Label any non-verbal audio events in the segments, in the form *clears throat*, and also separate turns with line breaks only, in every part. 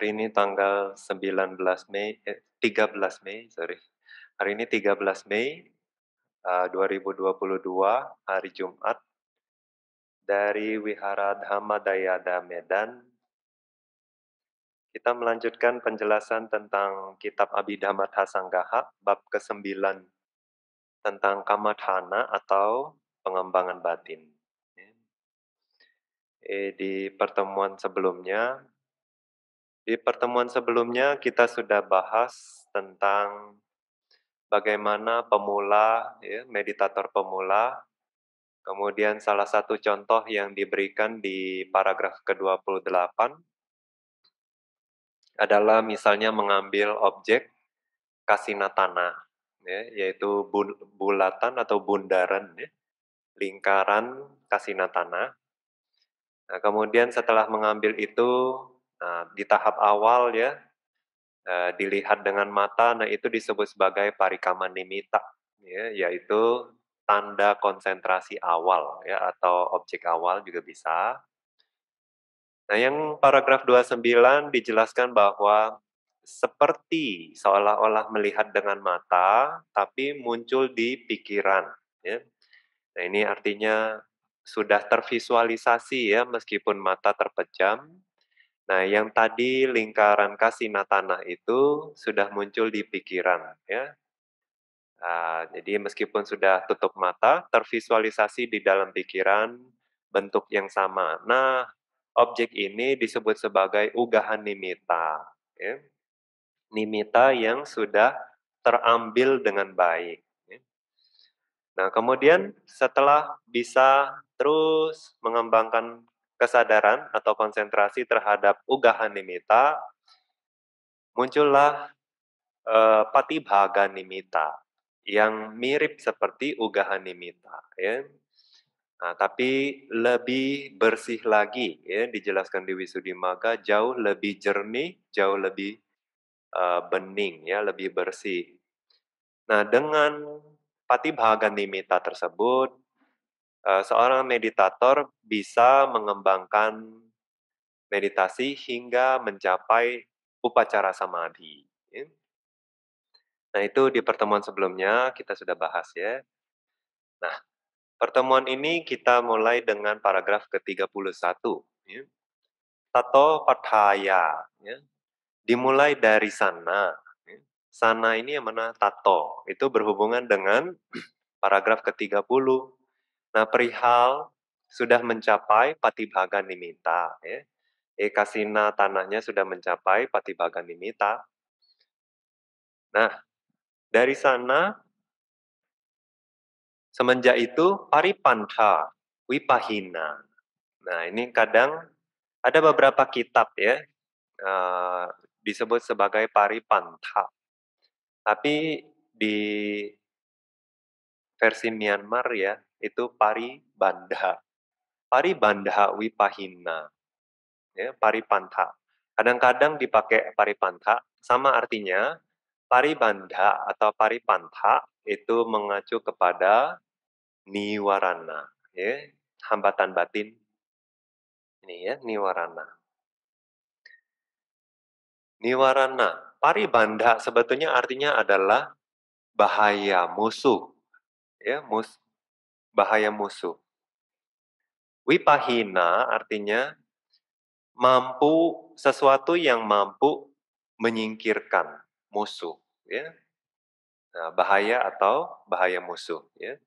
hari ini tanggal 19 Mei, eh, 13 Mei, sorry. Hari ini 13 Mei eh, uh, 2022, hari Jumat, dari Wihara Dhamma Dayada Medan. Kita melanjutkan penjelasan tentang Kitab Abhidhamma Thasanggaha, bab ke-9, tentang kamadhana atau pengembangan batin. Eh, di pertemuan sebelumnya di pertemuan sebelumnya kita sudah bahas tentang bagaimana pemula, ya, meditator pemula, kemudian salah satu contoh yang diberikan di paragraf ke-28 adalah misalnya mengambil objek kasinatana, ya, yaitu bulatan atau bundaran, ya, lingkaran kasinatana. Nah, kemudian setelah mengambil itu, Nah, di tahap awal ya eh, dilihat dengan mata, nah itu disebut sebagai parikama nimita, ya, yaitu tanda konsentrasi awal ya atau objek awal juga bisa. Nah, yang paragraf 29 dijelaskan bahwa seperti seolah-olah melihat dengan mata tapi muncul di pikiran ya. Nah, ini artinya sudah tervisualisasi ya meskipun mata terpejam Nah, yang tadi lingkaran kasinatana itu sudah muncul di pikiran, ya. Nah, jadi meskipun sudah tutup mata, tervisualisasi di dalam pikiran bentuk yang sama. Nah, objek ini disebut sebagai ugahan nimita, ya. nimita yang sudah terambil dengan baik. Ya. Nah, kemudian setelah bisa terus mengembangkan kesadaran atau konsentrasi terhadap ugahan nimita, muncullah eh, patibhaga nimita yang mirip seperti ugahan nimita. Ya. Nah, tapi lebih bersih lagi, ya, dijelaskan di Wisudimaga jauh lebih jernih, jauh lebih uh, bening, ya, lebih bersih. Nah, dengan patibhaga nimita tersebut, Eh, seorang meditator bisa mengembangkan meditasi hingga mencapai upacara samadhi. Ya. Nah, itu di pertemuan sebelumnya kita sudah bahas ya. Nah, pertemuan ini kita mulai dengan paragraf ke-31. Ya. Tato Pathaya. Ya. Dimulai dari sana. Ya. Sana ini yang mana tato. Itu berhubungan dengan *clears throat* paragraf ke-30 Nah, perihal sudah mencapai patibhaga nimita. Ya. Ekasina eh, tanahnya sudah mencapai patibhaga nimita. Nah, dari sana semenjak itu paripanta wipahina. Nah, ini kadang ada beberapa kitab ya eh, disebut sebagai paripanta. Tapi di versi Myanmar ya itu pari bandha. Pari bandha wipahina. Ya, pari pantha. Kadang-kadang dipakai pari pantha, sama artinya pari bandha atau pari pantha itu mengacu kepada niwarana. Ya, hambatan batin. Ini ya, niwarana. Niwarana, pari bandha sebetulnya artinya adalah bahaya, musuh. Ya, mus, bahaya musuh. Wipahina artinya mampu sesuatu yang mampu menyingkirkan musuh, ya. Nah, bahaya atau bahaya musuh, ya.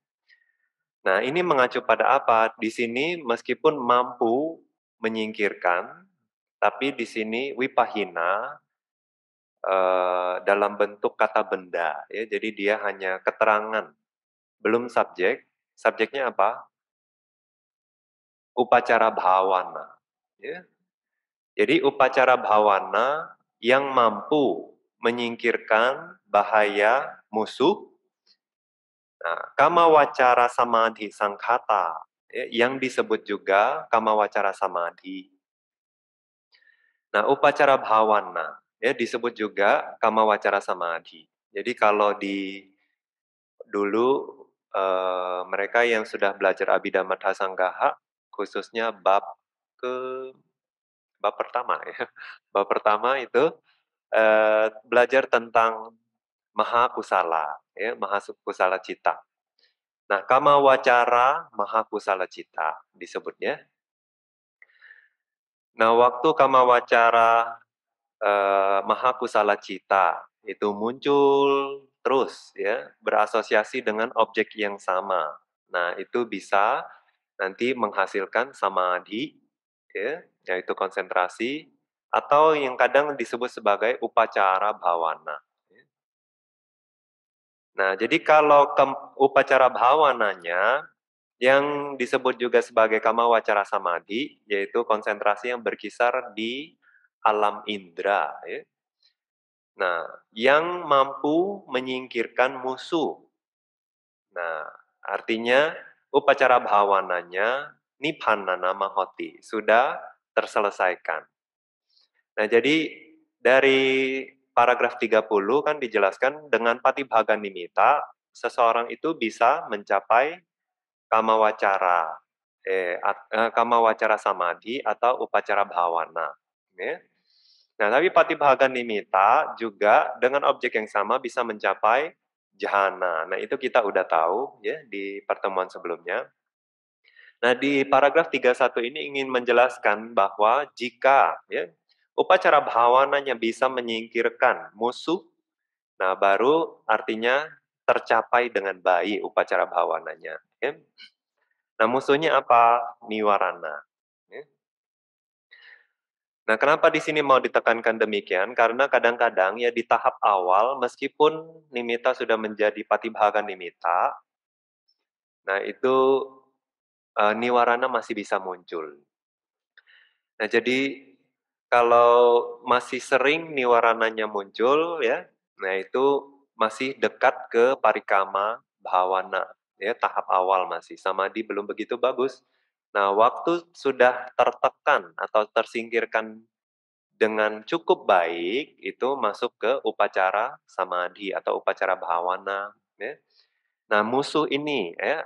Nah, ini mengacu pada apa? Di sini meskipun mampu menyingkirkan, tapi di sini wipahina eh, dalam bentuk kata benda, ya. Jadi dia hanya keterangan, belum subjek, Subjeknya apa? Upacara bhavana. Ya. Jadi upacara bhavana yang mampu menyingkirkan bahaya musuh. Nah, kama wacara samadhi sangkata ya, yang disebut juga kama wacara samadhi. Nah, upacara bhavana ya disebut juga kama wacara samadhi. Jadi kalau di dulu Eh, mereka yang sudah belajar Abhidhamma Dasanggaha, khususnya bab ke bab pertama ya. *laughs* Bab pertama itu uh, belajar tentang maha Mahakusala, ya, kusala Cita. Nah, kama wacara Mahakusala Cita disebutnya. Nah, waktu kama wacara maha eh, Mahakusala Cita itu muncul terus ya berasosiasi dengan objek yang sama. Nah, itu bisa nanti menghasilkan samadhi ya, yaitu konsentrasi atau yang kadang disebut sebagai upacara bhavana. Ya. Nah, jadi kalau ke upacara bhavananya yang disebut juga sebagai kama wacara samadhi, yaitu konsentrasi yang berkisar di alam indera, ya, Nah, yang mampu menyingkirkan musuh. Nah, artinya upacara bhawananya niphanana mahoti sudah terselesaikan. Nah, jadi dari paragraf 30 kan dijelaskan dengan patibhaga nimita seseorang itu bisa mencapai kama wacara eh, eh kama wacara samadhi atau upacara bhavana. ya. Nah, tapi pati bahagian nimita juga dengan objek yang sama bisa mencapai jhana. Nah, itu kita udah tahu ya di pertemuan sebelumnya. Nah, di paragraf 31 ini ingin menjelaskan bahwa jika ya upacara bhavananya bisa menyingkirkan musuh, nah baru artinya tercapai dengan baik upacara bhavananya. Ya. Nah, musuhnya apa? Niwarana. Nah, kenapa di sini mau ditekankan demikian? Karena kadang-kadang ya di tahap awal meskipun nimita sudah menjadi patibhaga nimita, nah itu e, niwarana masih bisa muncul. Nah, jadi kalau masih sering niwarananya muncul ya, nah itu masih dekat ke parikama bhavana ya tahap awal masih samadhi belum begitu bagus Nah, waktu sudah tertekan atau tersingkirkan dengan cukup baik, itu masuk ke upacara samadhi atau upacara bhawana. Ya. Nah, musuh ini ya,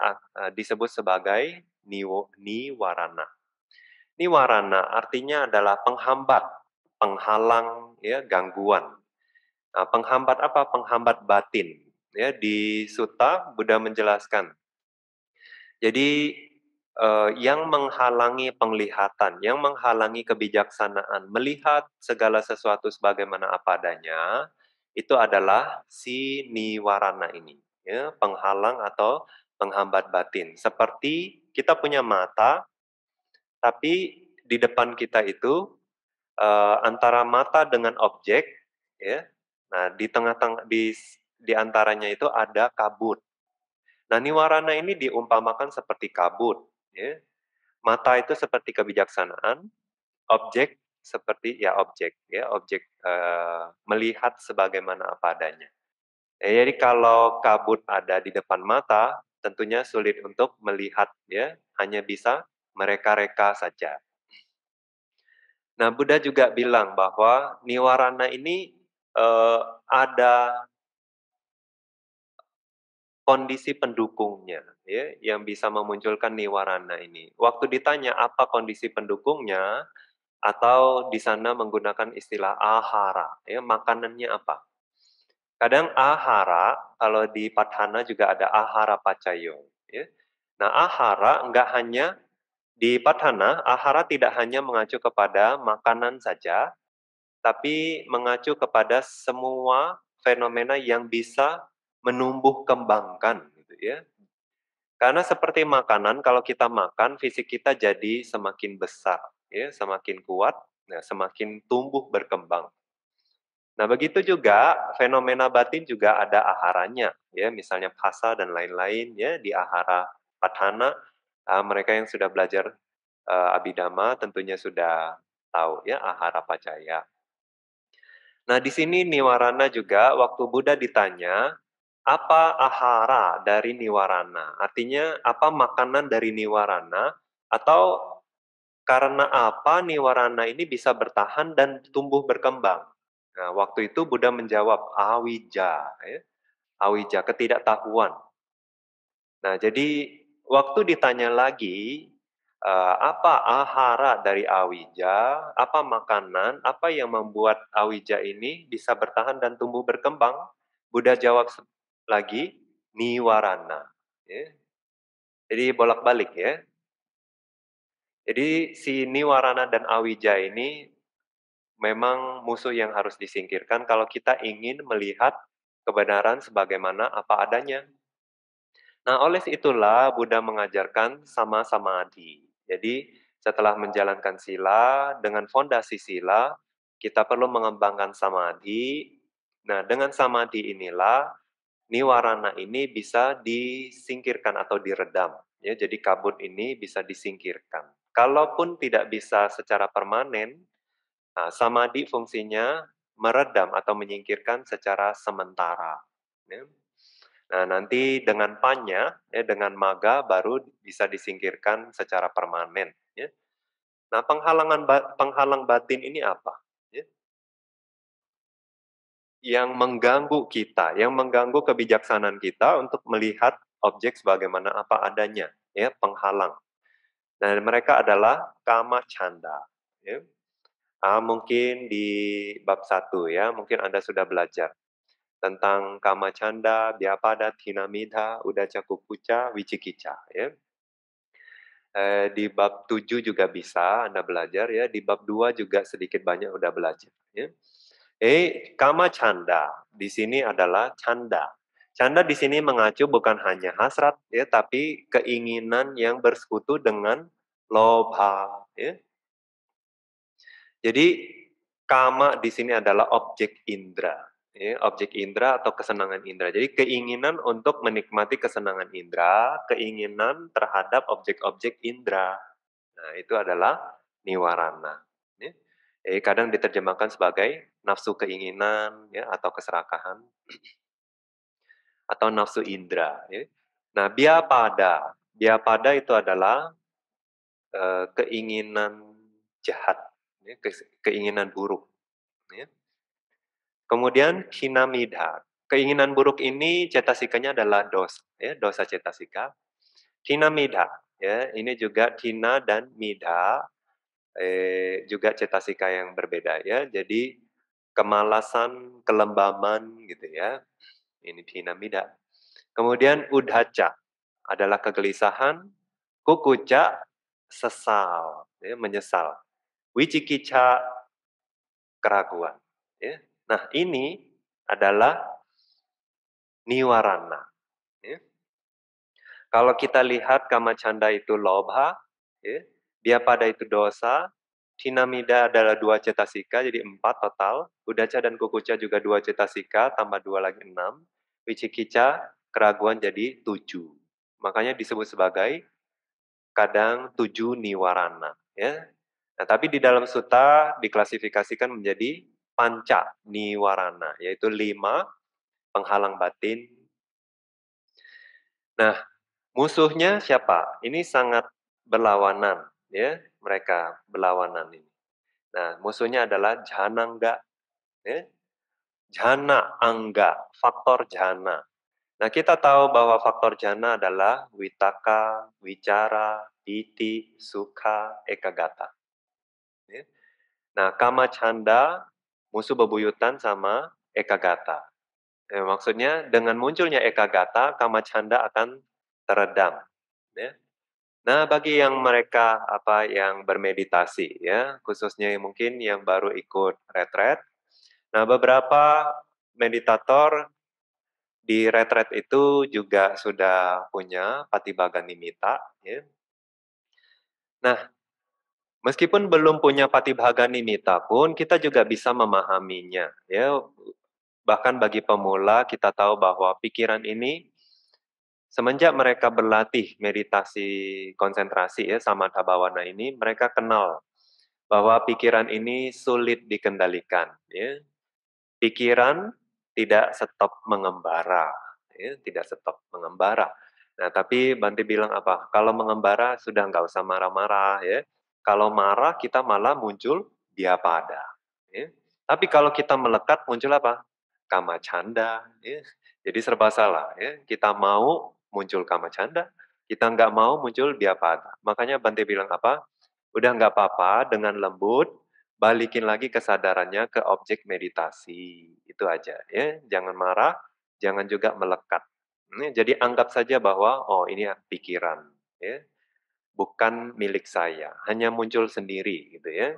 disebut sebagai niwarana. Niwarana artinya adalah penghambat, penghalang, ya, gangguan. Nah, penghambat apa? Penghambat batin. Ya, di Sutta Buddha menjelaskan. Jadi Eh, yang menghalangi penglihatan, yang menghalangi kebijaksanaan, melihat segala sesuatu sebagaimana apa adanya, itu adalah si niwarana ini, ya, penghalang atau penghambat batin. Seperti kita punya mata, tapi di depan kita itu uh, antara mata dengan objek, ya, nah di tengah-tengah di di antaranya itu ada kabut. Nah, niwarana ini diumpamakan seperti kabut Ya. Mata itu seperti kebijaksanaan, objek seperti ya objek, ya objek uh, melihat sebagaimana apa adanya. Ya, jadi kalau kabut ada di depan mata, tentunya sulit untuk melihat, ya hanya bisa mereka-reka saja. Nah, Buddha juga bilang bahwa niwarana ini uh, ada kondisi pendukungnya ya yang bisa memunculkan niwarana ini. Waktu ditanya apa kondisi pendukungnya atau di sana menggunakan istilah ahara ya makanannya apa? Kadang ahara kalau di Padhana juga ada ahara pacayong ya. Nah, ahara enggak hanya di Padhana, ahara tidak hanya mengacu kepada makanan saja, tapi mengacu kepada semua fenomena yang bisa menumbuh kembangkan gitu ya. Karena seperti makanan kalau kita makan fisik kita jadi semakin besar ya, semakin kuat, ya, semakin tumbuh berkembang. Nah, begitu juga fenomena batin juga ada aharanya ya, misalnya fasa dan lain-lain ya di ahara padhana uh, ah, mereka yang sudah belajar uh, eh, abidama tentunya sudah tahu ya ahara pacaya. Nah, di sini niwarana juga waktu Buddha ditanya apa ahara dari niwarana? Artinya apa makanan dari niwarana atau karena apa niwarana ini bisa bertahan dan tumbuh berkembang? Nah, waktu itu Buddha menjawab awija, ya. awija ketidaktahuan. Nah, jadi waktu ditanya lagi eh, apa ahara dari awija, apa makanan, apa yang membuat awija ini bisa bertahan dan tumbuh berkembang? Buddha jawab lagi niwarana. Ya. Jadi bolak-balik ya. Jadi si niwarana dan awija ini memang musuh yang harus disingkirkan kalau kita ingin melihat kebenaran sebagaimana apa adanya. Nah, oleh itulah Buddha mengajarkan sama samadhi. Jadi, setelah menjalankan sila dengan fondasi sila, kita perlu mengembangkan samadhi. Nah, dengan samadhi inilah niwarana ini bisa disingkirkan atau diredam. Ya, jadi kabut ini bisa disingkirkan. Kalaupun tidak bisa secara permanen, nah, samadhi fungsinya meredam atau menyingkirkan secara sementara. Ya. Nah, nanti dengan panya, ya, dengan maga baru bisa disingkirkan secara permanen. Ya. Nah, penghalangan ba penghalang batin ini apa? yang mengganggu kita, yang mengganggu kebijaksanaan kita untuk melihat objek sebagaimana apa adanya, ya penghalang. Dan nah, mereka adalah
kama canda. Ya.
Ah, mungkin di bab satu ya, mungkin Anda sudah belajar tentang kama canda, biapada, tinamida, cakup puca, wicikica. Ya. Eh, di bab tujuh juga bisa Anda belajar ya, di bab dua juga sedikit banyak udah belajar. Ya. Eh, kama canda di sini adalah canda. Canda di sini mengacu bukan hanya hasrat ya, tapi keinginan yang bersekutu dengan loba ya. Jadi kama di sini adalah objek indera, ya, objek indera atau kesenangan indera. Jadi keinginan untuk menikmati kesenangan indera, keinginan terhadap objek-objek indera. Nah, itu adalah niwarana eh, kadang diterjemahkan sebagai nafsu keinginan ya atau keserakahan atau nafsu indera. Ya. Nah, biapa pada itu adalah eh, keinginan jahat, ya, ke, keinginan buruk. Ya. Kemudian kinamida, keinginan buruk ini cetasikanya adalah dosa, ya, dosa cetasika. Tina mida, ya, ini juga tina dan mida eh, juga cetasika yang berbeda ya. Jadi kemalasan, kelembaman gitu ya. Ini dinamida Kemudian udhaca adalah kegelisahan, kukuca sesal, ya, menyesal. Wicikica keraguan. Ya. Nah ini adalah niwarana. Ya. Kalau kita lihat kama canda itu lobha, ya, dia pada itu dosa, Tinamida adalah dua cetasika, jadi empat total. Udaca dan kukuca juga dua cetasika, tambah dua lagi enam. Wicikica, keraguan jadi tujuh. Makanya disebut sebagai kadang tujuh niwarana. Ya. Nah, tapi di dalam suta diklasifikasikan menjadi panca niwarana, yaitu lima penghalang batin. Nah, musuhnya siapa? Ini sangat berlawanan ya mereka berlawanan ini. Nah, musuhnya adalah janangga, ya. Jana angga, faktor jana. Nah, kita tahu bahwa faktor jana adalah witaka, wicara, iti, suka, ekagata. Ya. Nah, kama canda, musuh bebuyutan sama ekagata. Ya, maksudnya dengan munculnya ekagata, kama canda akan teredam. Ya. Nah, bagi yang mereka apa yang bermeditasi ya, khususnya yang mungkin yang baru ikut retret. Nah, beberapa meditator di retret itu juga sudah punya patibaga nimita ya. Nah, meskipun belum punya patibaga nimita pun kita juga bisa memahaminya ya. Bahkan bagi pemula kita tahu bahwa pikiran ini semenjak mereka berlatih meditasi konsentrasi ya sama bawana ini mereka kenal bahwa pikiran ini sulit dikendalikan ya. Pikiran tidak stop mengembara ya, tidak stop mengembara. Nah, tapi Banti bilang apa? Kalau mengembara sudah nggak usah marah-marah ya. Kalau marah kita malah muncul dia pada. Ya. Tapi kalau kita melekat muncul apa? Kama canda. Ya. Jadi serba salah. Ya. Kita mau muncul kama canda, kita nggak mau muncul biapada. Makanya Bante bilang apa? Udah nggak apa-apa dengan lembut, balikin lagi kesadarannya ke objek meditasi. Itu aja ya, jangan marah, jangan juga melekat. Jadi anggap saja bahwa oh ini pikiran ya. Bukan milik saya, hanya muncul sendiri gitu ya.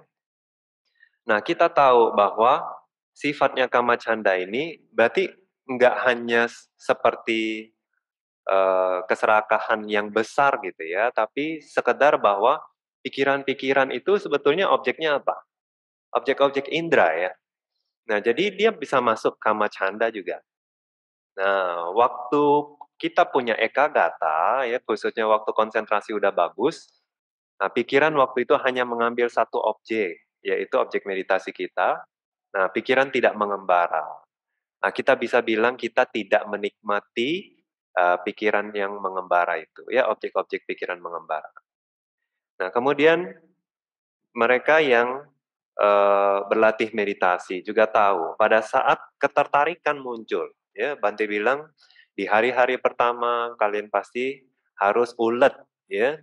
Nah, kita tahu bahwa sifatnya kama canda ini berarti nggak hanya seperti Eh, keserakahan yang besar gitu ya, tapi sekedar bahwa pikiran-pikiran itu sebetulnya objeknya apa? Objek-objek indera ya. Nah, jadi dia bisa masuk kama canda juga. Nah, waktu kita punya gata, ya khususnya waktu konsentrasi udah bagus, nah pikiran waktu itu hanya mengambil satu objek, yaitu objek meditasi kita. Nah, pikiran tidak mengembara. Nah, kita bisa bilang kita tidak menikmati uh, pikiran yang mengembara itu, ya objek-objek pikiran mengembara. Nah, kemudian mereka yang uh, berlatih meditasi juga tahu pada saat ketertarikan muncul, ya Bante bilang di hari-hari pertama kalian pasti harus ulet, ya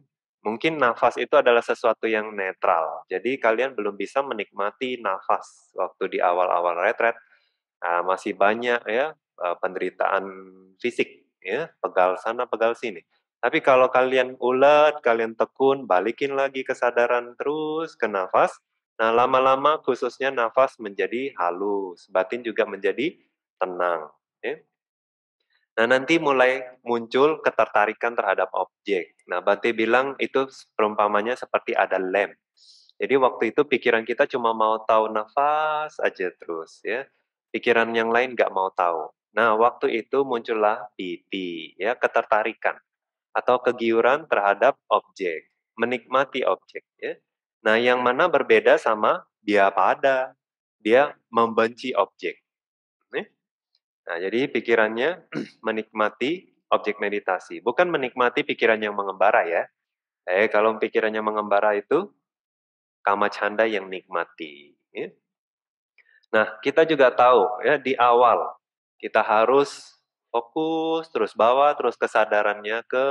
mungkin nafas itu adalah sesuatu yang netral. Jadi kalian belum bisa menikmati nafas waktu di awal-awal retret. Ah, masih banyak ya eh, penderitaan fisik ya pegal sana pegal sini tapi kalau kalian ulet kalian tekun balikin lagi kesadaran terus ke nafas nah lama-lama khususnya nafas menjadi halus batin juga menjadi tenang ya. Nah, nanti mulai muncul ketertarikan terhadap objek. Nah, batin bilang itu perumpamannya seperti ada lem. Jadi waktu itu pikiran kita cuma mau tahu nafas aja terus ya. Pikiran yang lain nggak mau tahu. Nah, waktu itu muncullah PT, ya, ketertarikan atau kegiuran terhadap objek, menikmati objek, ya. Nah, yang mana berbeda sama dia pada, dia membenci objek. Nah, jadi pikirannya *clears throat* menikmati objek meditasi, bukan menikmati pikiran yang mengembara ya. Eh, kalau pikirannya mengembara itu kama canda yang nikmati. Ya. Nah, kita juga tahu ya di awal kita harus fokus terus bawa terus kesadarannya ke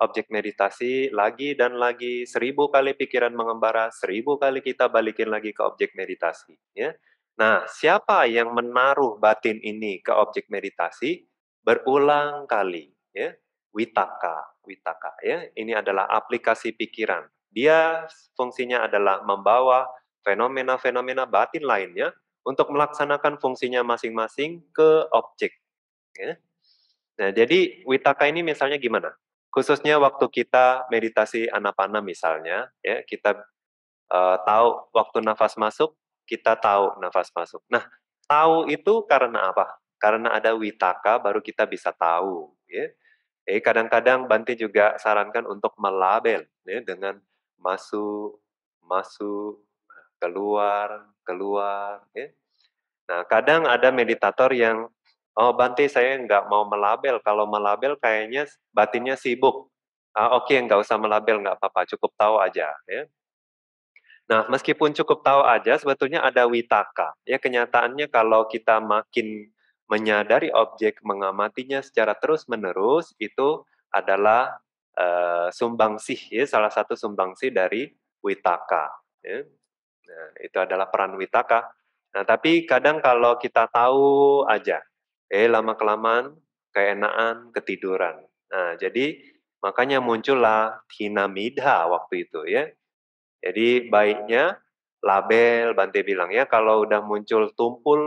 objek meditasi lagi dan lagi seribu kali pikiran mengembara seribu kali kita balikin lagi ke objek meditasi ya nah siapa yang menaruh batin ini ke objek meditasi berulang kali ya witaka witaka ya ini adalah aplikasi pikiran dia fungsinya adalah membawa fenomena-fenomena batin lainnya untuk melaksanakan fungsinya masing-masing ke objek. Ya. Nah, jadi witaka ini misalnya gimana? Khususnya waktu kita meditasi anapana misalnya, ya kita uh, tahu waktu nafas masuk, kita tahu nafas masuk. Nah, tahu itu karena apa? Karena ada witaka baru kita bisa tahu. Ya. Eh, kadang-kadang Banti juga sarankan untuk melabel ya, dengan masuk, masuk, keluar, keluar. Ya. Nah, kadang ada meditator yang, oh Bante saya nggak mau melabel, kalau melabel kayaknya batinnya sibuk. Ah, Oke, okay, nggak usah melabel, nggak apa-apa, cukup tahu aja. Ya. Nah, meskipun cukup tahu aja, sebetulnya ada witaka. Ya, kenyataannya kalau kita makin menyadari objek, mengamatinya secara terus-menerus, itu adalah uh, eh, sumbangsih, ya, salah satu sumbangsih dari witaka. Ya. Nah, itu adalah peran witaka. Nah, tapi kadang kalau kita tahu aja, eh lama-kelamaan keenaan, ketiduran. Nah, jadi makanya muncullah hinamida waktu itu ya. Jadi baiknya label Bante bilang ya kalau udah muncul tumpul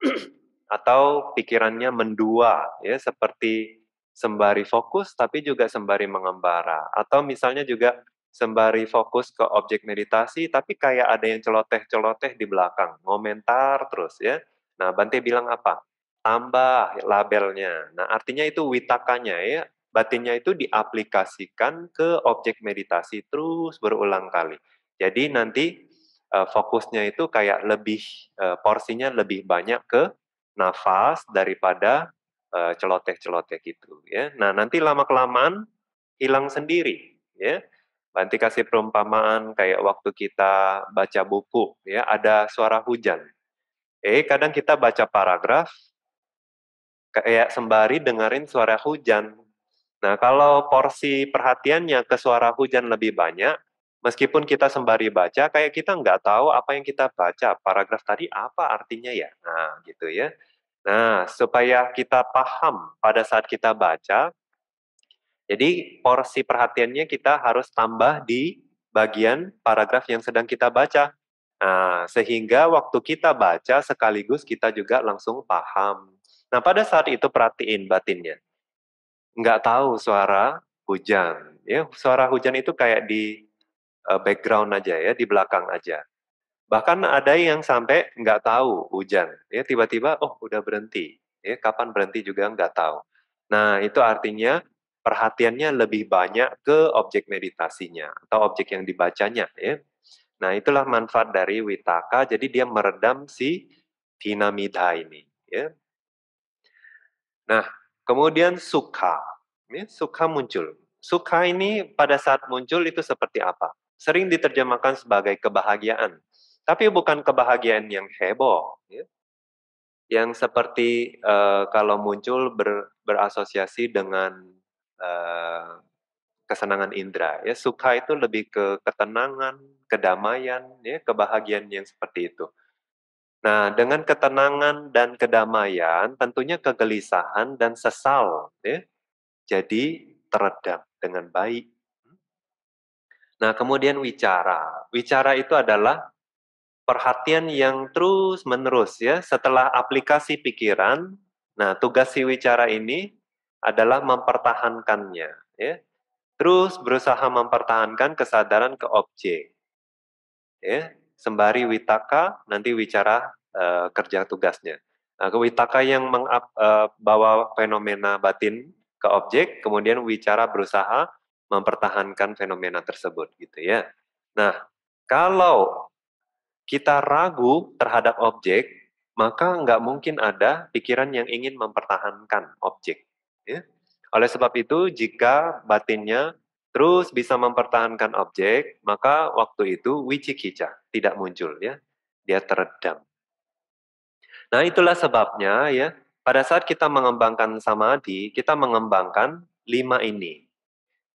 *clears throat* atau pikirannya mendua ya seperti sembari fokus tapi juga sembari mengembara atau misalnya juga sembari fokus ke objek meditasi, tapi kayak ada yang celoteh-celoteh di belakang, ngomentar terus ya. Nah, Bante bilang apa? Tambah labelnya. Nah, artinya itu witakanya ya, batinnya itu diaplikasikan ke objek meditasi terus berulang kali. Jadi nanti eh, fokusnya itu kayak lebih eh, porsinya lebih banyak ke nafas daripada eh, celoteh-celoteh gitu ya. Nah, nanti lama kelamaan hilang sendiri ya Nanti kasih perumpamaan kayak waktu kita baca buku, ya ada suara hujan. Eh, kadang kita baca paragraf, kayak sembari dengerin suara hujan. Nah, kalau porsi perhatiannya ke suara hujan lebih banyak, meskipun kita sembari baca, kayak kita nggak tahu apa yang kita baca, paragraf tadi apa artinya ya. Nah, gitu ya. Nah, supaya kita paham pada saat kita baca, jadi porsi perhatiannya kita harus tambah di bagian paragraf yang sedang kita baca. Nah, sehingga waktu kita baca sekaligus kita juga langsung paham. Nah, pada saat itu perhatiin batinnya. Nggak tahu suara hujan. Ya, suara hujan itu kayak di e, background aja ya, di belakang aja. Bahkan ada yang sampai nggak tahu hujan. Ya, tiba-tiba, oh udah berhenti. Ya, kapan berhenti juga nggak tahu. Nah, itu artinya perhatiannya lebih banyak ke objek meditasinya atau objek yang dibacanya ya. Nah, itulah manfaat dari witaka. Jadi dia meredam si dinamida ini ya. Nah, kemudian suka. Ya, sukha muncul. Suka ini pada saat muncul itu seperti apa? Sering diterjemahkan sebagai kebahagiaan. Tapi bukan kebahagiaan yang heboh ya yang seperti uh, kalau muncul ber, berasosiasi dengan Eh, kesenangan indera ya suka itu lebih ke ketenangan kedamaian ya kebahagiaan yang seperti itu nah dengan ketenangan dan kedamaian tentunya kegelisahan dan sesal ya jadi teredam dengan baik nah kemudian wicara wicara itu adalah perhatian yang terus menerus ya setelah aplikasi pikiran nah tugas si wicara ini adalah mempertahankannya, ya. Terus berusaha mempertahankan kesadaran ke objek. Ya, sembari witaka nanti wicara uh, kerja tugasnya. Nah, witaka yang membawa eh, uh, fenomena batin ke objek, kemudian wicara berusaha mempertahankan fenomena tersebut gitu ya. Nah, kalau kita ragu terhadap objek, maka nggak mungkin ada pikiran yang ingin mempertahankan objek. Ya. Oleh sebab itu, jika batinnya terus bisa mempertahankan objek, maka waktu itu wicikica tidak muncul ya. Dia teredam. Nah, itulah sebabnya ya, pada saat kita mengembangkan samadhi, kita mengembangkan lima ini.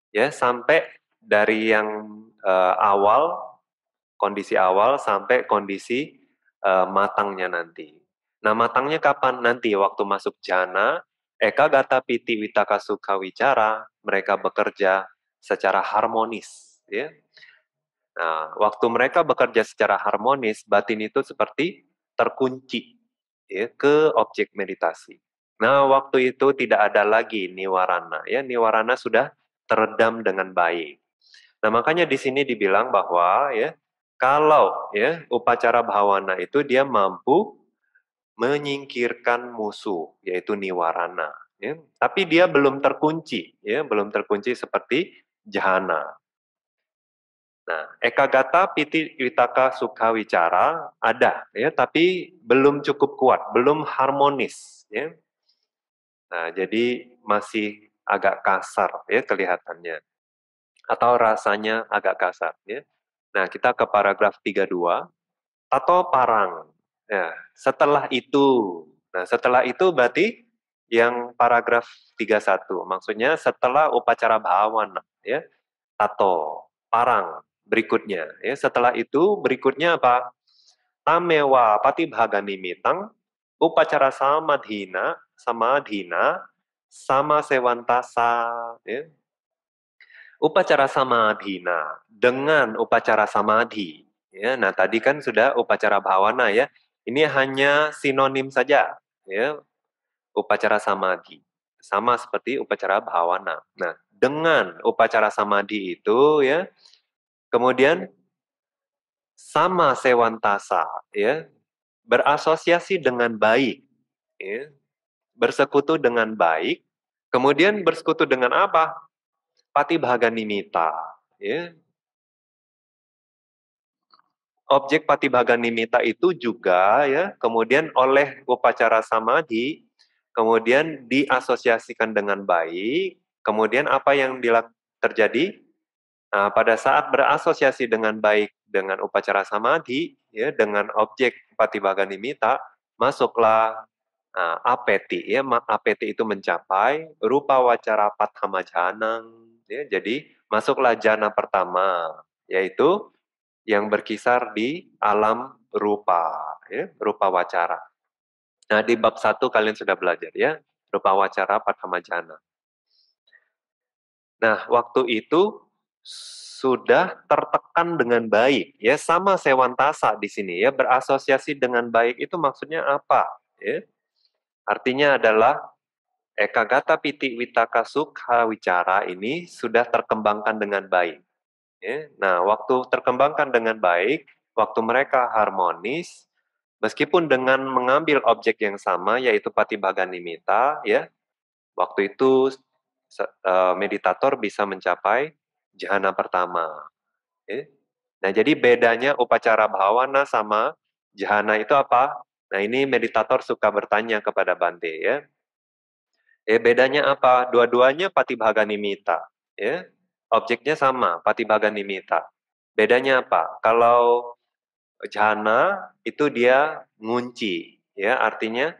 Ya, sampai dari yang uh, awal kondisi awal sampai kondisi uh, matangnya nanti. Nah, matangnya kapan? Nanti waktu masuk jana Eka Gata Piti Witaka Sukawicara, Wicara, mereka bekerja secara harmonis. Ya. Nah, waktu mereka bekerja secara harmonis, batin itu seperti terkunci ya, ke objek meditasi. Nah, waktu itu tidak ada lagi niwarana. Ya, niwarana sudah teredam dengan baik. Nah, makanya di sini dibilang bahwa ya, kalau ya upacara bhavana itu dia mampu menyingkirkan musuh yaitu niwarana ya. tapi dia belum terkunci ya belum terkunci seperti jhana nah ekagata piti witaka sukha wicara ada ya tapi belum cukup kuat belum harmonis ya nah jadi masih agak kasar ya kelihatannya atau rasanya agak kasar ya nah kita ke paragraf 32 atau parang ya setelah itu, nah setelah itu berarti yang paragraf 31, maksudnya setelah upacara bawana ya, tato, parang, berikutnya. Ya, setelah itu, berikutnya apa? Tamewa pati mitang upacara samadhina, samadhina, sama sewantasa. Ya. Upacara samadhina dengan upacara samadhi. Ya, nah tadi kan sudah upacara bhavana ya, ini hanya sinonim saja, ya. Upacara samadhi sama seperti upacara bhavana. Nah, dengan upacara samadhi itu ya, kemudian sama sewantasa ya, berasosiasi dengan baik, ya, bersekutu dengan baik, kemudian bersekutu dengan apa? Pati bahaga nimita, ya, objek patibhaga nimita itu juga ya kemudian oleh upacara samadhi kemudian diasosiasikan dengan baik kemudian apa yang terjadi nah, pada saat berasosiasi dengan baik dengan upacara samadhi ya dengan objek patibhaga nimita masuklah nah, apeti ya apeti itu mencapai rupa wacara pathama janang ya jadi masuklah jana pertama yaitu yang berkisar di alam rupa, ya, rupa wacara. Nah, di bab satu kalian sudah belajar ya, rupa wacara pertama jana. Nah, waktu itu sudah tertekan dengan baik, ya sama sewantasa di sini ya, berasosiasi dengan baik itu maksudnya apa? Ya. Artinya adalah ekagata piti witaka sukha wicara ini sudah terkembangkan dengan baik Ya. Nah, waktu terkembangkan dengan baik, waktu mereka harmonis, meskipun dengan mengambil objek yang sama, yaitu Patibhaga Nimita, ya, waktu itu eh, meditator bisa mencapai jhana pertama. Ya. Nah, jadi bedanya upacara bhavana sama jhana itu apa? Nah, ini meditator suka bertanya kepada Bante ya. Eh, bedanya apa? Dua-duanya patibhaga mita ya objeknya sama, patibaga Nimita. Bedanya apa? Kalau jhana itu dia ngunci, ya artinya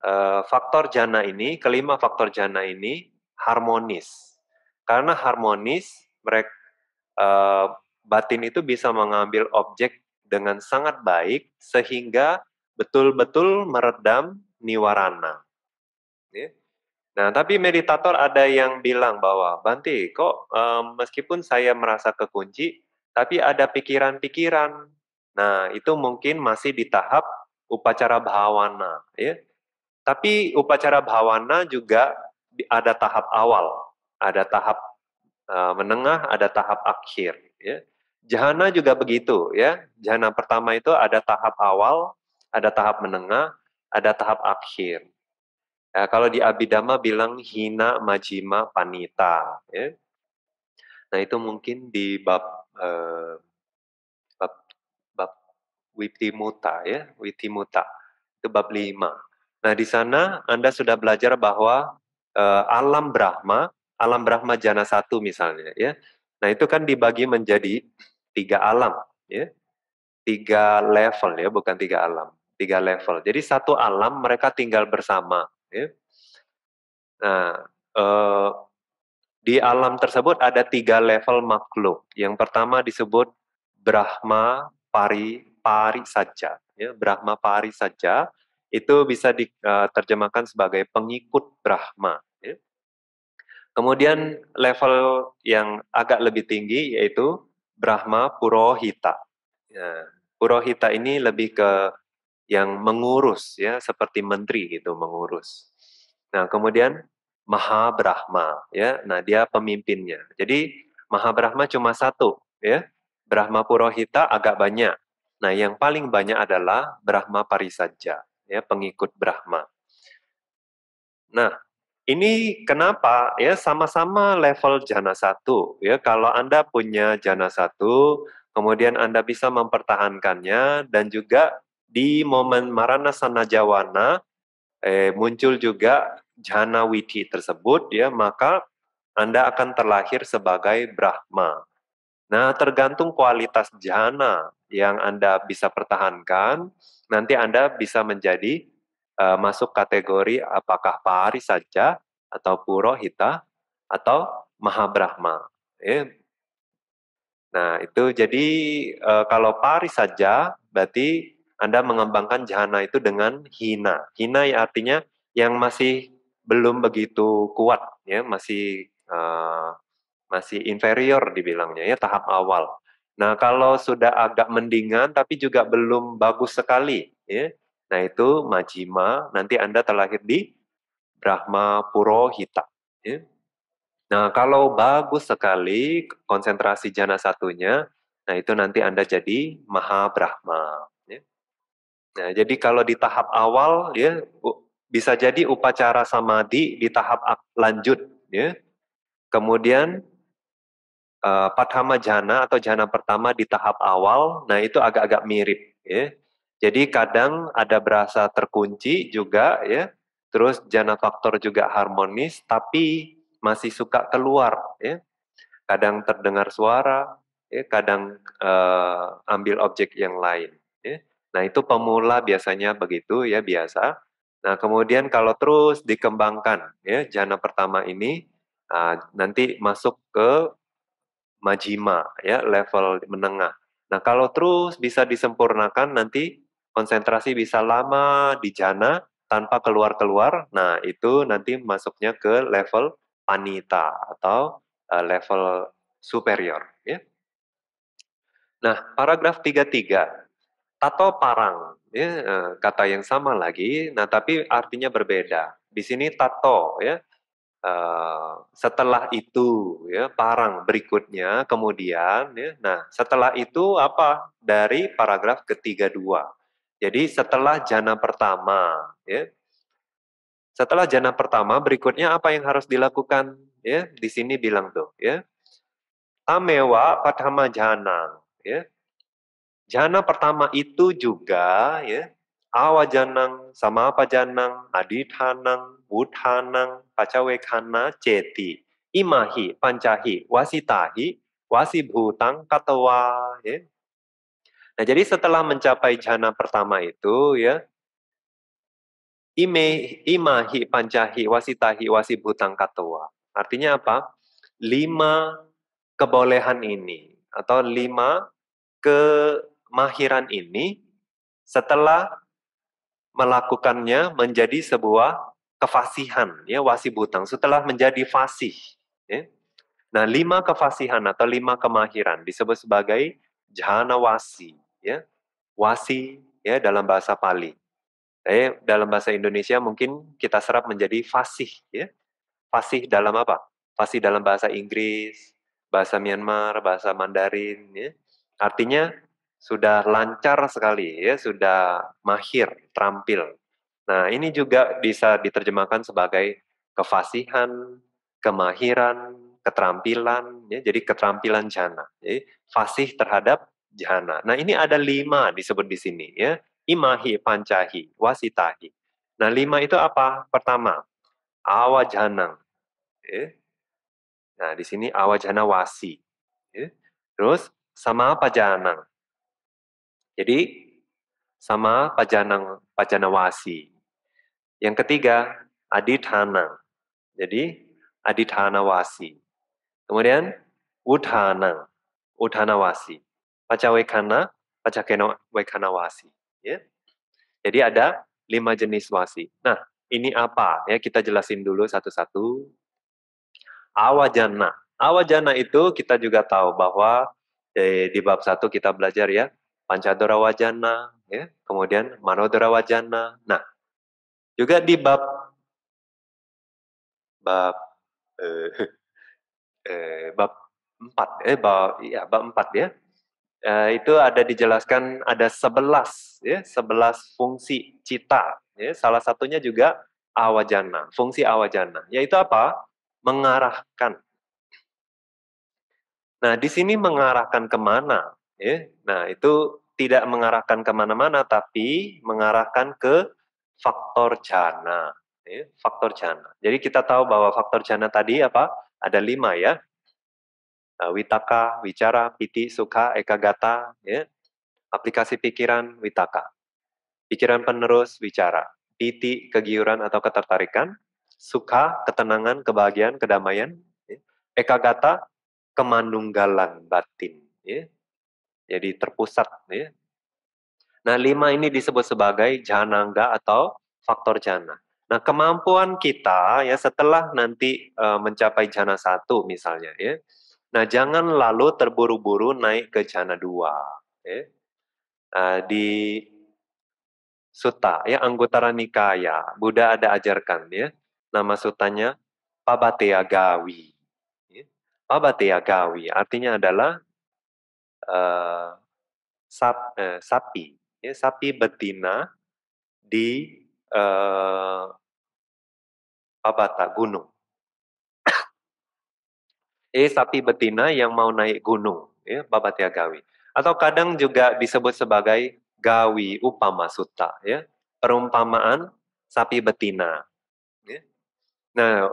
eh, faktor jana ini, kelima faktor jana ini harmonis. Karena harmonis, mereka eh, batin itu bisa mengambil objek dengan sangat baik sehingga betul-betul meredam niwarana. Yeah. Nah, tapi meditator ada yang bilang bahwa Banti, kok um, meskipun saya merasa kekunci, tapi ada pikiran-pikiran. Nah, itu mungkin masih di tahap upacara bhavana. ya. Tapi upacara bhavana juga ada tahap awal, ada tahap uh, menengah, ada tahap akhir, ya. Jhana juga begitu, ya. Jhana pertama itu ada tahap awal, ada tahap menengah, ada tahap akhir. Ya, kalau di Abhidhamma bilang hina majima panita. Ya. Nah itu mungkin di bab eh, bab, bab Witimuta ya, Witimuta itu bab lima. Nah di sana Anda sudah belajar bahwa eh, alam Brahma, alam Brahma jana satu misalnya ya. Nah itu kan dibagi menjadi tiga alam ya, tiga level ya, bukan tiga alam, tiga level. Jadi satu alam mereka tinggal bersama Ya. Nah, eh, di alam tersebut ada tiga level makhluk. Yang pertama disebut Brahma Pari Pari saja. Ya, Brahma Pari saja itu bisa diterjemahkan eh, sebagai pengikut Brahma. Ya. Kemudian level yang agak lebih tinggi yaitu Brahma Purohita. Ya, Purohita ini lebih ke yang mengurus ya seperti menteri gitu mengurus. Nah, kemudian Mahabrahma ya. Nah, dia pemimpinnya. Jadi Mahabrahma cuma satu ya. Brahma Purohita agak banyak. Nah, yang paling banyak adalah Brahma Parisaja ya, pengikut Brahma. Nah, ini kenapa ya sama-sama level jana satu ya kalau anda punya jana satu kemudian anda bisa mempertahankannya dan juga di momen Marana Sanajawana eh, muncul juga jhana witi tersebut ya maka Anda akan terlahir sebagai Brahma. Nah, tergantung kualitas Jana yang Anda bisa pertahankan, nanti Anda bisa menjadi eh, masuk kategori apakah pari saja atau purohita atau mahabrahma. Ya. Nah, itu jadi eh, kalau pari saja berarti anda mengembangkan jhana itu dengan hina. Hina ya artinya yang masih belum begitu kuat ya, masih uh, masih inferior dibilangnya ya tahap awal. Nah, kalau sudah agak mendingan tapi juga belum bagus sekali, ya. Nah, itu majima, nanti Anda terlahir di Brahma Purohita, ya. Nah, kalau bagus sekali konsentrasi jana satunya, nah itu nanti Anda jadi Maha Brahma. Nah, jadi kalau di tahap awal ya bisa jadi upacara samadhi di tahap lanjut ya. Kemudian uh, eh, padhama jana atau jana pertama di tahap awal, nah itu agak-agak mirip ya. Jadi kadang ada berasa terkunci juga ya. Terus jana faktor juga harmonis tapi masih suka keluar ya. Kadang terdengar suara, ya, kadang uh, ambil objek yang lain. Nah, itu pemula biasanya begitu ya biasa. Nah, kemudian kalau terus dikembangkan ya jana pertama ini uh, nanti masuk ke majima ya level menengah. Nah, kalau terus bisa disempurnakan nanti konsentrasi bisa lama di jana tanpa keluar-keluar. Nah, itu nanti masuknya ke level panita atau uh, level superior ya. Nah, paragraf 33 tato parang, ya, eh, kata yang sama lagi, nah tapi artinya berbeda. Di sini tato, ya. Uh, setelah itu, ya, parang berikutnya, kemudian, ya, nah setelah itu apa dari paragraf ketiga dua. Jadi setelah jana pertama, ya, setelah jana pertama berikutnya apa yang harus dilakukan? Ya, di sini bilang tuh, ya, amewa padhama jana, ya, Jana pertama itu juga ya awa janang, sama apa janang, adithanang, buthanang pacawekana, ceti, imahi, pancahi, wasitahi, wasibhutang, katawa. Ya. Nah, jadi setelah mencapai jana pertama itu, ya, ime, imahi, pancahi, wasitahi, wasibhutang, katawa. Artinya apa? Lima kebolehan ini, atau lima ke kemahiran ini setelah melakukannya menjadi sebuah kefasihan ya wasi butang. setelah menjadi fasih ya. Nah, lima kefasihan atau lima kemahiran disebut sebagai jhana wasi ya. Wasi ya dalam bahasa Pali. Eh, dalam bahasa Indonesia mungkin kita serap menjadi fasih ya. Fasih dalam apa? Fasih dalam bahasa Inggris, bahasa Myanmar, bahasa Mandarin ya. Artinya sudah lancar sekali ya, sudah mahir, terampil. Nah, ini juga bisa diterjemahkan sebagai kefasihan, kemahiran, keterampilan ya, jadi keterampilan jana. Jadi ya, fasih terhadap jana. Nah, ini ada lima disebut di sini ya. Imahi, pancahi, wasitahi. Nah, lima itu apa? Pertama, awajana Ya. Nah, di sini awajana wasi. Ya. Terus sama apa janang? Jadi sama pajanang pajanawasi. Yang ketiga adithana. Jadi adithanawasi. Kemudian uthana, uthanawasi. Pacawekana, pacakenawasi. Ya. Jadi ada lima jenis wasi. Nah, ini apa? Ya kita jelasin dulu satu-satu. Awajana. Awajana itu kita juga tahu bahwa eh, di bab satu kita belajar ya Pancadora Wajana, ya, kemudian Manodora Wajana. Nah, juga di bab bab eh, eh, bab empat, eh bab ya bab empat ya. Eh, itu ada dijelaskan ada sebelas ya, sebelas fungsi cita. Ya, salah satunya juga awajana, fungsi awajana. Yaitu apa? Mengarahkan. Nah, di sini mengarahkan kemana? Ya, nah itu tidak mengarahkan kemana-mana, tapi mengarahkan ke faktor jana. Ya, faktor jana. Jadi kita tahu bahwa faktor jana tadi apa? Ada lima ya. Nah, witaka, wicara, piti, suka, ekagata, ya. aplikasi pikiran, witaka. Pikiran penerus, wicara. Piti, kegiuran atau ketertarikan. Suka, ketenangan, kebahagiaan, kedamaian. Ya. Ekagata, kemanunggalan batin. Ya jadi terpusat ya. Nah lima ini disebut sebagai jananga atau faktor jana. Nah kemampuan kita ya setelah nanti e, mencapai jana satu misalnya ya. Nah jangan lalu terburu-buru naik ke jana dua. Ya. Nah, di suta, ya anggota Nikaya Buddha ada ajarkan ya nama sutanya pabateagawi. Ya. Pabateagawi artinya adalah uh, sap, uh, sapi, ya, sapi betina di uh, Babata gunung. *coughs* eh sapi betina yang mau naik gunung, ya, Babatia Gawi. Atau kadang juga disebut sebagai Gawi Upama Sutta, ya, perumpamaan sapi betina. Ya. Nah,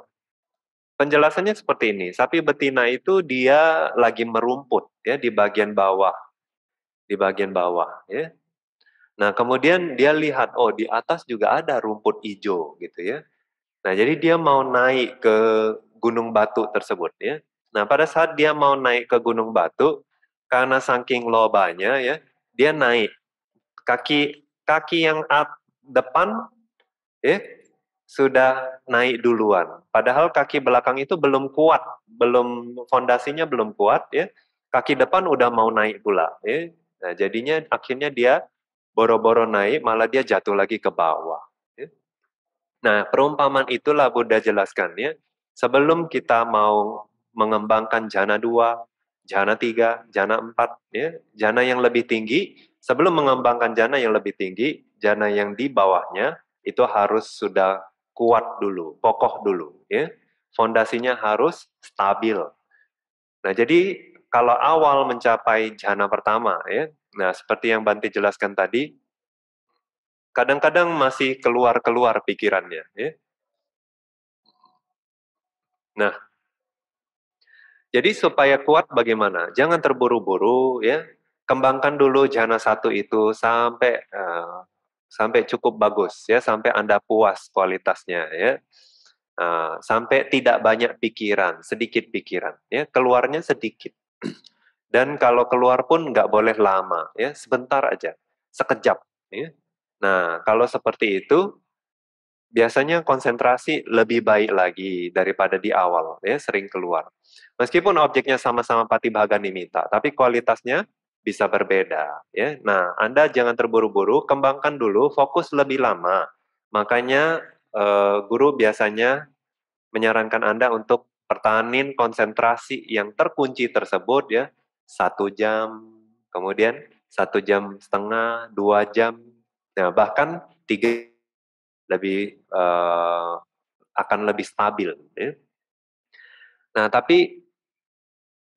Penjelasannya seperti ini, sapi betina itu dia lagi merumput ya di bagian bawah. Di bagian bawah ya. Nah, kemudian dia lihat oh di atas juga ada rumput hijau gitu ya. Nah, jadi dia mau naik ke gunung batu tersebut ya. Nah, pada saat dia mau naik ke gunung batu karena saking lobanya ya, dia naik kaki kaki yang at, depan ya sudah naik duluan. Padahal kaki belakang itu belum kuat, belum fondasinya belum kuat ya. Kaki depan udah mau naik pula ya. Nah, jadinya akhirnya dia boro-boro naik malah dia jatuh lagi ke bawah ya. Nah, perumpamaan itulah Buddha jelaskan ya. Sebelum kita mau mengembangkan jana dua, jana tiga, jana empat, ya, jana yang lebih tinggi, sebelum mengembangkan jana yang lebih tinggi, jana yang di bawahnya itu harus sudah kuat dulu, kokoh dulu, ya. Fondasinya harus stabil. Nah, jadi kalau awal mencapai jana pertama, ya. Nah, seperti yang Banti jelaskan tadi, kadang-kadang masih keluar-keluar pikirannya, ya. Nah, jadi supaya kuat bagaimana? Jangan terburu-buru, ya. Kembangkan dulu jana satu itu sampai uh, sampai cukup bagus ya sampai anda puas kualitasnya ya ah, sampai tidak banyak pikiran sedikit pikiran ya keluarnya sedikit dan kalau keluar pun nggak boleh lama ya sebentar aja sekejap ya nah kalau seperti itu biasanya konsentrasi lebih baik lagi daripada di awal ya sering keluar. Meskipun objeknya sama-sama bahagian nimita, tapi kualitasnya bisa berbeda ya. Nah, Anda jangan terburu-buru, kembangkan dulu, fokus lebih lama. Makanya uh, guru biasanya menyarankan Anda untuk pertahanin konsentrasi yang terkunci tersebut ya satu jam, kemudian satu jam setengah, dua jam, nah bahkan tiga lebih uh, akan lebih stabil. Ya. Nah tapi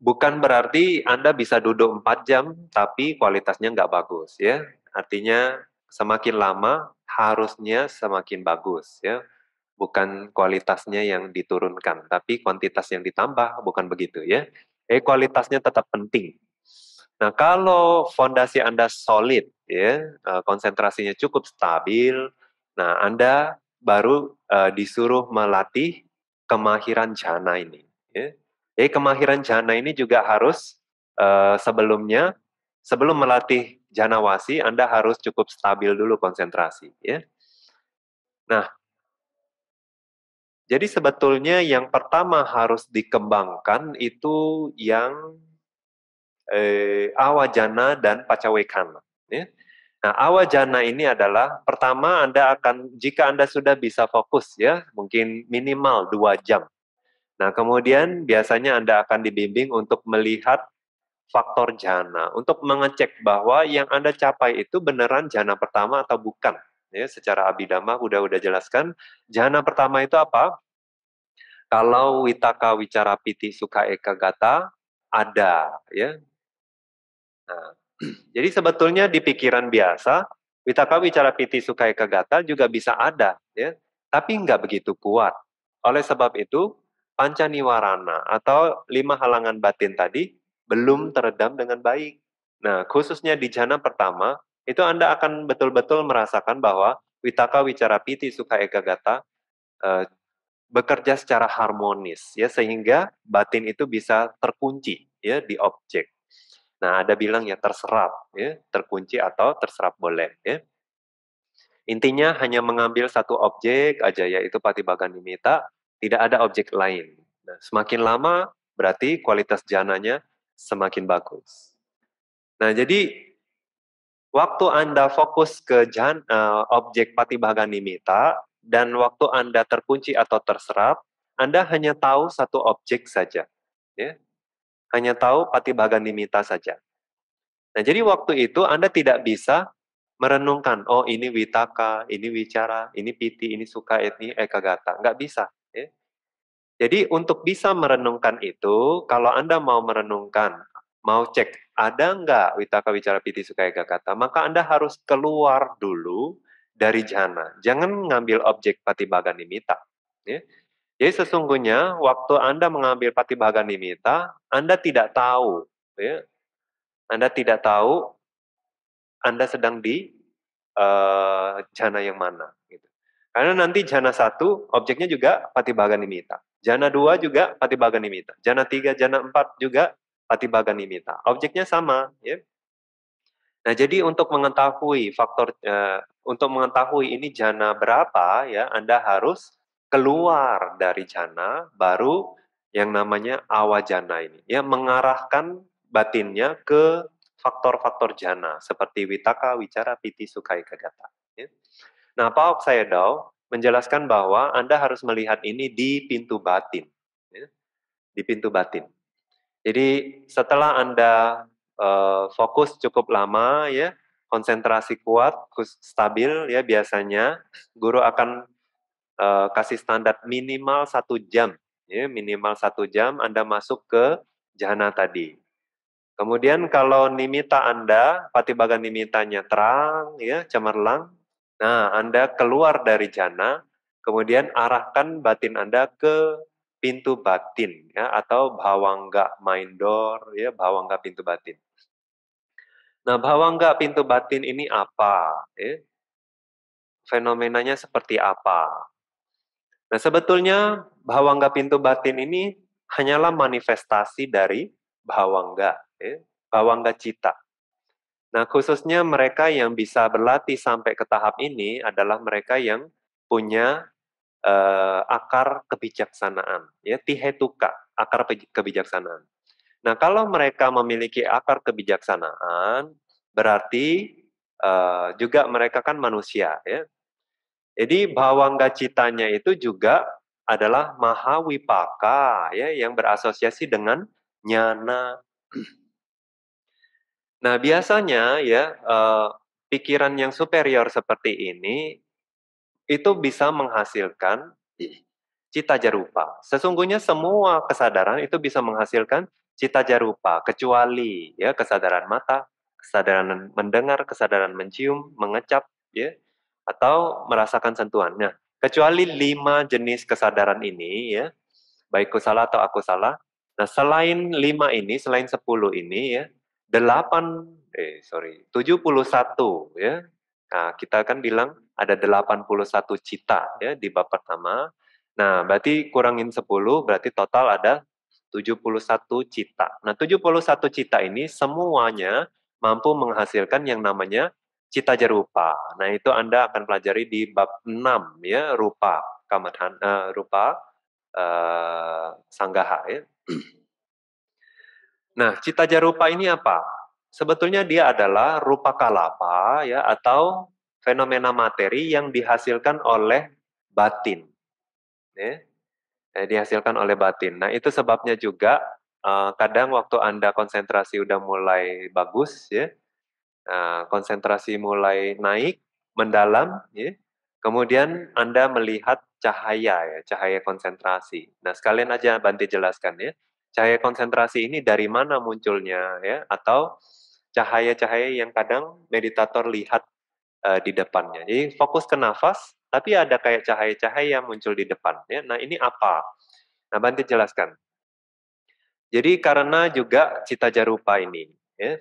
bukan berarti Anda bisa duduk 4 jam tapi kualitasnya nggak bagus ya. Artinya semakin lama harusnya semakin bagus ya. Bukan kualitasnya yang diturunkan, tapi kuantitas yang ditambah, bukan begitu ya. Eh kualitasnya tetap penting. Nah, kalau fondasi Anda solid ya, eh, konsentrasinya cukup stabil, nah Anda baru uh, disuruh melatih kemahiran jana ini ya jadi eh, kemahiran jana ini juga harus uh, sebelumnya sebelum melatih jana wasi, Anda harus cukup stabil dulu konsentrasi ya. Nah, jadi sebetulnya yang pertama harus dikembangkan itu yang eh, awajana dan pacawekana ya. Nah, awajana ini adalah pertama Anda akan jika Anda sudah bisa fokus ya, mungkin minimal dua jam Nah, kemudian biasanya Anda akan dibimbing untuk melihat faktor jana, untuk mengecek bahwa yang Anda capai itu beneran jana pertama atau bukan. Ya, secara abidama udah udah jelaskan, jana pertama itu apa? Kalau witaka wicara piti suka eka gata ada, ya. Nah, *clears throat* jadi sebetulnya di pikiran biasa, witaka wicara piti suka eka gata juga bisa ada, ya. Tapi nggak begitu kuat. Oleh sebab itu, pancaniwarana atau lima halangan batin tadi belum hmm. teredam dengan baik. Nah, khususnya di jana pertama, itu Anda akan betul-betul merasakan bahwa witaka wicara piti sukha egagata eh, bekerja secara harmonis ya sehingga batin itu bisa terkunci ya di objek. Nah, ada bilang ya terserap ya, terkunci atau terserap boleh ya. Intinya hanya mengambil satu objek aja yaitu mita. Tidak ada objek lain. Nah, semakin lama berarti kualitas jananya semakin bagus. Nah, jadi waktu Anda fokus ke jan, uh, objek patibhaga nimita dan waktu Anda terkunci atau terserap, Anda hanya tahu satu objek saja. Ya. Hanya tahu patibhaga nimita saja. Nah, jadi waktu itu Anda tidak bisa merenungkan, oh ini witaka, ini wicara, ini piti, ini suka, ini ekagata. Nggak bisa. Ya. Jadi untuk bisa merenungkan itu, kalau Anda mau merenungkan, mau cek ada nggak Witaka Wicara Piti Sukai kata, maka Anda harus keluar dulu dari jana. Jangan ngambil objek patibaga nimita. Ya. Jadi sesungguhnya waktu Anda mengambil patibaga nimita, Anda tidak tahu. Ya. Anda tidak tahu Anda sedang di uh, eh, jana yang mana. Gitu. Karena nanti jana satu objeknya juga patibaga nimita. Jana dua juga patibaga nimita. Jana tiga, jana empat juga patibaga nimita. Objeknya sama, ya. Nah, jadi untuk mengetahui faktor uh, untuk mengetahui ini jana berapa ya, Anda harus keluar dari jana baru yang namanya jana ini ya mengarahkan batinnya ke faktor-faktor jana seperti witaka, wicara, piti, sukai, kagata. Ya. Nah, Pak Oksayedaw menjelaskan bahwa Anda harus melihat ini di pintu batin. Ya. Di pintu batin. Jadi setelah Anda uh, fokus cukup lama ya, konsentrasi kuat, stabil ya biasanya, guru akan uh, kasih standar minimal satu jam. Ya, minimal satu jam Anda masuk ke jhana tadi. Kemudian kalau nimita Anda, patibaga nimitanya terang, ya, cemerlang, Nah, Anda keluar dari jana, kemudian arahkan batin Anda ke pintu batin ya atau bhawangga main door ya bhawangga pintu batin. Nah, bhawangga pintu batin ini apa? Ya? Fenomenanya seperti apa? Nah, sebetulnya bhawangga pintu batin ini hanyalah manifestasi dari bhawangga, ya, bhawangga cita. Nah, khususnya mereka yang bisa berlatih sampai ke tahap ini adalah mereka yang punya uh, akar kebijaksanaan, ya tihetuka, akar kebijaksanaan. Nah, kalau mereka memiliki akar kebijaksanaan, berarti uh, juga mereka kan manusia, ya. Jadi bawang gacitanya itu juga adalah mahawipaka, ya, yang berasosiasi dengan nyana. Nah, biasanya ya uh, pikiran yang superior seperti ini itu bisa menghasilkan cita jarupa. Sesungguhnya semua kesadaran itu bisa menghasilkan cita jarupa kecuali ya kesadaran mata, kesadaran mendengar, kesadaran mencium, mengecap ya atau merasakan sentuhannya kecuali lima jenis kesadaran ini ya, baik ku salah atau aku salah. Nah, selain lima ini, selain sepuluh ini ya, 8 eh sorry 71 ya. Nah, kita kan bilang ada 81 cita ya di bab pertama. Nah, berarti kurangin 10 berarti total ada 71 cita. Nah, 71 cita ini semuanya mampu menghasilkan yang namanya cita jarupa. Nah, itu Anda akan pelajari di bab 6 ya, rupa kamathan uh, eh, rupa uh, sanggaha ya. *clears throat* Nah, cita jarupa ini apa? Sebetulnya dia adalah rupa kalapa ya atau fenomena materi yang dihasilkan oleh batin. Ya. Eh, dihasilkan oleh batin. Nah, itu sebabnya juga uh, kadang waktu Anda konsentrasi udah mulai bagus ya. Eh, konsentrasi mulai naik, mendalam ya. Kemudian Anda melihat cahaya ya, cahaya konsentrasi. Nah, sekalian aja Banti jelaskan ya cahaya konsentrasi ini dari mana munculnya ya atau cahaya-cahaya yang kadang meditator lihat uh, di depannya. Jadi fokus ke nafas, tapi ada kayak cahaya-cahaya yang muncul di depan. Ya. Nah ini apa? Nah Banti jelaskan. Jadi karena juga cita jarupa ini, ya.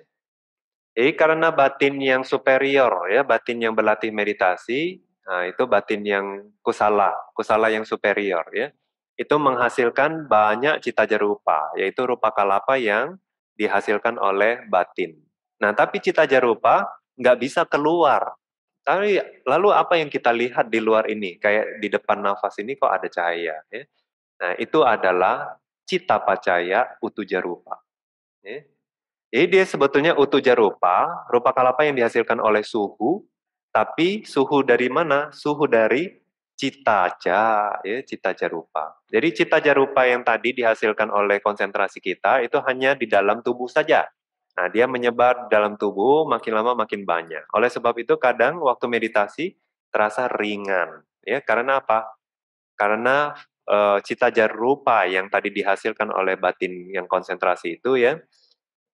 Jadi karena batin yang superior, ya batin yang berlatih meditasi, nah itu batin yang kusala, kusala yang superior, ya itu menghasilkan banyak cita jarupa, yaitu rupa kalapa yang dihasilkan oleh batin. Nah, tapi cita jarupa nggak bisa keluar. Tapi lalu apa yang kita lihat di luar ini? Kayak di depan nafas ini kok ada cahaya. Ya? Nah, itu adalah cita pacaya utu jarupa. Ya? Jadi dia sebetulnya utu rupa, rupa kalapa yang dihasilkan oleh suhu, tapi suhu dari mana? Suhu dari cita ja, ya, cita jarupa. Jadi cita jarupa yang tadi dihasilkan oleh konsentrasi kita itu hanya di dalam tubuh saja. Nah, dia menyebar dalam tubuh makin lama makin banyak. Oleh sebab itu kadang waktu meditasi terasa ringan, ya. Karena apa? Karena e, eh, cita jarupa yang tadi dihasilkan oleh batin yang konsentrasi itu ya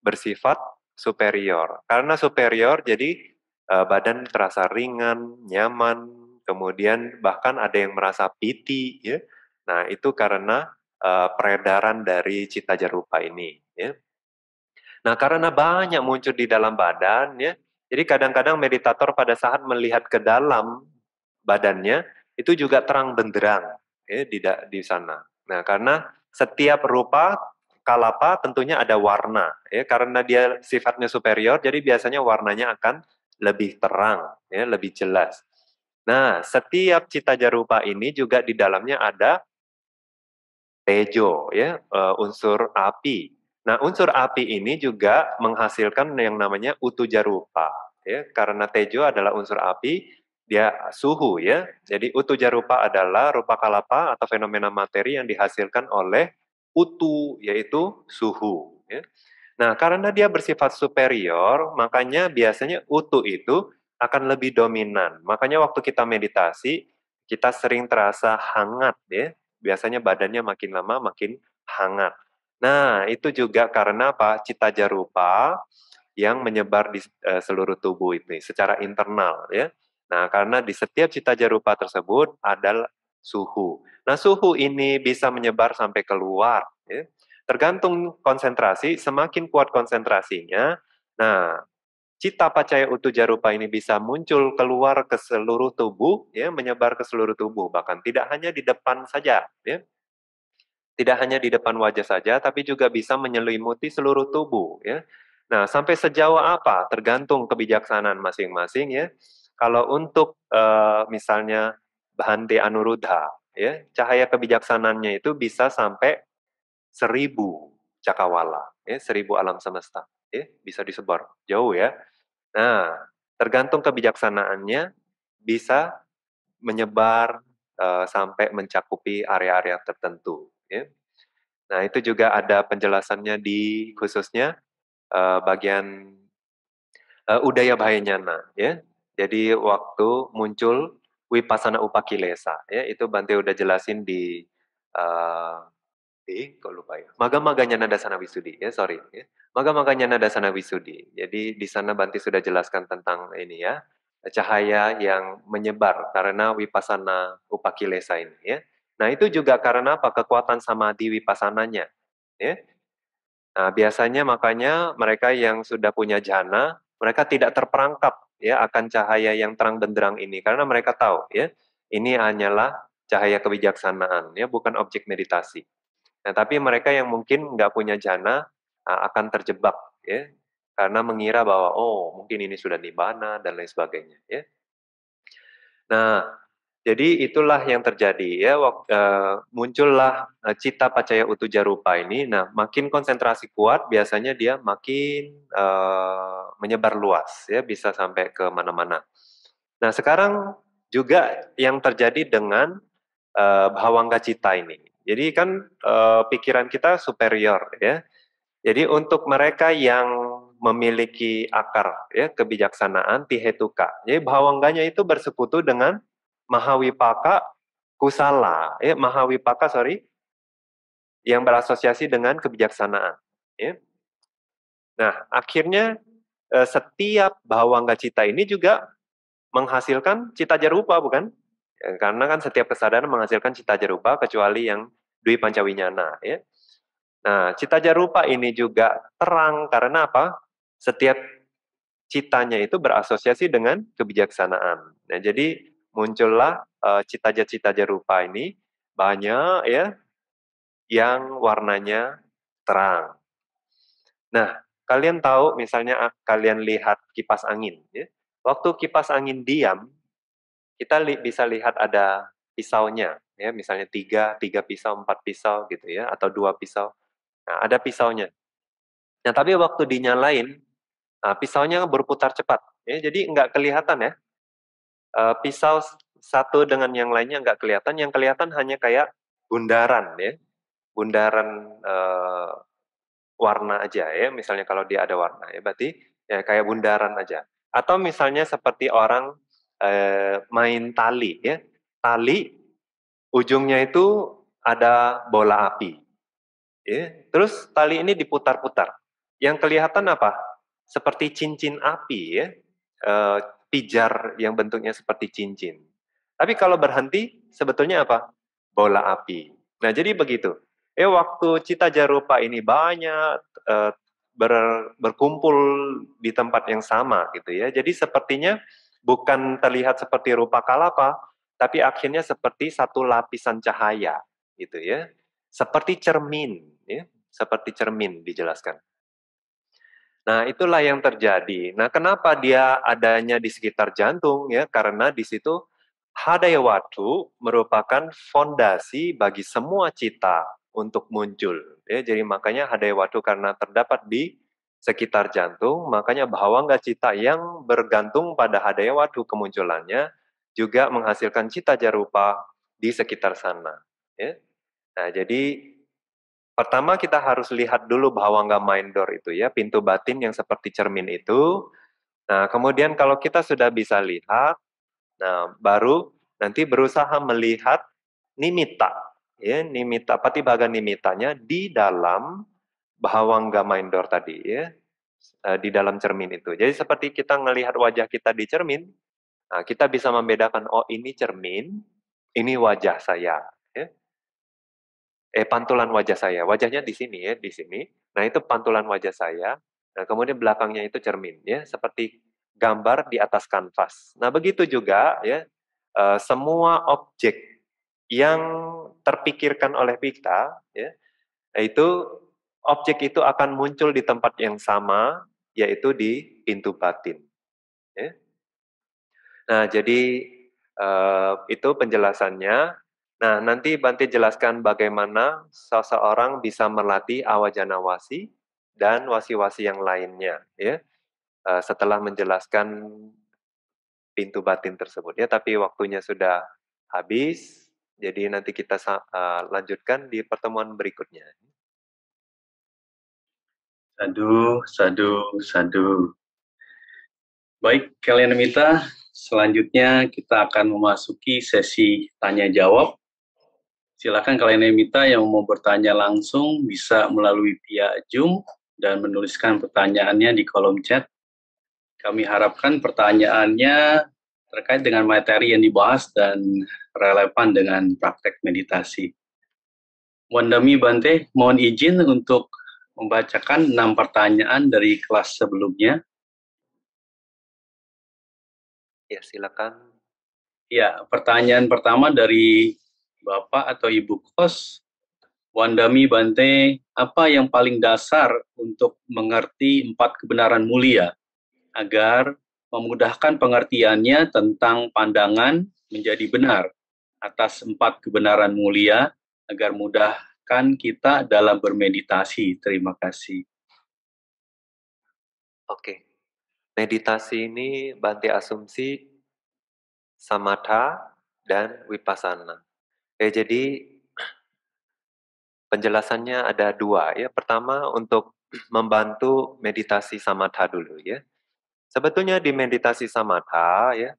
bersifat superior. Karena superior jadi e, badan terasa ringan, nyaman, kemudian bahkan ada yang merasa piti ya. Nah, itu karena uh, peredaran dari cita jarupa ini ya. Nah, karena banyak muncul di dalam badan ya. Jadi kadang-kadang meditator pada saat melihat ke dalam badannya itu juga terang benderang ya di di sana. Nah, karena setiap rupa kalapa tentunya ada warna ya karena dia sifatnya superior jadi biasanya warnanya akan lebih terang ya lebih jelas Nah, setiap cita jarupa ini juga di dalamnya ada tejo, ya, eh, unsur api. Nah, unsur api ini juga menghasilkan yang namanya utu jarupa, ya, karena tejo adalah unsur api, dia suhu, ya. Jadi utu jarupa adalah rupa kalapa atau fenomena materi yang dihasilkan oleh utu, yaitu suhu. Ya. Nah, karena dia bersifat superior, makanya biasanya utu itu akan lebih dominan. Makanya waktu kita meditasi, kita sering terasa hangat ya. Biasanya badannya makin lama makin hangat. Nah, itu juga karena apa? Cita jarupa yang menyebar di e, seluruh tubuh ini secara internal ya. Nah, karena di setiap cita jarupa tersebut ada suhu. Nah, suhu ini bisa menyebar sampai keluar ya. Tergantung konsentrasi, semakin kuat konsentrasinya, nah cita pacaya utuh jarupa ini bisa muncul keluar ke seluruh tubuh ya menyebar ke seluruh tubuh bahkan tidak hanya di depan saja ya tidak hanya di depan wajah saja tapi juga bisa menyelimuti seluruh tubuh ya nah sampai sejauh apa tergantung kebijaksanaan masing-masing ya kalau untuk uh, misalnya bhante anuruddha, ya cahaya kebijaksanaannya itu bisa sampai seribu cakawala ya seribu alam semesta ya bisa disebar jauh ya Nah, tergantung kebijaksanaannya bisa menyebar uh, sampai mencakupi area-area tertentu. Ya. Nah, itu juga ada penjelasannya di khususnya uh, bagian uh, udaya bahayanya. Ya. Jadi waktu muncul wipasana upakilesa, ya itu Bante udah jelasin di uh, Sudi, kok lupa ya. Maga-maganya nada sana wisudi ya, sorry. Ya. Maga-maganya nada sana wisudi. Jadi di sana Banti sudah jelaskan tentang ini ya, cahaya yang menyebar karena wipasana upakilesa ini ya. Nah itu juga karena apa kekuatan samadhi wipasananya ya. Nah biasanya makanya mereka yang sudah punya jana, mereka tidak terperangkap ya akan cahaya yang terang benderang ini karena mereka tahu ya ini hanyalah cahaya kebijaksanaan ya bukan objek meditasi Nah, tapi mereka yang mungkin nggak punya jana ah, akan terjebak ya karena mengira bahwa oh mungkin ini sudah nibana dan lain sebagainya ya. Nah, jadi itulah yang terjadi ya wak, e, muncullah e, cita pacaya utuh jarupa ini. Nah, makin konsentrasi kuat biasanya dia makin e, menyebar luas ya bisa sampai ke mana-mana. Nah, sekarang juga yang terjadi dengan e, bhawangka cita ini jadi kan e, pikiran kita superior ya. Jadi untuk mereka yang memiliki akar ya kebijaksanaan tihetuka. Jadi bhawangganya itu bersekutu dengan mahawipaka kusala ya mahawipaka sorry yang berasosiasi dengan kebijaksanaan. Ya. Nah akhirnya eh, setiap bhawangga cita ini juga menghasilkan cita jarupa bukan? Ya, karena kan setiap kesadaran menghasilkan cita jarupa kecuali yang Dwi Pancawinyana. Ya. Nah, cita jarupa ini juga terang karena apa? Setiap citanya itu berasosiasi dengan kebijaksanaan. Nah, jadi muncullah uh, cita-cita jarupa ini banyak ya yang warnanya terang. Nah, kalian tahu misalnya kalian lihat kipas angin ya. Waktu kipas angin diam, kita li bisa lihat ada pisaunya ya misalnya tiga tiga pisau empat pisau gitu ya atau dua pisau nah ada pisaunya nah tapi waktu dinyalain nah, pisaunya berputar cepat ya jadi nggak kelihatan ya e, pisau satu dengan yang lainnya nggak kelihatan yang kelihatan hanya kayak bundaran ya bundaran e, warna aja ya misalnya kalau dia ada warna ya berarti ya kayak bundaran aja atau misalnya seperti orang Eh, main tali ya. Tali ujungnya itu ada bola api. Ya. Terus tali ini diputar-putar. Yang kelihatan apa? Seperti cincin api ya. E, pijar yang bentuknya seperti cincin. Tapi kalau berhenti sebetulnya apa? Bola api. Nah, jadi begitu. Eh waktu cita jarupa ini banyak e, ber, berkumpul di tempat yang sama gitu ya. Jadi sepertinya bukan terlihat seperti rupa kalapa, tapi akhirnya seperti satu lapisan cahaya, gitu ya. Seperti cermin, ya. seperti cermin dijelaskan. Nah, itulah yang terjadi. Nah, kenapa dia adanya di sekitar jantung ya? Karena di situ hadaya watu merupakan fondasi bagi semua cita untuk muncul. Ya, jadi makanya hadaya watu karena terdapat di sekitar jantung, makanya bahawangga cita yang bergantung pada hadaya watu kemunculannya juga menghasilkan cita jarupa di sekitar sana. Ya. Nah, jadi pertama kita harus lihat dulu nggak mind door itu ya, pintu batin yang seperti cermin itu. Nah, kemudian kalau kita sudah bisa lihat, nah baru nanti berusaha melihat nimita, ya nimita, bagan nimitanya di dalam Bahawangga door tadi ya eh, di dalam cermin itu. Jadi seperti kita melihat wajah kita di cermin, nah, kita bisa membedakan oh ini cermin, ini wajah saya. Ya. Eh pantulan wajah saya, wajahnya di sini ya, di sini. Nah itu pantulan wajah saya. Nah kemudian belakangnya itu cermin ya, seperti gambar di atas kanvas. Nah begitu juga ya, eh, semua objek yang terpikirkan oleh kita ya, itu objek itu akan muncul di tempat yang sama, yaitu di pintu batin. Ya. Nah, jadi uh, itu penjelasannya. Nah, nanti banti jelaskan bagaimana seseorang bisa melatih awajana wasi dan wasi-wasi yang lainnya, ya. Uh, setelah menjelaskan pintu batin tersebut ya, tapi waktunya sudah habis. Jadi nanti kita uh, lanjutkan di pertemuan berikutnya. Sadu, sadu, sadu.
Baik, kalian Mita, selanjutnya kita akan memasuki sesi tanya jawab. Silakan kalian minta yang mau bertanya langsung bisa melalui via Zoom dan menuliskan pertanyaannya di kolom chat. Kami harapkan pertanyaannya terkait dengan materi yang dibahas dan relevan dengan praktek meditasi. demi Bante, mohon izin untuk membacakan enam pertanyaan dari kelas sebelumnya. Ya, silakan. Ya, pertanyaan pertama dari Bapak atau Ibu Kos. Wandami Bante, apa yang paling dasar untuk mengerti empat kebenaran mulia agar memudahkan pengertiannya tentang pandangan menjadi benar atas empat kebenaran mulia agar mudah menguatkan
kita dalam bermeditasi. Terima kasih. Oke. Meditasi ini Banti asumsi samatha dan wipasana. Ya, eh, jadi penjelasannya ada dua ya. Pertama untuk membantu meditasi samatha dulu ya. Sebetulnya di meditasi samatha ya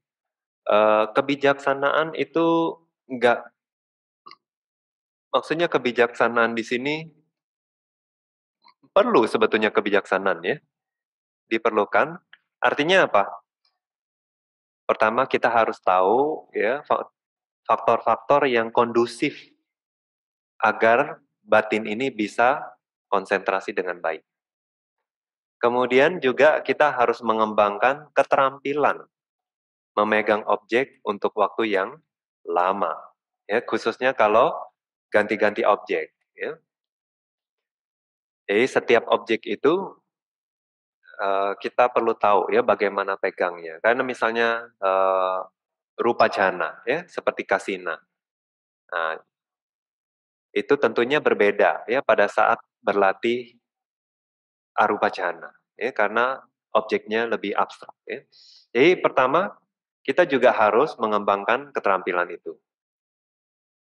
eh, kebijaksanaan itu nggak Maksudnya kebijaksanaan di sini perlu sebetulnya kebijaksanaan ya. Diperlukan. Artinya apa? Pertama kita harus tahu ya faktor-faktor yang kondusif agar batin ini bisa konsentrasi dengan baik. Kemudian juga kita harus mengembangkan keterampilan memegang objek untuk waktu yang lama. Ya, khususnya kalau ganti-ganti objek. Ya. Jadi setiap objek itu uh, kita perlu tahu ya bagaimana pegangnya. Karena misalnya uh, rupa jana ya seperti kasina. Nah, itu tentunya berbeda ya pada saat berlatih arupa jana ya karena objeknya lebih abstrak ya. Jadi pertama kita juga harus mengembangkan keterampilan itu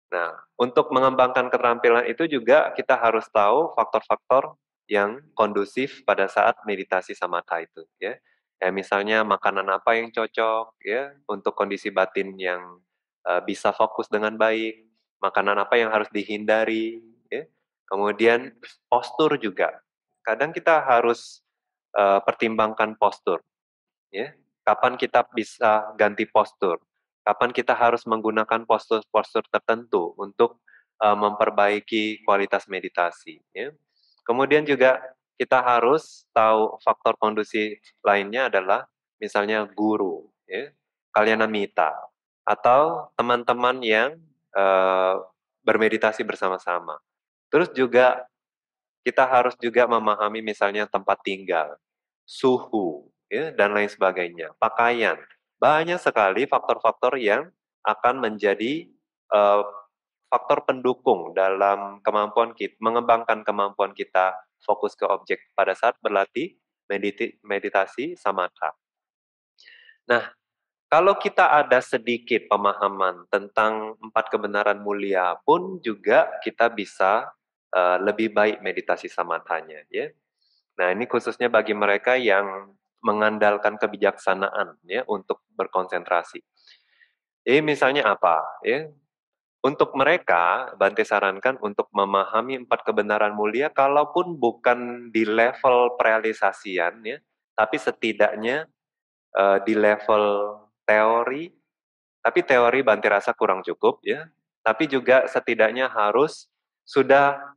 Nah, untuk mengembangkan keterampilan itu juga kita harus tahu faktor-faktor yang kondusif pada saat meditasi samatha itu, ya. Ya, misalnya makanan apa yang cocok, ya, untuk kondisi batin yang uh, bisa fokus dengan baik, makanan apa yang harus dihindari, ya. Kemudian postur juga. Kadang kita harus uh, pertimbangkan postur, ya. Kapan kita bisa ganti postur? kapan kita harus menggunakan postur-postur tertentu untuk uh, memperbaiki kualitas meditasi. Ya. Kemudian juga kita harus tahu faktor kondusif lainnya adalah misalnya guru, ya, amita atau teman-teman yang uh, bermeditasi bersama-sama. Terus juga kita harus juga memahami misalnya tempat tinggal, suhu, ya, dan lain sebagainya, pakaian banyak sekali faktor-faktor yang akan menjadi uh, faktor pendukung dalam kemampuan kita mengembangkan kemampuan kita fokus ke objek pada saat berlatih meditasi, meditasi samatha. Nah, kalau kita ada sedikit pemahaman tentang empat kebenaran mulia pun juga kita bisa uh, lebih baik meditasi samatanya ya. Nah, ini khususnya bagi mereka yang mengandalkan kebijaksanaan ya untuk berkonsentrasi. Eh misalnya apa? Ya, untuk mereka Bante sarankan untuk memahami empat kebenaran mulia kalaupun bukan di level realisasian ya, tapi setidaknya uh, di level teori tapi teori Bante rasa kurang cukup ya, tapi juga setidaknya harus sudah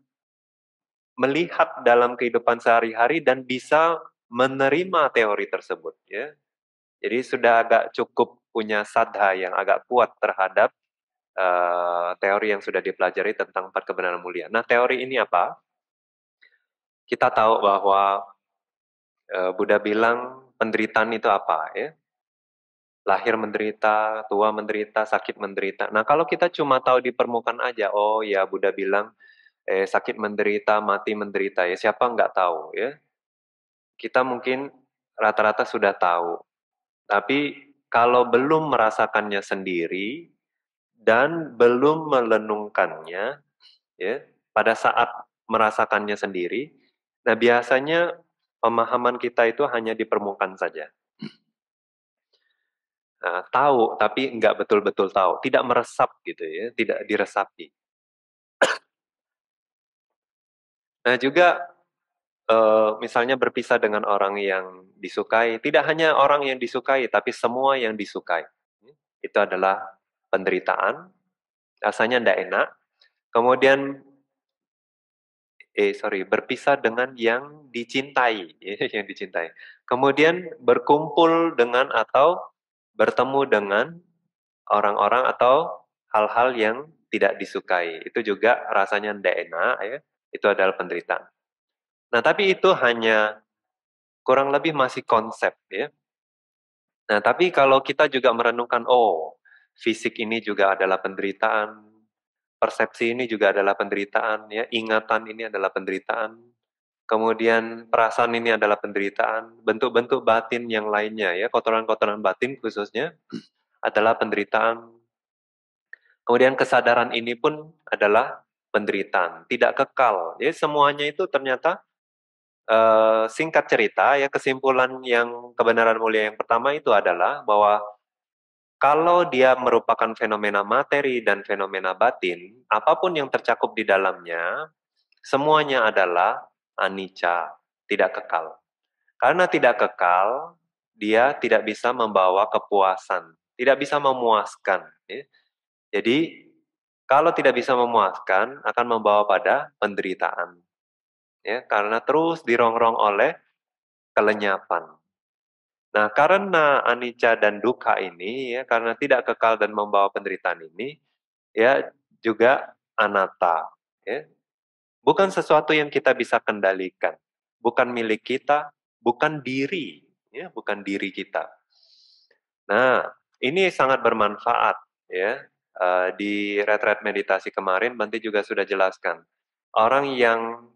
melihat dalam kehidupan sehari-hari dan bisa menerima teori tersebut ya. Jadi sudah agak cukup punya sadha yang agak kuat terhadap uh, teori yang sudah dipelajari tentang empat kebenaran mulia. Nah, teori ini apa? Kita tahu bahwa uh, Buddha bilang penderitaan itu apa ya? Lahir menderita, tua menderita, sakit menderita. Nah, kalau kita cuma tahu di permukaan aja, oh ya Buddha bilang eh, sakit menderita, mati menderita ya. Siapa nggak tahu ya? kita mungkin rata-rata sudah tahu. Tapi kalau belum merasakannya sendiri dan belum melenungkannya, ya, pada saat merasakannya sendiri, nah biasanya pemahaman kita itu hanya di permukaan saja. Nah, tahu tapi nggak betul-betul tahu, tidak meresap gitu ya, tidak diresapi. *clears throat* Nah juga uh, misalnya berpisah dengan orang yang disukai, tidak hanya orang yang disukai, tapi semua yang disukai. Itu adalah penderitaan, rasanya tidak enak. Kemudian, eh sorry, berpisah dengan yang dicintai, *laughs* ya, yang dicintai. Kemudian berkumpul dengan atau bertemu dengan orang-orang atau hal-hal yang tidak disukai. Itu juga rasanya tidak enak, ya. Itu adalah penderitaan. Nah, tapi itu hanya kurang lebih masih konsep ya. Nah, tapi kalau kita juga merenungkan, oh, fisik ini juga adalah penderitaan, persepsi ini juga adalah penderitaan, ya, ingatan ini adalah penderitaan, kemudian perasaan ini adalah penderitaan, bentuk-bentuk batin yang lainnya, ya, kotoran-kotoran batin khususnya *clears throat* adalah penderitaan. Kemudian kesadaran ini pun adalah penderitaan, tidak kekal. Jadi ya, semuanya itu ternyata Eh, singkat cerita ya kesimpulan yang kebenaran mulia yang pertama itu adalah bahwa kalau dia merupakan fenomena materi dan fenomena batin, apapun yang tercakup di dalamnya, semuanya adalah anicca, tidak kekal. Karena tidak kekal, dia tidak bisa membawa kepuasan, tidak bisa memuaskan. Ya. Jadi, kalau tidak bisa memuaskan, akan membawa pada penderitaan ya karena terus dirongrong oleh kelenyapan. Nah, karena anicca dan duka ini ya karena tidak kekal dan membawa penderitaan ini ya juga anatta ya. Bukan sesuatu yang kita bisa kendalikan, bukan milik kita, bukan diri ya, bukan diri kita. Nah, ini sangat bermanfaat ya. Eh, di retret meditasi kemarin nanti juga sudah jelaskan. Orang yang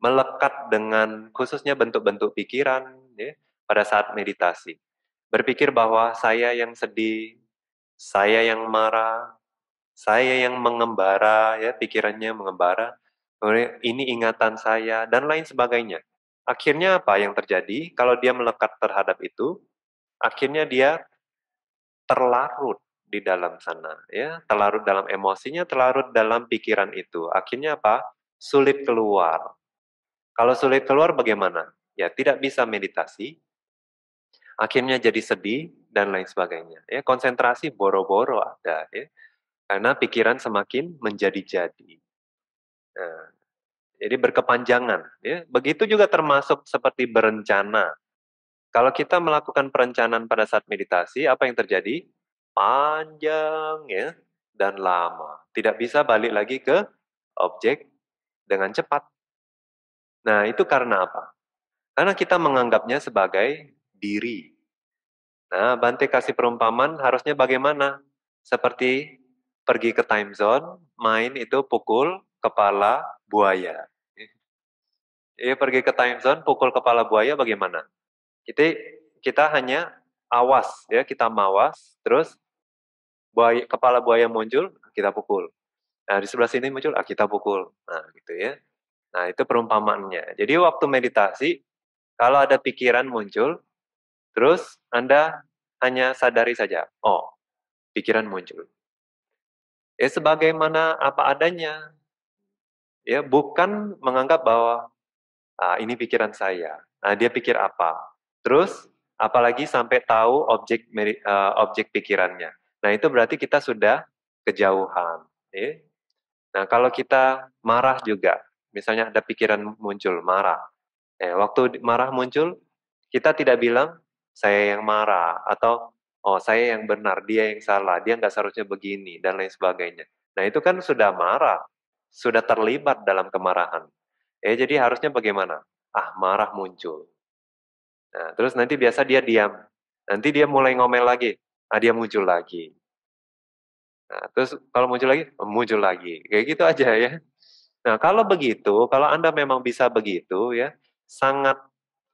melekat dengan khususnya bentuk-bentuk pikiran ya, pada saat meditasi. Berpikir bahwa saya yang sedih, saya yang marah, saya yang mengembara, ya pikirannya mengembara, ini ingatan saya, dan lain sebagainya. Akhirnya apa yang terjadi? Kalau dia melekat terhadap itu, akhirnya dia terlarut di dalam sana, ya terlarut dalam emosinya, terlarut dalam pikiran itu. Akhirnya apa? Sulit keluar kalau sulit keluar bagaimana? Ya tidak bisa meditasi, akhirnya jadi sedih dan lain sebagainya. Ya konsentrasi boro-boro ada ya. Karena pikiran semakin menjadi-jadi. Nah, jadi berkepanjangan ya. Begitu juga termasuk seperti berencana. Kalau kita melakukan perencanaan pada saat meditasi, apa yang terjadi? Panjang ya dan lama. Tidak bisa balik lagi ke objek dengan cepat Nah, itu karena apa? Karena kita menganggapnya sebagai diri. Nah, Bante kasih perumpamaan harusnya bagaimana? Seperti pergi ke time zone, main itu pukul kepala buaya. iya pergi ke time zone, pukul kepala buaya bagaimana? Kita, kita hanya awas, ya kita mawas, terus buaya, kepala buaya muncul, kita pukul. Nah, di sebelah sini muncul, ah, kita pukul. Nah, gitu ya. Nah, itu perumpamaannya. Jadi waktu meditasi, kalau ada pikiran muncul, terus Anda hanya sadari saja, oh, pikiran muncul. Ya, sebagaimana apa adanya. Ya, bukan menganggap bahwa ah, ini pikiran saya. Nah, dia pikir apa? Terus, apalagi sampai tahu objek uh, objek pikirannya. Nah, itu berarti kita sudah kejauhan. Ya. Nah, kalau kita marah juga, Misalnya ada pikiran muncul, marah. Eh, waktu marah muncul, kita tidak bilang, saya yang marah, atau oh saya yang benar, dia yang salah, dia nggak seharusnya begini, dan lain sebagainya. Nah itu kan sudah marah, sudah terlibat dalam kemarahan. Eh, jadi harusnya bagaimana? Ah, marah muncul. Nah, terus nanti biasa dia diam. Nanti dia mulai ngomel lagi. Ah, dia muncul lagi. Nah, terus kalau muncul lagi, oh, muncul lagi. Kayak gitu aja ya. Nah, kalau begitu, kalau Anda memang bisa begitu ya, sangat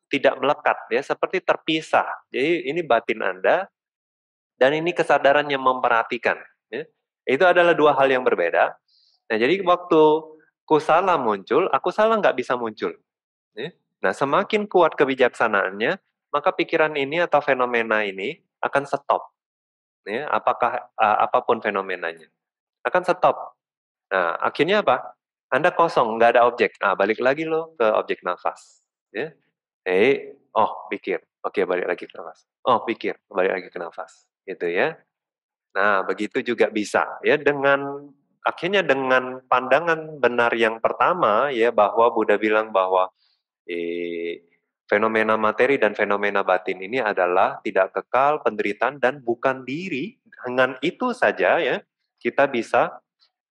tidak melekat ya, seperti terpisah. Jadi ini batin Anda dan ini kesadaran yang memperhatikan. Ya. Itu adalah dua hal yang berbeda. Nah, jadi waktu salah muncul, aku salah nggak bisa muncul. Ya. Nah, semakin kuat kebijaksanaannya, maka pikiran ini atau fenomena ini akan stop. Ya, apakah uh, apapun fenomenanya akan stop. Nah, akhirnya apa? Anda kosong, nggak ada objek. Nah, balik lagi lo ke objek nafas. Ya. Eh, oh, pikir. Oke, balik lagi ke nafas. Oh, pikir. Balik lagi ke nafas. Gitu ya. Nah, begitu juga bisa. Ya, dengan akhirnya dengan pandangan benar yang pertama ya bahwa Buddha bilang bahwa eh, fenomena materi dan fenomena batin ini adalah tidak kekal penderitaan dan bukan diri dengan itu saja ya kita bisa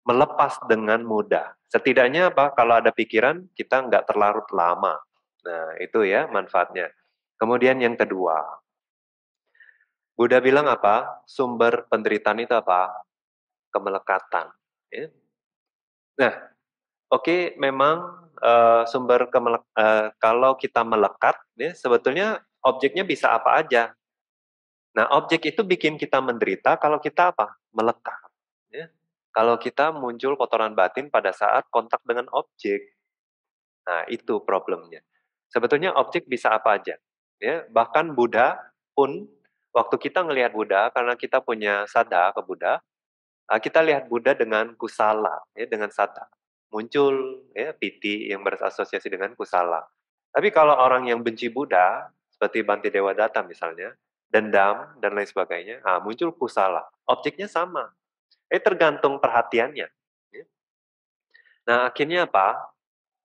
melepas dengan mudah Setidaknya apa? Kalau ada pikiran, kita nggak terlarut lama. Nah, itu ya manfaatnya. Kemudian yang kedua, Buddha bilang apa? Sumber penderitaan itu apa? Kemelekatan. Ya. Nah, oke, okay, memang uh, sumber kemelek, uh, kalau kita melekat, ya, sebetulnya objeknya bisa apa aja. Nah, objek itu bikin kita menderita kalau kita apa? Melekat. Ya kalau kita muncul kotoran batin pada saat kontak dengan objek. Nah, itu problemnya. Sebetulnya objek bisa apa aja. Ya, bahkan Buddha pun waktu kita ngelihat Buddha karena kita punya sada ke Buddha, ah, kita lihat Buddha dengan kusala, ya, dengan sada. Muncul ya, piti yang berasosiasi dengan kusala. Tapi kalau orang yang benci Buddha, seperti Banti Dewa Data misalnya, dendam dan lain sebagainya, nah, muncul kusala. Objeknya sama, Eh tergantung perhatiannya. Ya. Nah akhirnya apa?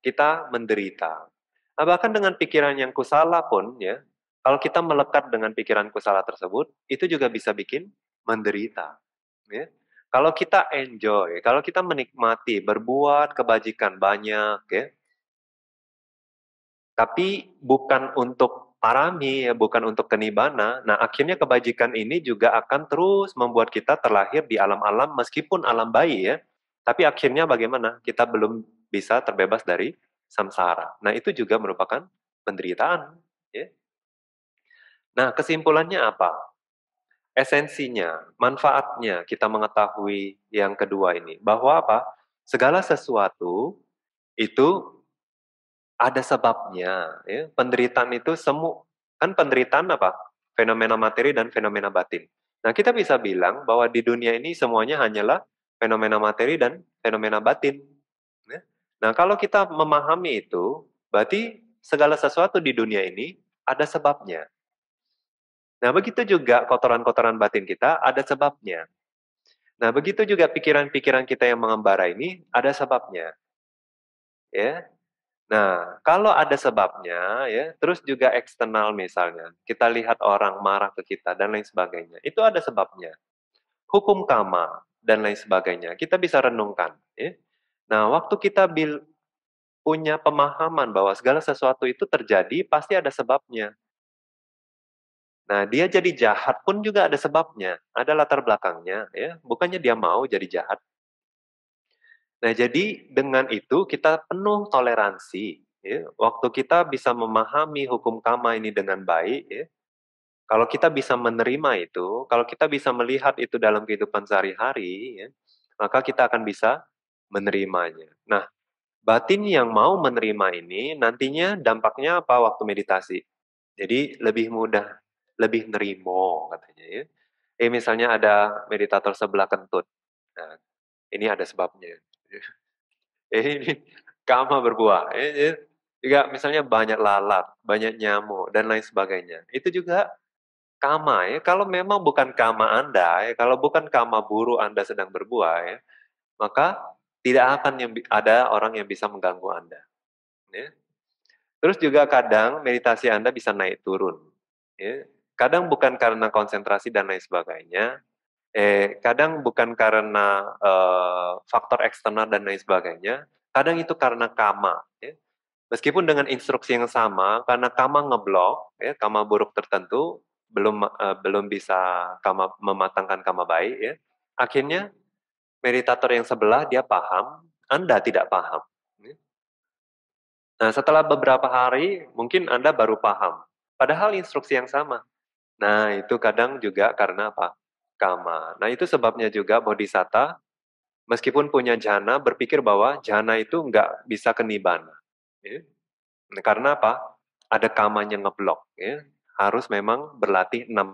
Kita menderita. Nah, bahkan dengan pikiran yang kusala pun ya, kalau kita melekat dengan pikiran kusala tersebut, itu juga bisa bikin menderita. Ya. Kalau kita enjoy, kalau kita menikmati, berbuat kebajikan banyak, ya, tapi bukan untuk parami, ya, bukan untuk kenibana. Nah, akhirnya kebajikan ini juga akan terus membuat kita terlahir di alam-alam meskipun alam bayi ya. Tapi akhirnya bagaimana? Kita belum bisa terbebas dari samsara. Nah, itu juga merupakan penderitaan. Ya. Nah, kesimpulannya apa? Esensinya, manfaatnya kita mengetahui yang kedua ini. Bahwa apa? Segala sesuatu itu ada sebabnya. Ya. Penderitaan itu semu kan penderitaan apa? Fenomena materi dan fenomena batin. Nah kita bisa bilang bahwa di dunia ini semuanya hanyalah fenomena materi dan fenomena batin. Ya. Nah kalau kita memahami itu, berarti segala sesuatu di dunia ini ada sebabnya. Nah begitu juga kotoran-kotoran batin kita ada sebabnya. Nah begitu juga pikiran-pikiran kita yang mengembara ini ada sebabnya. Ya, Nah, kalau ada sebabnya ya, terus juga eksternal misalnya, kita lihat orang marah ke kita dan lain sebagainya. Itu ada sebabnya. Hukum karma dan lain sebagainya. Kita bisa renungkan, ya. Nah, waktu kita bil punya pemahaman bahwa segala sesuatu itu terjadi pasti ada sebabnya. Nah, dia jadi jahat pun juga ada sebabnya, ada latar belakangnya, ya. Bukannya dia mau jadi jahat, Nah, jadi dengan itu kita penuh toleransi. Ya. Waktu kita bisa memahami hukum kama ini dengan baik, ya. kalau kita bisa menerima itu, kalau kita bisa melihat itu dalam kehidupan sehari-hari, ya, maka kita akan bisa menerimanya. Nah, batin yang mau menerima ini nantinya dampaknya apa waktu meditasi? Jadi lebih mudah, lebih nerimo katanya ya. Eh misalnya ada meditator sebelah kentut. Nah, ini ada sebabnya. *laughs* ini kama berbuah. Ini juga misalnya banyak lalat, banyak nyamuk dan lain sebagainya. Itu juga kama ya. Kalau memang bukan kama Anda, ya, kalau bukan kama buruk Anda sedang berbuah ya, maka tidak akan yang ada orang yang bisa mengganggu Anda. Ya. Terus juga kadang meditasi Anda bisa naik turun. Ya. Kadang bukan karena konsentrasi dan lain sebagainya, eh, kadang bukan karena eh, faktor eksternal dan lain sebagainya, kadang itu karena kama. Ya. Meskipun dengan instruksi yang sama, karena kama ngeblok, ya, kama buruk tertentu belum eh, belum bisa kama mematangkan kama baik, ya. akhirnya meditator yang sebelah dia paham, anda tidak paham. Ya. Nah setelah beberapa hari mungkin anda baru paham, padahal instruksi yang sama. Nah itu kadang juga karena apa? kama. Nah itu sebabnya juga bodhisatta meskipun punya jana berpikir bahwa jana itu nggak bisa ke nibana. Ya. Nah, karena apa? Ada kamanya ngeblok. Ya. Harus memang
berlatih enam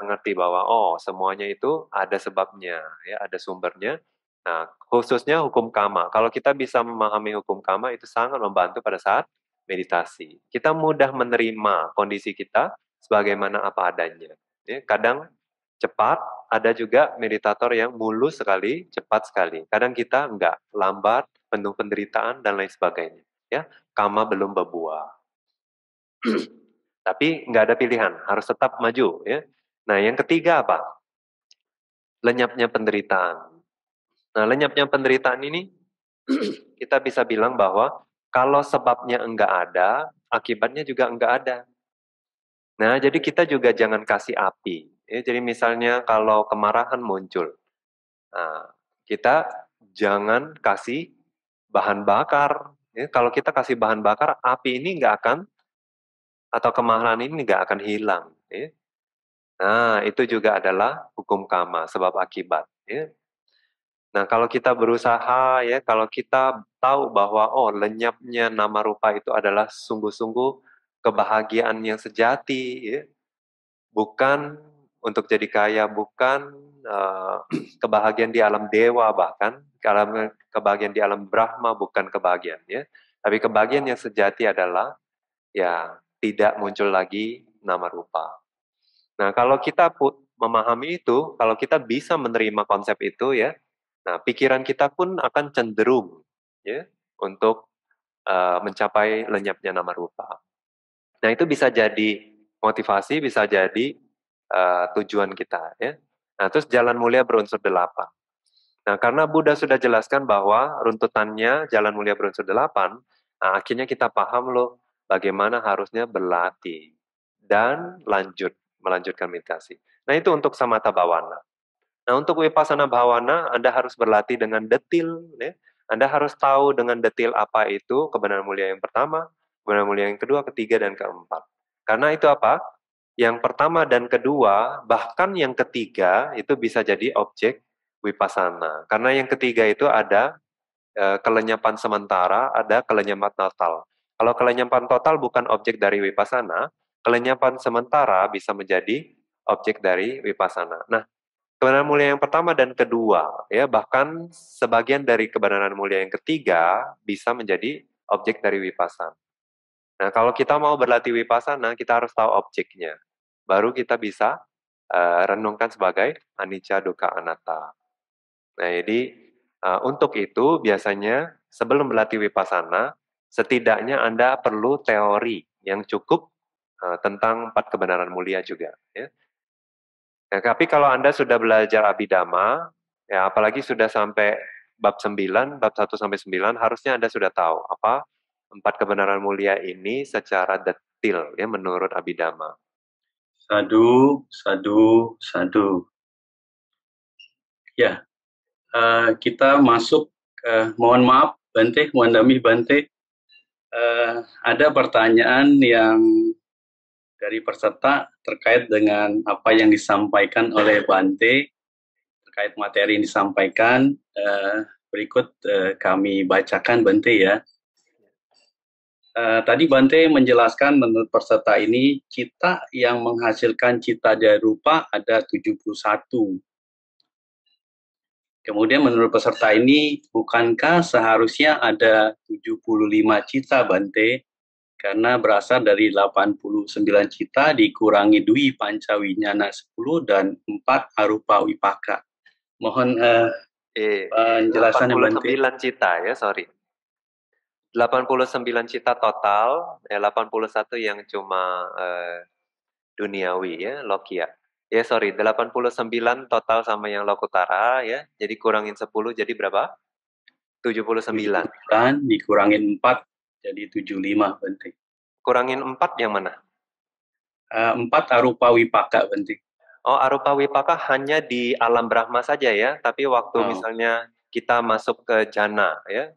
mengerti bahwa oh semuanya itu ada sebabnya ya ada sumbernya Nah, khususnya hukum kama. Kalau kita bisa memahami hukum kama itu sangat membantu pada saat meditasi. Kita mudah menerima kondisi kita sebagaimana apa adanya. Ya, kadang cepat, ada juga meditator yang mulus sekali, cepat sekali. Kadang kita enggak, lambat, penuh penderitaan dan lain sebagainya. Ya, kama belum berbuah. *clears throat* Tapi enggak ada pilihan, harus tetap maju. Ya. Nah, yang ketiga apa? Lenyapnya penderitaan Nah, lenyapnya penderitaan ini *clears throat* kita bisa bilang bahwa kalau sebabnya enggak ada, akibatnya juga enggak ada. Nah, jadi kita juga jangan kasih api. Ya, jadi misalnya kalau kemarahan muncul, nah, kita jangan kasih bahan bakar. Ya, kalau kita kasih bahan bakar, api ini enggak akan atau kemarahan ini enggak akan hilang. Ya. Nah, itu juga adalah hukum kama, sebab akibat. Ya. Nah, kalau kita berusaha ya, kalau kita tahu bahwa oh lenyapnya nama rupa itu adalah sungguh-sungguh kebahagiaan yang sejati, ya. bukan untuk jadi kaya, bukan uh, *clears throat* kebahagiaan di alam dewa bahkan, alam kebahagiaan di alam Brahma bukan kebahagiaan ya, tapi kebahagiaan yang sejati adalah ya tidak muncul lagi nama rupa. Nah, kalau kita put, memahami itu, kalau kita bisa menerima konsep itu ya, Nah, pikiran kita pun akan cenderung ya untuk uh, mencapai lenyapnya nama rupa. Nah, itu bisa jadi motivasi, bisa jadi uh, tujuan kita ya. Nah, terus jalan mulia berunsur delapan. Nah, karena Buddha sudah jelaskan bahwa runtutannya jalan mulia berunsur delapan, nah, akhirnya kita paham loh bagaimana harusnya berlatih dan lanjut melanjutkan meditasi. Nah, itu untuk samata bawana. Nah, untuk wipasana bhavana Anda harus berlatih dengan detil ya. Anda harus tahu dengan detil apa itu kebenaran mulia yang pertama, kebenaran mulia yang kedua, ketiga dan keempat. Karena itu apa? Yang pertama dan kedua, bahkan yang ketiga itu bisa jadi objek wipasana. Karena yang ketiga itu ada e, kelenyapan sementara, ada kelenyapan total. Kalau kelenyapan total bukan objek dari wipasana, kelenyapan sementara bisa menjadi objek dari wipasana. Nah, kebenaran mulia yang pertama dan kedua, ya bahkan sebagian dari kebenaran mulia yang ketiga bisa menjadi objek dari wipasan. Nah, kalau kita mau berlatih wipasana, kita harus tahu objeknya. Baru kita bisa uh, renungkan sebagai anicca dukkha anatta. Nah, jadi uh, untuk itu biasanya sebelum berlatih wipasana, setidaknya Anda perlu teori yang cukup uh, tentang empat kebenaran mulia juga. Ya. Ya, tapi kalau Anda sudah belajar abidama, ya apalagi sudah sampai bab 9, bab 1 sampai 9, harusnya Anda sudah tahu apa empat kebenaran mulia ini secara detil ya menurut abidama. Sadu, sadu,
sadu. Ya, uh, kita masuk, uh, mohon maaf Bante, mohon dami Bante, uh, ada pertanyaan yang dari peserta terkait dengan apa yang disampaikan oleh Bante terkait materi yang disampaikan uh, berikut uh, kami bacakan Bante ya. Uh, tadi Bante menjelaskan menurut peserta ini cita yang menghasilkan cita dari rupa ada 71. Kemudian menurut peserta ini bukankah seharusnya ada 75 cita Bante? karena berasal dari 89 cita dikurangi dui pancawinyana 10 dan 4 arupa
wipaka. Mohon uh, eh, penjelasan yang penting. 89 cita ya, sorry. 89 cita total, eh, 81 yang cuma eh, duniawi ya, lokia. Ya sorry, 89 total sama yang lokutara ya, jadi kurangin 10 jadi berapa? 79. 79 dikurangin 4 jadi 75 Bentik. Kurangin empat yang mana? Uh, eh, 4 Arupa Wipaka Bentik. Oh, Arupa Wipaka hanya di alam Brahma saja ya, tapi waktu oh. misalnya kita masuk ke Jana ya.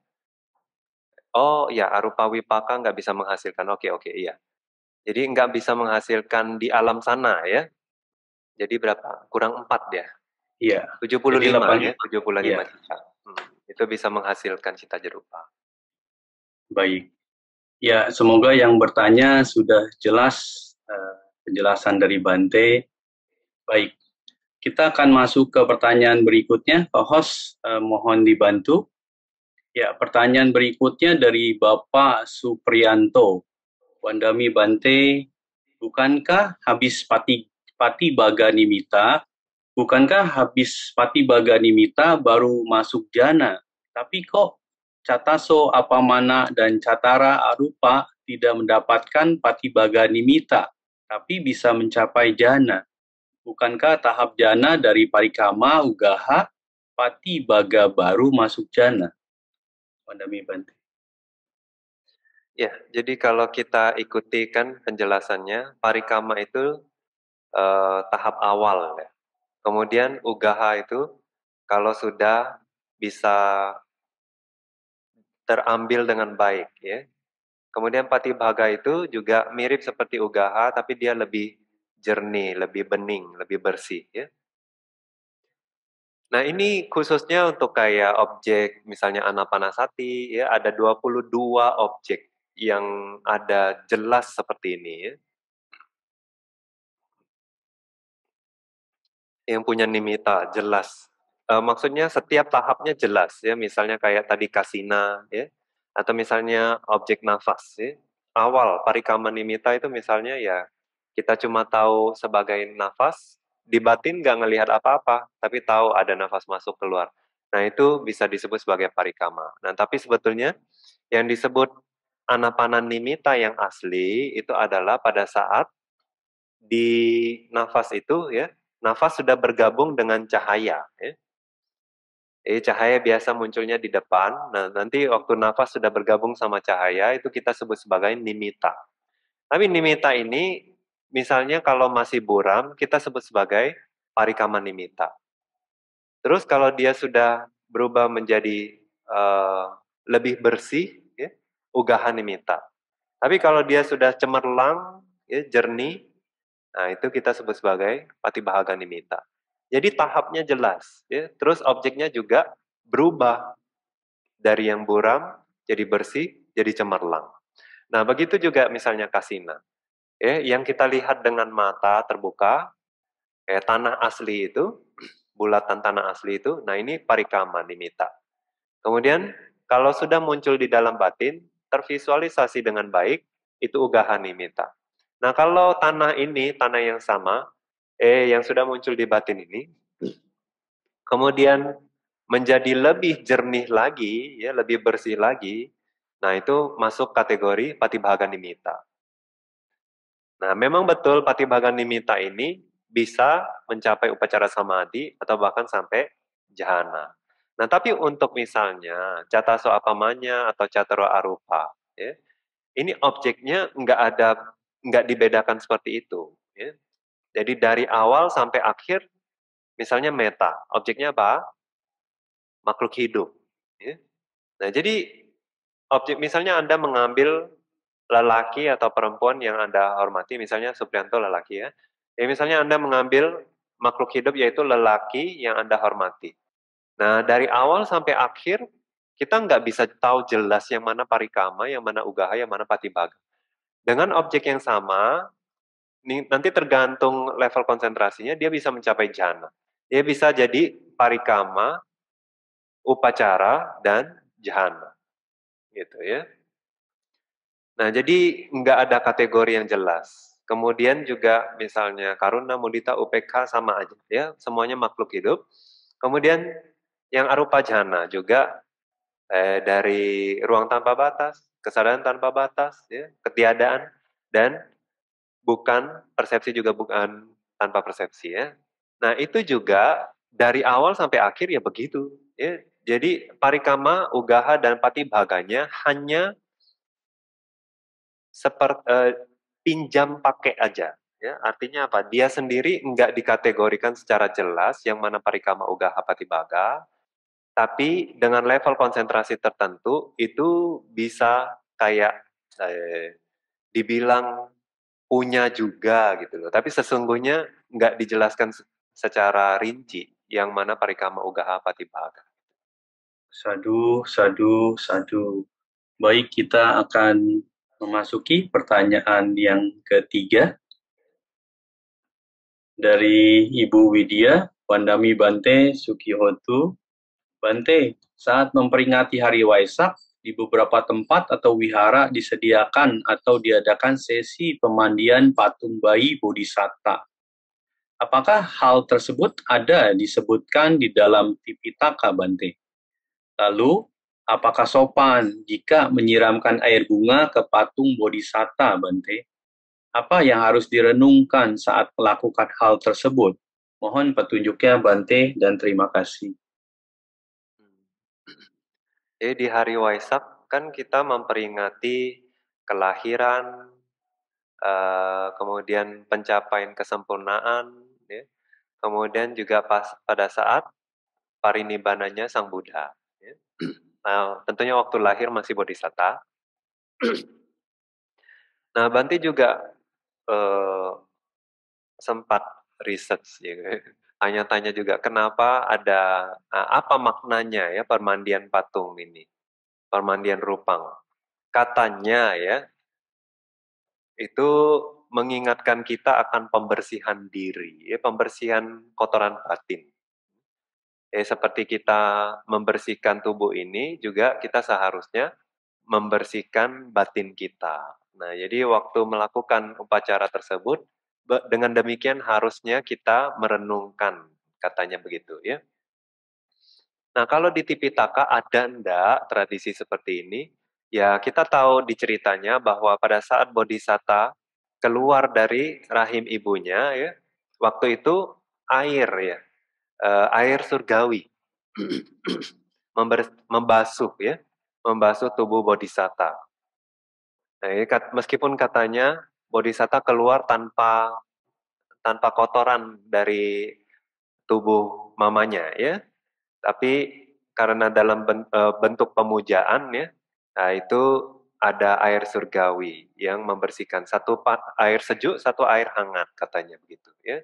Oh ya, Arupa Wipaka nggak bisa menghasilkan. Oke, oke, iya. Jadi nggak bisa menghasilkan di alam sana ya. Jadi berapa? Kurang empat ya? Iya. Tujuh puluh lima ya, 75 puluh cita. Iya. Hmm, itu bisa menghasilkan cita jerupa. Baik. Ya, semoga yang
bertanya sudah jelas uh, penjelasan dari Bante. Baik, kita akan masuk ke pertanyaan berikutnya. Pak host uh, eh, mohon dibantu. Ya, pertanyaan berikutnya dari Bapak Suprianto. Wandami Bante, bukankah habis Pati, Pati Baganimita, bukankah habis Pati Baganimita baru masuk jana? Tapi kok Cataso Apamana dan Catara Arupa tidak mendapatkan patibaga nimita, tapi bisa mencapai jana. Bukankah tahap jana dari
parikama ugaha baga baru masuk jana? Pandami Bante. Ya, jadi kalau kita ikuti kan penjelasannya, parikama itu eh, tahap awal. Ya. Kemudian ugaha itu kalau sudah bisa terambil dengan baik ya. Kemudian pati bhaga itu juga mirip seperti ugaha tapi dia lebih jernih, lebih bening, lebih bersih ya. Nah ini khususnya untuk kayak objek misalnya anapanasati ya ada 22 objek yang ada jelas seperti ini ya. Yang punya nimita jelas uh, maksudnya setiap tahapnya jelas ya misalnya kayak tadi kasina ya atau misalnya objek nafas ya awal parikama nimita itu misalnya ya kita cuma tahu sebagai nafas di batin nggak ngelihat apa-apa tapi tahu ada nafas masuk keluar nah itu bisa disebut sebagai parikama nah tapi sebetulnya yang disebut anapanan nimita yang asli itu adalah pada saat di nafas itu ya nafas sudah bergabung dengan cahaya ya. Jadi eh, cahaya biasa munculnya di depan. Nah, nanti waktu nafas sudah bergabung sama cahaya itu kita sebut sebagai nimita. Tapi nimita ini misalnya kalau masih buram kita sebut sebagai parikama nimita. Terus kalau dia sudah berubah menjadi uh, lebih bersih, ya, ugahan nimita. Tapi kalau dia sudah cemerlang, ya, jernih, nah itu kita sebut sebagai pati bahagia nimita. Jadi tahapnya jelas. Ya. Terus objeknya juga berubah. Dari yang buram jadi bersih, jadi cemerlang. Nah begitu juga misalnya kasina. Ya, yang kita lihat dengan mata terbuka, kayak tanah asli itu, *clears throat* bulatan tanah asli itu, nah ini parikama nimita. Kemudian kalau sudah muncul di dalam batin, tervisualisasi dengan baik, itu ugahan nimita. Nah kalau tanah ini, tanah yang sama, eh yang sudah muncul di batin ini kemudian menjadi lebih jernih lagi ya lebih bersih lagi nah itu masuk kategori patibhaga nimita nah memang betul patibhaga nimita ini bisa mencapai upacara samadhi atau bahkan sampai jhana nah tapi untuk misalnya cataso apamanya atau catero arupa ya ini objeknya nggak ada nggak dibedakan seperti itu ya jadi dari awal sampai akhir, misalnya meta, objeknya apa? Makhluk hidup. Ya. Nah, jadi objek misalnya Anda mengambil lelaki atau perempuan yang Anda hormati, misalnya Suprianto lelaki ya. Ya misalnya Anda mengambil makhluk hidup yaitu lelaki yang Anda hormati. Nah, dari awal sampai akhir, kita nggak bisa tahu jelas yang mana parikama, yang mana ugaha, yang mana patibaga. Dengan objek yang sama, nanti tergantung level konsentrasinya dia bisa mencapai jhana. Dia bisa jadi parikama, upacara dan jhana. Gitu ya. Nah, jadi nggak ada kategori yang jelas. Kemudian juga misalnya karuna, mudita, UPK sama aja ya, semuanya makhluk hidup. Kemudian yang arupa jhana juga eh, dari ruang tanpa batas, kesadaran tanpa batas, ya, ketiadaan dan bukan persepsi juga bukan tanpa persepsi ya. Nah itu juga dari awal sampai akhir ya begitu. Ya. Jadi parikama, ugaha dan pati patibhaganya hanya seperti uh, eh, pinjam pakai aja. Ya, artinya apa? Dia sendiri nggak dikategorikan secara jelas yang mana parikama, ugaha, patibaga, tapi dengan level konsentrasi tertentu itu bisa kayak eh, dibilang punya juga gitu loh. Tapi sesungguhnya nggak dijelaskan secara rinci yang mana parikama ugaha patibaga.
Sadu, sadu, sadu. Baik, kita akan memasuki pertanyaan yang ketiga dari Ibu Widya Wandami Bante Sukihotu. Bante, saat memperingati Hari Waisak, di beberapa tempat atau wihara disediakan atau diadakan sesi pemandian patung bayi bodhisatta. Apakah hal tersebut ada disebutkan di dalam Tipitaka Bante? Lalu, apakah sopan jika menyiramkan air bunga ke patung bodhisatta Bante? Apa yang harus direnungkan saat melakukan hal tersebut? Mohon petunjuknya Bante dan terima kasih.
Jadi di hari Waisak kan kita memperingati kelahiran, eh, kemudian pencapaian kesempurnaan, ya. kemudian juga pas, pada saat parinibbananya Sang Buddha. Ya. Nah, tentunya waktu lahir masih bodhisatta. nah, Banti juga eh, sempat riset ya, tanya-tanya juga kenapa ada apa maknanya ya permandian patung ini, permandian rupang. Katanya ya itu mengingatkan kita akan pembersihan diri, ya, pembersihan kotoran batin. Ya, seperti kita membersihkan tubuh ini juga kita seharusnya membersihkan batin kita. Nah, jadi waktu melakukan upacara tersebut dengan demikian harusnya kita merenungkan katanya begitu ya. Nah kalau di Tipitaka ada ndak tradisi seperti ini? Ya kita tahu di ceritanya bahwa pada saat Bodhisatta keluar dari rahim ibunya ya, waktu itu air ya, eh, air surgawi *clears throat* membasuh ya, membasuh tubuh Bodhisatta. Nah, meskipun katanya bodhisatta keluar tanpa tanpa kotoran dari tubuh mamanya ya. Tapi karena dalam e, bentuk pemujaan ya, nah itu ada air surgawi yang membersihkan satu air sejuk, satu air hangat katanya begitu ya.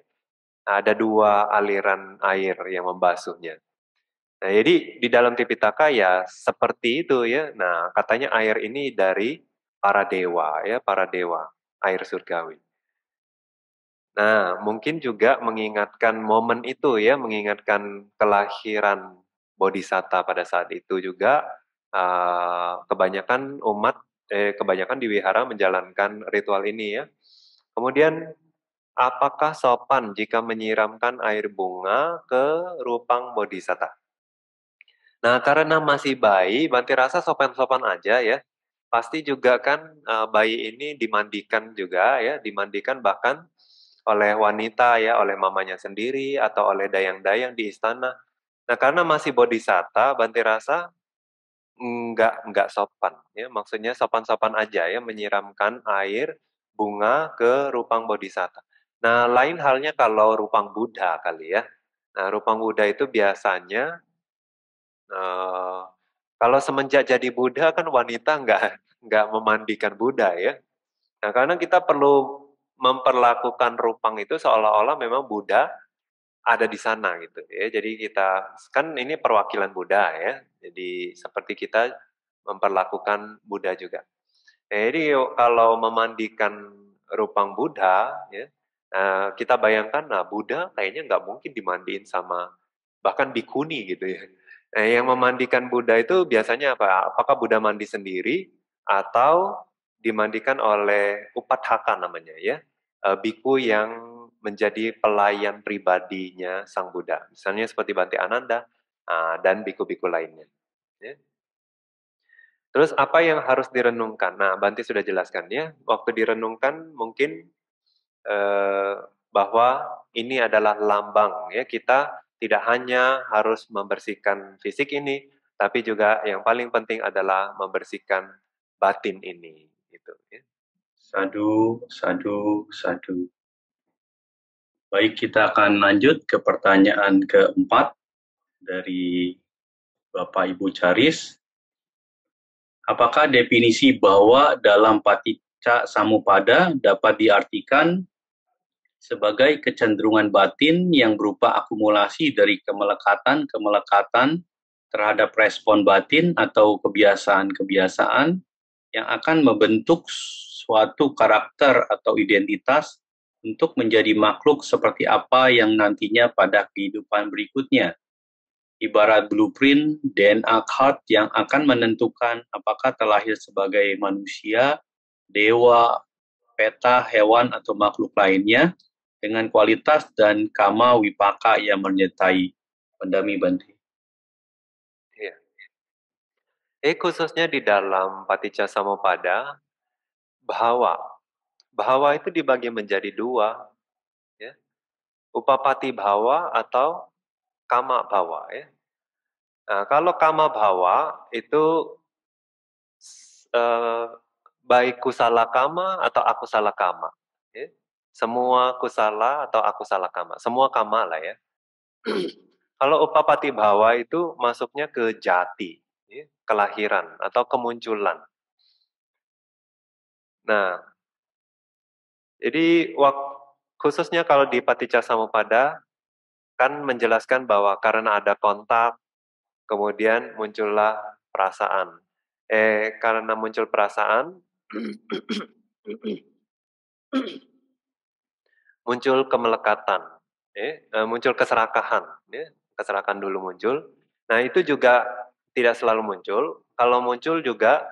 Nah, ada dua aliran air yang membasuhnya. Nah, jadi di dalam Tipitaka ya seperti itu ya. Nah, katanya air ini dari para dewa ya, para dewa air surgawi. Nah, mungkin juga mengingatkan momen itu ya, mengingatkan kelahiran bodhisatta pada saat itu juga eh, kebanyakan umat eh, kebanyakan di wihara menjalankan ritual ini ya. Kemudian apakah sopan jika menyiramkan air bunga ke rupang bodhisatta? Nah, karena masih bayi, Banti rasa sopan-sopan aja ya pasti juga kan uh, bayi ini dimandikan juga ya, dimandikan bahkan oleh wanita ya, oleh mamanya sendiri atau oleh dayang-dayang di istana. Nah karena masih bodhisatta, Banti Rasa nggak nggak sopan ya, maksudnya sopan-sopan aja ya menyiramkan air bunga ke rupang bodhisatta. Nah lain halnya kalau rupang Buddha kali ya. Nah rupang Buddha itu biasanya uh, kalau semenjak jadi Buddha kan wanita nggak nggak memandikan Buddha ya. Nah karena kita perlu memperlakukan rupang itu seolah-olah memang Buddha ada di sana gitu ya. Jadi kita kan ini perwakilan Buddha ya. Jadi seperti kita memperlakukan Buddha juga. Nah, jadi kalau memandikan rupang Buddha ya, nah, kita bayangkan nah Buddha kayaknya nggak mungkin dimandiin sama bahkan bikuni gitu ya. Nah, yang memandikan Buddha itu biasanya apa? Apakah Buddha mandi sendiri atau dimandikan oleh upadhaka namanya ya, eh, biku yang menjadi pelayan pribadinya sang Buddha. Misalnya seperti Banti Ananda eh, dan biku-biku lainnya. Ya. Terus apa yang harus direnungkan? Nah, Banti sudah jelaskan ya. Waktu direnungkan mungkin eh, bahwa ini adalah lambang ya kita tidak hanya harus membersihkan fisik ini, tapi juga yang paling penting adalah membersihkan batin ini. Gitu, ya.
Sadu, sadu, sadu. Baik, kita akan lanjut ke pertanyaan keempat dari Bapak Ibu Caris. Apakah definisi bahwa dalam patica samupada dapat diartikan sebagai kecenderungan batin yang berupa akumulasi dari kemelekatan-kemelekatan terhadap respon batin atau kebiasaan-kebiasaan yang akan membentuk suatu karakter atau identitas untuk menjadi makhluk seperti apa yang nantinya pada kehidupan berikutnya. Ibarat blueprint DNA card yang akan menentukan apakah terlahir sebagai manusia, dewa, peta, hewan, atau makhluk lainnya, dengan kualitas dan kama wipaka yang menyertai pendami Bante.
Iya. Eh khususnya di dalam paticca Samapada bahwa bahwa itu dibagi menjadi dua ya. Upapati bahwa atau kama bahwa. ya. Nah, kalau kama bahwa itu eh, baik kusala kama atau aku salah kama. Ya semua kusala atau aku salah kama, semua kama lah ya. *clears throat* Kalau upapati bawa itu masuknya ke jati, ya, kelahiran atau kemunculan. Nah, jadi khususnya kalau di patica samupada kan menjelaskan bahwa karena ada kontak, kemudian muncullah perasaan. Eh, karena muncul perasaan,
*clears throat*
muncul kemelekatan, ya, e, muncul keserakahan, ya, keserakahan dulu muncul. Nah itu juga tidak selalu muncul. Kalau muncul juga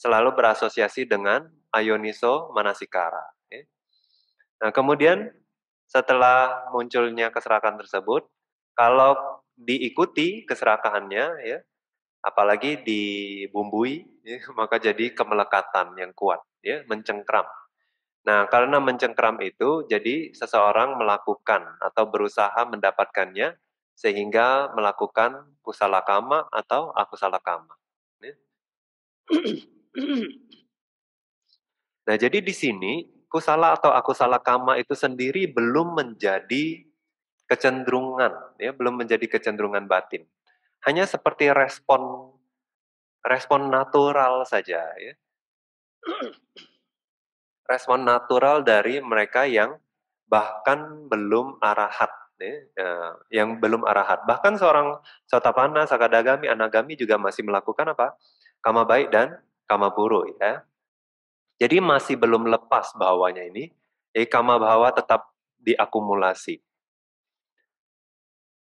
selalu berasosiasi dengan ayoniso manasikara. Ya. Nah kemudian setelah munculnya keserakahan tersebut, kalau diikuti keserakahannya, ya, apalagi dibumbui, ya, *laughs* maka jadi kemelekatan yang kuat, ya, mencengkram. Nah, karena mencengkram itu, jadi seseorang melakukan atau berusaha mendapatkannya sehingga melakukan kusala kama atau akusala kama. Ya. Nah, jadi di sini kusala atau akusala kama itu sendiri belum menjadi kecenderungan, ya, belum menjadi kecenderungan batin. Hanya seperti respon respon natural saja, ya respon natural dari mereka yang bahkan belum arahat
ya, eh,
yang belum arahat. Bahkan seorang satapana, sakadagami, anagami juga masih melakukan apa? Kama baik dan kama buruk ya. Jadi masih belum lepas bawahnya ini. eh kama bawah tetap diakumulasi.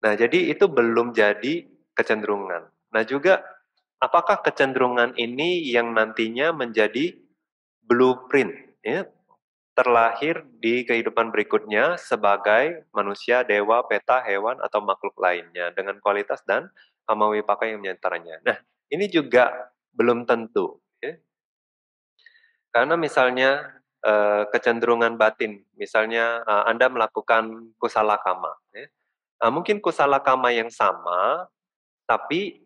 Nah, jadi itu belum jadi kecenderungan. Nah, juga apakah kecenderungan ini yang nantinya menjadi blueprint ya, terlahir di kehidupan berikutnya sebagai manusia, dewa, peta, hewan, atau makhluk lainnya dengan kualitas dan amawipaka yang menyantaranya. Nah, ini juga belum tentu. Ya. Karena misalnya eh, kecenderungan batin, misalnya eh, Anda melakukan kusala kama. Ya. Nah, mungkin kusala kama yang sama, tapi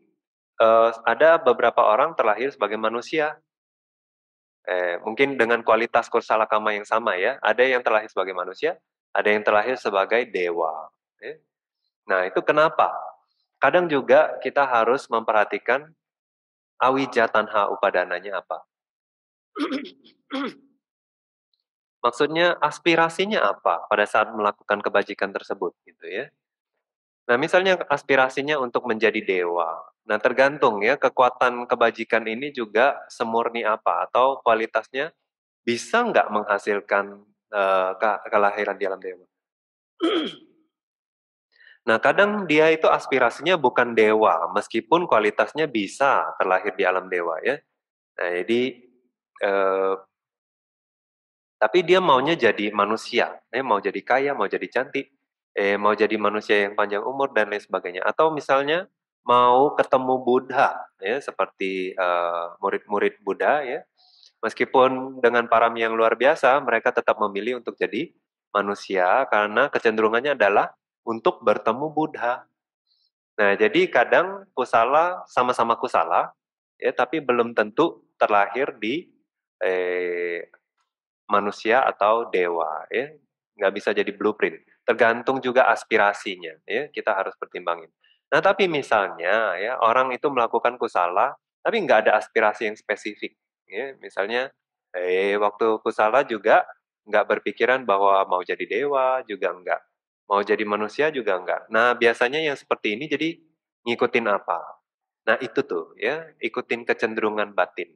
ada beberapa orang terlahir sebagai manusia, eh, mungkin dengan kualitas kursala kama yang sama ya. Ada yang terlahir sebagai manusia, ada yang terlahir sebagai dewa. Ya. Nah itu kenapa? Kadang juga kita harus memperhatikan awija tanha upadananya apa. Maksudnya aspirasinya apa pada saat melakukan kebajikan tersebut gitu ya. Nah, misalnya aspirasinya untuk menjadi dewa. Nah, tergantung ya kekuatan kebajikan ini juga semurni apa atau kualitasnya bisa nggak menghasilkan uh, ke kelahiran di alam dewa. *clears throat* nah, kadang dia itu aspirasinya bukan dewa, meskipun kualitasnya bisa terlahir di alam dewa ya. Nah, jadi uh, tapi dia maunya jadi manusia, dia ya, mau jadi kaya, mau jadi cantik, eh, mau jadi manusia yang panjang umur dan lain sebagainya atau misalnya mau ketemu Buddha ya seperti eh, murid-murid uh, Buddha ya meskipun dengan param yang luar biasa mereka tetap memilih untuk jadi manusia karena kecenderungannya adalah untuk bertemu Buddha nah jadi kadang kusala sama-sama kusala ya tapi belum tentu terlahir di eh, manusia atau dewa ya nggak bisa jadi blueprint tergantung juga aspirasinya ya kita harus pertimbangin nah tapi misalnya ya orang itu melakukan kusala tapi nggak ada aspirasi yang spesifik ya misalnya eh waktu kusala juga nggak berpikiran bahwa mau jadi dewa juga nggak mau jadi manusia juga nggak nah biasanya yang seperti ini jadi ngikutin apa nah itu tuh ya ikutin kecenderungan batin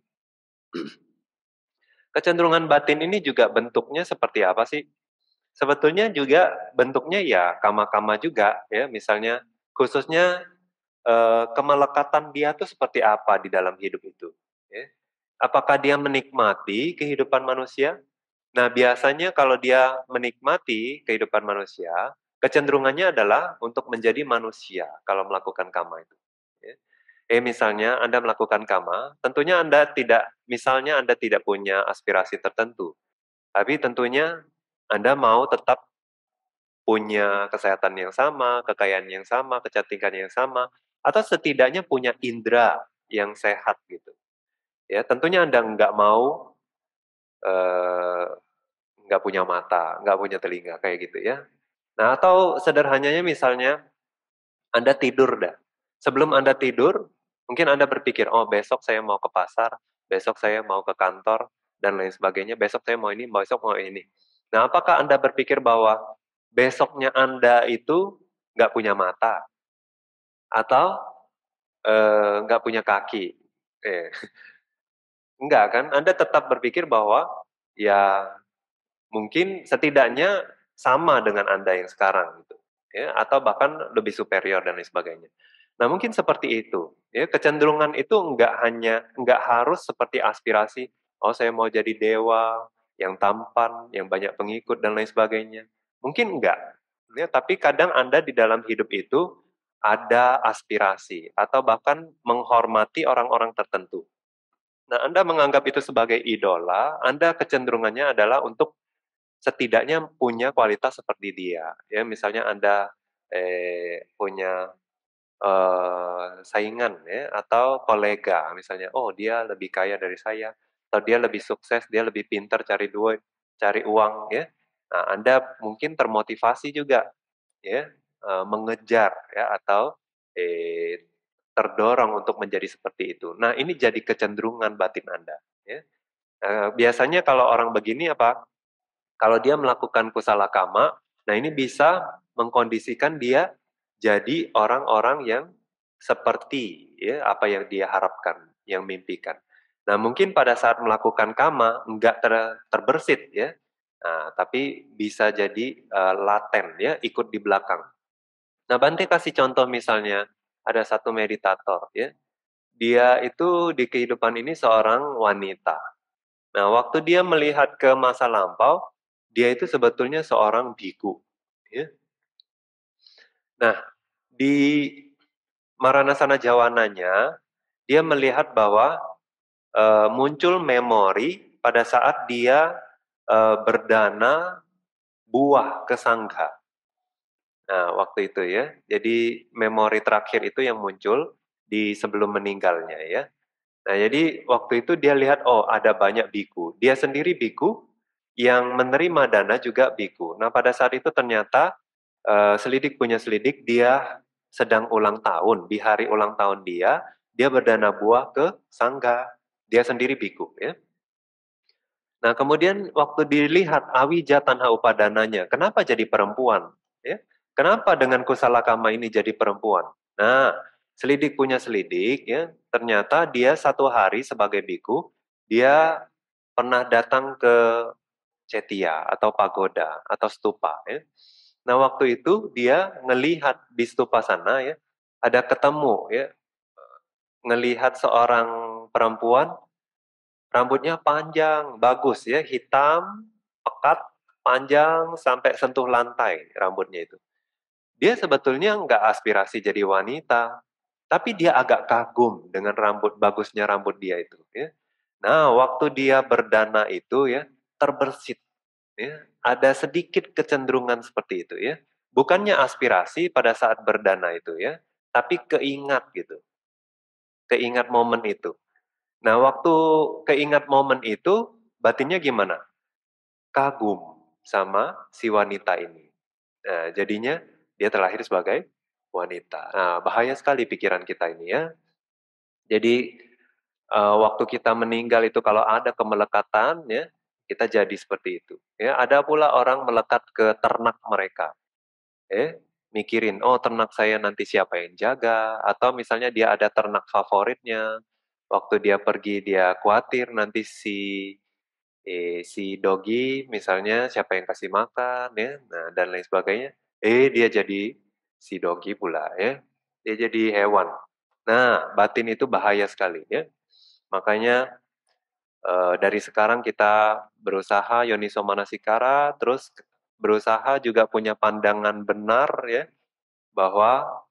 *clears throat* kecenderungan batin ini juga bentuknya seperti apa sih sebetulnya juga bentuknya ya kama-kama juga ya misalnya khususnya eh, kemelekatan dia tuh seperti apa di dalam hidup itu ya. apakah dia menikmati kehidupan manusia nah biasanya kalau dia menikmati kehidupan manusia kecenderungannya adalah untuk menjadi manusia kalau melakukan kama itu ya. Eh misalnya Anda melakukan kama, tentunya Anda tidak misalnya Anda tidak punya aspirasi tertentu. Tapi tentunya anda mau tetap punya kesehatan yang sama, kekayaan yang sama, kecantikan yang sama, atau setidaknya punya indera yang sehat gitu. Ya, tentunya Anda nggak mau nggak eh, nggak punya mata, nggak punya telinga kayak gitu ya. Nah, atau sederhananya misalnya Anda tidur dah. Sebelum Anda tidur, mungkin Anda berpikir, "Oh, besok saya mau ke pasar, besok saya mau ke kantor dan lain sebagainya, besok saya mau ini, besok mau ini." Nah, apakah Anda berpikir bahwa besoknya Anda itu nggak punya mata atau eh, nggak eh, punya kaki? Eh, enggak *laughs* kan? Anda tetap berpikir bahwa ya mungkin setidaknya sama dengan Anda yang sekarang gitu. Ya, atau bahkan lebih superior dan lain sebagainya. Nah, mungkin seperti itu. Ya, kecenderungan itu enggak hanya enggak harus seperti aspirasi, oh saya mau jadi dewa, yang tampan, yang banyak pengikut dan lain sebagainya. Mungkin enggak. Ya, tapi kadang Anda di dalam hidup itu ada aspirasi atau bahkan menghormati orang-orang tertentu. Nah, Anda menganggap itu sebagai idola, Anda kecenderungannya adalah untuk setidaknya punya kualitas seperti dia. Ya, misalnya Anda eh, punya eh, saingan ya atau kolega misalnya, oh dia lebih kaya dari saya, atau dia lebih sukses, dia lebih pintar cari duit, cari uang ya. Nah, Anda mungkin termotivasi juga ya eh, mengejar ya atau eh, terdorong untuk menjadi seperti itu. Nah, ini jadi kecenderungan batin Anda ya. Nah, biasanya kalau orang begini apa? Kalau dia melakukan kusala kama, nah ini bisa mengkondisikan dia jadi orang-orang yang seperti ya apa yang dia harapkan, yang mimpikan. Nah, mungkin pada saat melakukan kama enggak ter, terbersit ya. Nah, tapi bisa jadi uh, laten ya, ikut di belakang. Nah, Bante kasih contoh misalnya ada satu meditator ya. Dia itu di kehidupan ini seorang wanita. Nah, waktu dia melihat ke masa lampau, dia itu sebetulnya seorang biku ya. Nah, di Maranasana Jawananya dia melihat bahwa uh, muncul memori pada saat dia uh, berdana buah ke sangga. Nah, waktu itu ya. Jadi memori terakhir itu yang muncul di sebelum meninggalnya ya. Nah, jadi waktu itu dia lihat oh ada banyak biku. Dia sendiri biku yang menerima dana juga biku. Nah, pada saat itu ternyata uh, selidik punya selidik dia sedang ulang tahun. Di hari ulang tahun dia, dia berdana buah ke sangga. Dia sendiri biku. Ya. Nah kemudian waktu dilihat awija tanha upadananya, kenapa jadi perempuan? Ya. Kenapa dengan kusala kama ini jadi perempuan? Nah, selidik punya selidik, ya ternyata dia satu hari sebagai biku, dia pernah datang ke cetia atau pagoda atau stupa. Ya. Nah waktu itu dia ngelihat di stupa sana ya ada ketemu ya ngelihat seorang perempuan rambutnya panjang, bagus ya, hitam, pekat, panjang sampai sentuh lantai rambutnya itu. Dia sebetulnya nggak aspirasi jadi wanita, tapi dia agak kagum dengan rambut bagusnya rambut dia itu. Ya. Nah, waktu dia berdana itu ya terbersit, ya ada sedikit kecenderungan seperti itu ya. Bukannya aspirasi pada saat berdana itu ya, tapi keingat gitu, keingat momen itu. Nah, waktu keingat momen itu, batinnya gimana? Kagum sama si wanita ini. Nah, jadinya dia terlahir sebagai wanita. Nah, bahaya sekali pikiran kita ini ya. Jadi uh, waktu kita meninggal itu kalau ada kemelekatan ya, kita jadi seperti itu. Ya, ada pula orang melekat ke ternak mereka. Eh mikirin, oh ternak saya nanti siapa yang jaga atau misalnya dia ada ternak favoritnya waktu dia pergi dia khawatir nanti si eh, si dogi misalnya siapa yang kasih makan ya nah dan lain sebagainya eh dia jadi si dogi pula ya dia jadi hewan nah batin itu bahaya sekali ya makanya eh, dari sekarang kita berusaha yoniso manasikara terus berusaha juga punya pandangan benar ya bahwa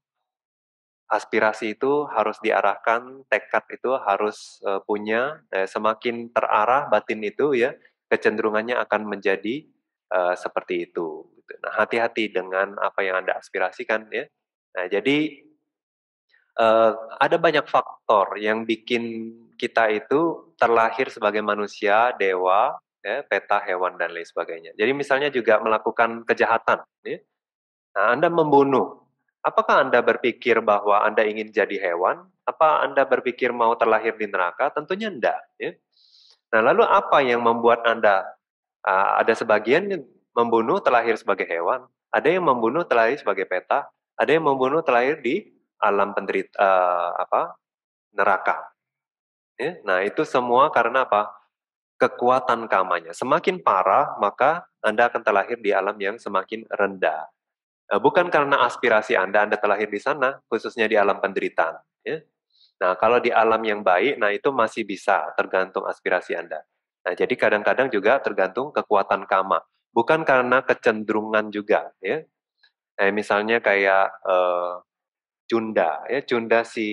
aspirasi itu harus diarahkan, tekad itu harus uh, punya. eh, semakin terarah batin itu ya, kecenderungannya akan menjadi uh, seperti itu. Gitu. Nah, hati-hati dengan apa yang anda aspirasikan ya. Nah, jadi uh, ada banyak faktor yang bikin kita itu terlahir sebagai manusia, dewa, ya, peta hewan dan lain sebagainya. Jadi misalnya juga melakukan kejahatan. Ya. Nah, anda membunuh, Apakah Anda berpikir bahwa Anda ingin jadi hewan? Apa Anda berpikir mau terlahir di neraka? Tentunya enggak. Ya. Nah, lalu apa yang membuat Anda ah, ada sebagian yang membunuh terlahir sebagai hewan, ada yang membunuh terlahir sebagai peta, ada yang membunuh terlahir di alam penderita ah, apa neraka. Ya. Nah, itu semua karena apa? Kekuatan kamanya. Semakin parah, maka Anda akan terlahir di alam yang semakin rendah. Eh, bukan karena aspirasi Anda, Anda terlahir di sana, khususnya di alam penderitaan. Ya. Nah, kalau di alam yang baik, nah itu masih bisa tergantung aspirasi Anda. Nah, jadi kadang-kadang juga tergantung kekuatan kama, bukan karena kecenderungan juga. Ya. Eh, misalnya kayak eh, cunda, ya cunda si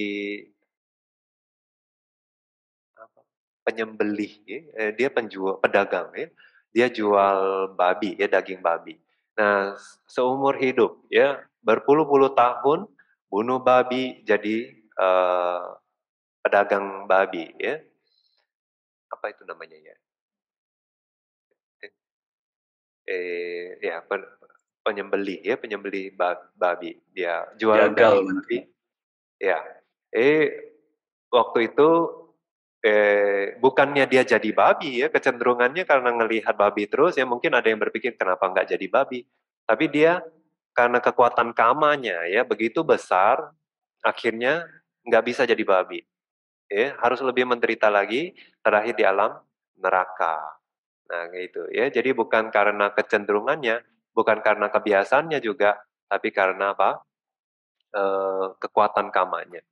penyembelih, ya. Eh, dia penjual pedagang, ya. dia jual babi, ya daging babi. Nah, seumur hidup ya berpuluh-puluh tahun bunuh babi jadi uh, pedagang babi ya. Apa itu namanya ya? Eh, eh ya pen, penyembeli ya, penyembeli babi. Dia jual Jagal, babi. Ya? ya. Eh waktu itu eh, bukannya dia jadi babi ya kecenderungannya karena ngelihat babi terus ya mungkin ada yang berpikir kenapa nggak jadi babi tapi dia karena kekuatan kamanya ya begitu besar akhirnya nggak bisa jadi babi ya harus lebih menderita lagi terakhir di alam neraka nah gitu ya jadi bukan karena kecenderungannya bukan karena kebiasaannya juga tapi karena apa e, kekuatan
kamanya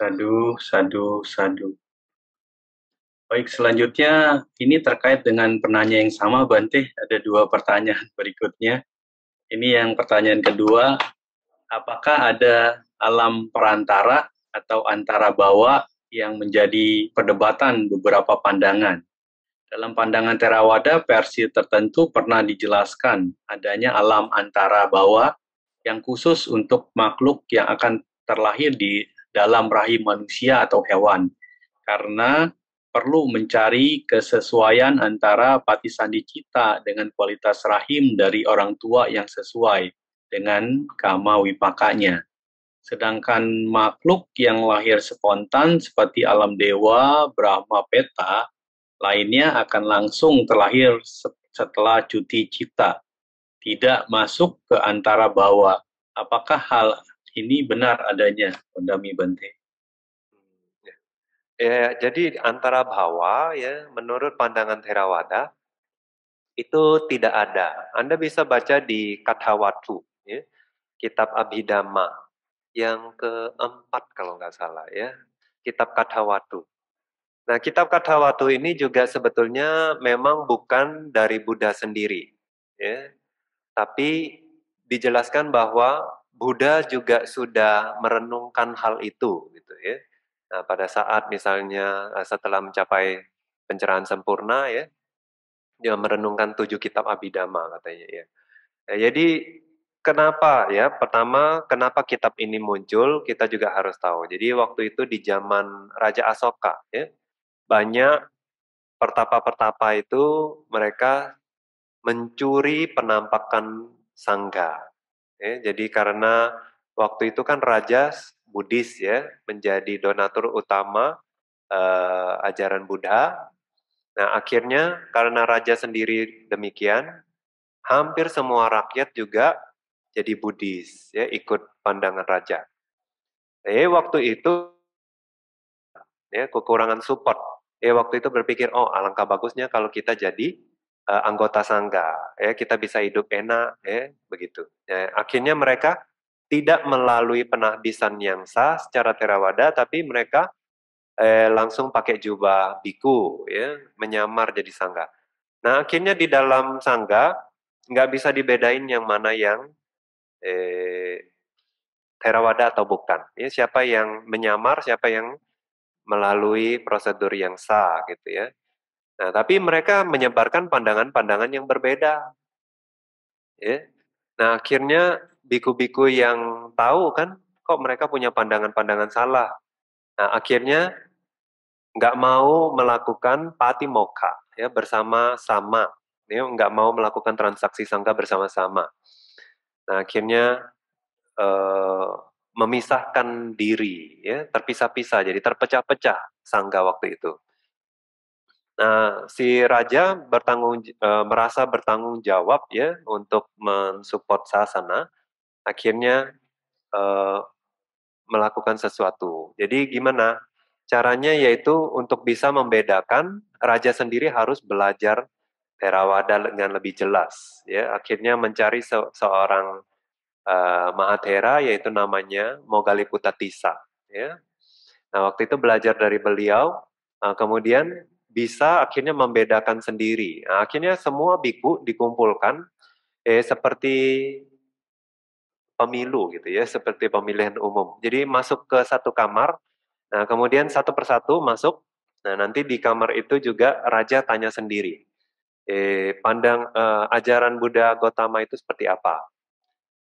Sadu, sadu, sadu. Baik, selanjutnya
ini terkait dengan penanya yang sama, Bante. Ada dua pertanyaan *laughs* berikutnya. Ini yang pertanyaan kedua, apakah ada alam perantara atau antara bawah yang menjadi perdebatan beberapa pandangan? Dalam pandangan Terawada, versi tertentu pernah dijelaskan adanya alam antara bawah yang khusus untuk makhluk yang akan terlahir di dalam rahim manusia atau hewan karena perlu mencari kesesuaian antara pati sandi cita dengan kualitas rahim dari orang tua yang sesuai dengan kama wipakanya. Sedangkan makhluk yang lahir spontan seperti alam dewa, Brahma, Peta, lainnya akan langsung terlahir setelah cuti cita, tidak masuk ke antara bawah Apakah hal ini benar adanya Pandami Bante. Hmm,
ya. ya, jadi antara bahwa ya menurut pandangan Theravada itu tidak ada. Anda bisa baca di Kathawatu ya, kitab Abhidhamma yang keempat kalau nggak salah ya, kitab Kathawatu. Nah, kitab Kathawatu ini juga sebetulnya memang bukan dari Buddha sendiri ya. Tapi dijelaskan bahwa Buddha juga sudah merenungkan hal itu gitu ya. Nah, pada saat misalnya eh, setelah mencapai pencerahan sempurna ya, dia merenungkan tujuh kitab Abhidhamma katanya ya. Nah, jadi kenapa ya? Pertama, kenapa kitab ini muncul? Kita juga harus tahu. Jadi waktu itu di zaman Raja Asoka ya, banyak pertapa-pertapa itu mereka mencuri penampakan sangga Ya, jadi karena waktu itu kan raja Buddhis ya menjadi donatur utama eh, ajaran Buddha. Nah akhirnya karena raja sendiri demikian, hampir semua rakyat juga jadi Buddhis ya ikut pandangan raja. Eh waktu itu ya kekurangan support. Eh waktu itu berpikir oh alangkah bagusnya kalau kita jadi uh, anggota sangga ya kita bisa hidup enak ya begitu ya, akhirnya mereka tidak melalui penahbisan yang sah secara terawada tapi mereka eh, langsung pakai jubah biku ya menyamar jadi sangga nah akhirnya di dalam sangga nggak bisa dibedain yang mana yang eh, terawada atau bukan ya siapa yang menyamar siapa yang melalui prosedur yang sah gitu ya Nah, tapi mereka menyebarkan pandangan-pandangan yang berbeda. Ya. Nah, akhirnya biku-biku yang tahu kan, kok mereka punya pandangan-pandangan salah. Nah, akhirnya nggak mau melakukan pati moka ya bersama-sama. Ya, nggak mau melakukan transaksi sangka bersama-sama. Nah, akhirnya eh, memisahkan diri, ya terpisah-pisah, jadi terpecah-pecah sangka waktu itu. Nah, si raja bertanggung e, merasa bertanggung jawab ya untuk mensupport sasana. Akhirnya e, melakukan sesuatu. Jadi gimana? Caranya yaitu untuk bisa membedakan raja sendiri harus belajar terawada dengan lebih jelas. Ya, akhirnya mencari se seorang uh, e, mahatera yaitu namanya Mogaliputa Tisa. Ya. Nah, waktu itu belajar dari beliau. uh, kemudian bisa akhirnya membedakan sendiri. Nah, akhirnya semua biku dikumpulkan eh, seperti pemilu gitu ya, seperti pemilihan umum. Jadi masuk ke satu kamar, nah kemudian satu persatu masuk. Nah nanti di kamar itu juga raja tanya sendiri, eh, pandang eh, ajaran Buddha Gotama itu seperti apa?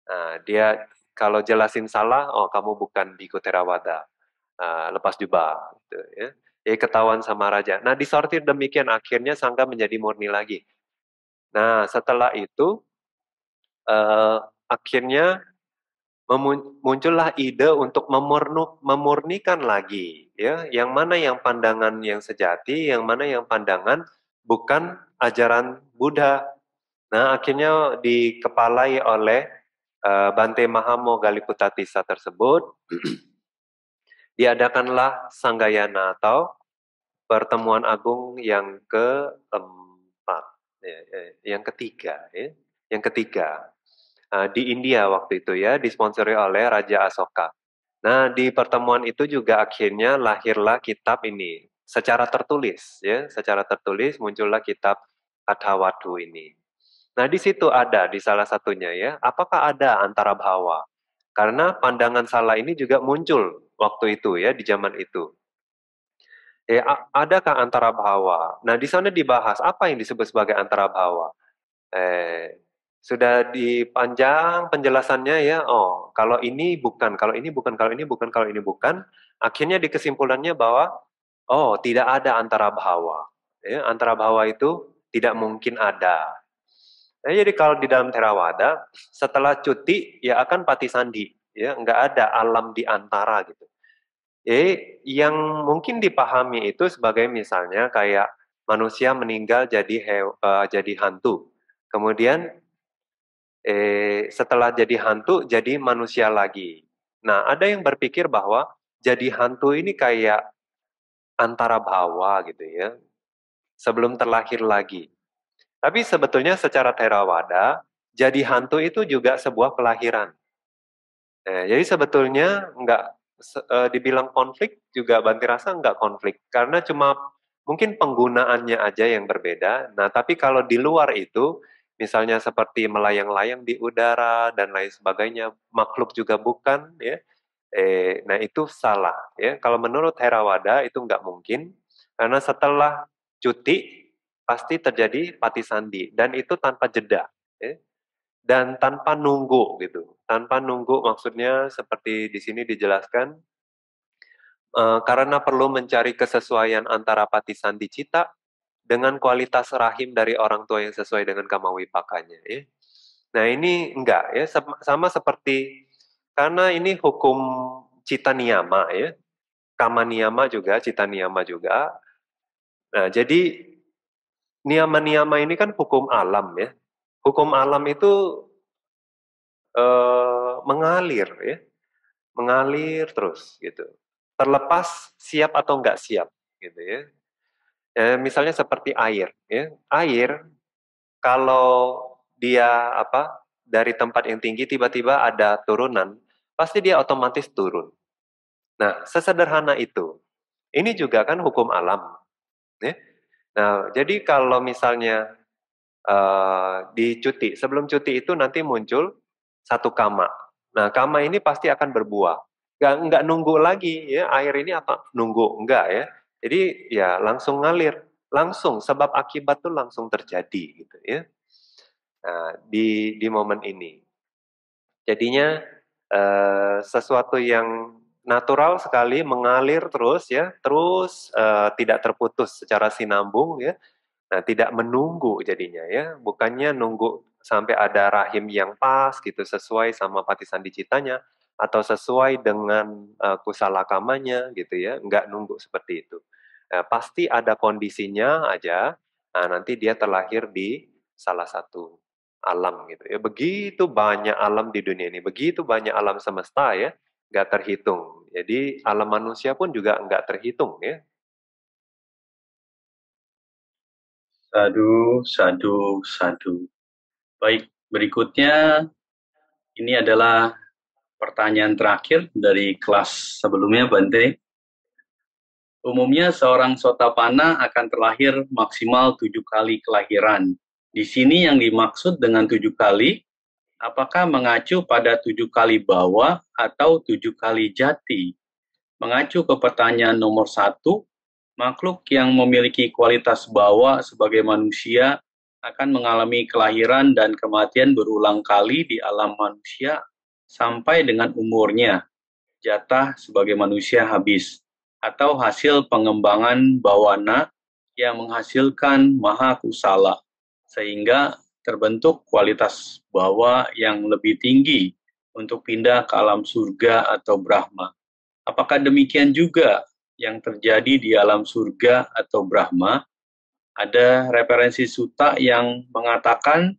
Nah, dia kalau jelasin salah, oh kamu bukan biku terawada, nah, eh, lepas jubah. Gitu, ya. Jadi ya, ketahuan sama raja. Nah disortir demikian akhirnya sangka menjadi murni lagi. Nah setelah itu uh, akhirnya muncullah ide untuk memurnu, memurnikan lagi ya yang mana yang pandangan yang sejati yang mana yang pandangan bukan ajaran Buddha nah akhirnya dikepalai oleh uh, eh, Bante Mahamo Galiputatisa tersebut *clears throat* diadakanlah Sanggayana atau pertemuan agung yang keempat, ya, ya, yang ketiga, ya, yang ketiga ah, di India waktu itu ya, disponsori oleh Raja Asoka. Nah di pertemuan itu juga akhirnya lahirlah kitab ini secara tertulis, ya, secara tertulis muncullah kitab Adhawadu ini. Nah di situ ada di salah satunya ya, apakah ada antara bawah karena pandangan salah ini juga muncul waktu itu ya di zaman itu. Ya, adakah antara bahwa? Nah, di sana dibahas apa yang disebut sebagai antara bahwa? Eh, sudah dipanjang penjelasannya ya. Oh, kalau ini bukan, kalau ini bukan, kalau ini bukan, kalau ini bukan. Akhirnya di kesimpulannya bahwa oh, tidak ada antara bahwa. Ya, eh, antara bahwa itu tidak mungkin ada. Nah, jadi kalau di dalam Theravada, setelah cuti ya akan pati sandi, ya nggak ada alam di antara gitu. Eh, yang mungkin dipahami itu sebagai misalnya kayak manusia meninggal jadi hew, uh, jadi hantu, kemudian eh, setelah jadi hantu jadi manusia lagi. Nah ada yang berpikir bahwa jadi hantu ini kayak antara bawah gitu ya, sebelum terlahir lagi. Tapi sebetulnya secara Theravada, jadi hantu itu juga sebuah kelahiran. Nah, jadi sebetulnya nggak e, dibilang konflik juga Banti Rasa nggak konflik karena cuma mungkin penggunaannya aja yang berbeda. Nah, tapi kalau di luar itu, misalnya seperti melayang-layang di udara dan lain sebagainya, makhluk juga bukan, ya. Eh, nah itu salah, ya. Kalau menurut Herawada itu nggak mungkin karena setelah cuti pasti terjadi pati sandi dan itu tanpa jeda ya. dan tanpa nunggu gitu tanpa nunggu maksudnya seperti di sini dijelaskan eh, karena perlu mencari kesesuaian antara pati sandi cita dengan kualitas rahim dari orang tua yang sesuai dengan kamawipakanya ya. Nah, ini enggak ya sama seperti karena ini hukum cita niyama ya. Kama niyama juga, cita niyama juga. Nah, jadi niyama-niyama ini kan hukum alam ya. Hukum alam itu eh, mengalir ya, mengalir terus gitu. Terlepas siap atau enggak siap gitu ya. Eh, misalnya seperti air ya. Air kalau dia apa dari tempat yang tinggi tiba-tiba ada turunan, pasti dia otomatis turun. Nah, sesederhana itu. Ini juga kan hukum alam. Ya Nah, jadi kalau misalnya uh, di cuti, sebelum cuti itu nanti muncul satu kama. Nah, kama ini pasti akan berbuah. Nggak, nggak nunggu lagi ya air ini apa nunggu enggak ya. Jadi ya langsung ngalir, langsung sebab akibat tuh langsung terjadi gitu ya. Nah, di di momen ini. Jadinya eh, sesuatu yang natural sekali mengalir terus ya terus uh, tidak terputus secara sinambung ya nah tidak menunggu jadinya ya bukannya nunggu sampai ada rahim yang pas gitu sesuai sama patisan dicitanya atau sesuai dengan uh, eh, kamanya gitu ya nggak nunggu seperti itu nah, pasti ada kondisinya aja nah, nanti dia terlahir di salah satu alam gitu ya begitu banyak alam di dunia ini begitu banyak alam semesta ya nggak terhitung. Jadi alam manusia pun juga nggak terhitung ya.
Sadu, sadu, sadu. Baik, berikutnya
ini adalah pertanyaan terakhir dari kelas sebelumnya, Bante. Umumnya seorang sotapana akan terlahir maksimal tujuh kali kelahiran. Di sini yang dimaksud dengan tujuh kali apakah mengacu pada tujuh kali bawah atau tujuh kali jati? Mengacu ke pertanyaan nomor satu, makhluk yang memiliki kualitas bawah sebagai manusia akan mengalami kelahiran dan kematian berulang kali di alam manusia sampai dengan umurnya, jatah sebagai manusia habis, atau hasil pengembangan bawana yang menghasilkan maha kusala, sehingga terbentuk kualitas bawa yang lebih tinggi untuk pindah ke alam surga atau Brahma. Apakah demikian juga yang terjadi di alam surga atau Brahma? Ada referensi suta yang mengatakan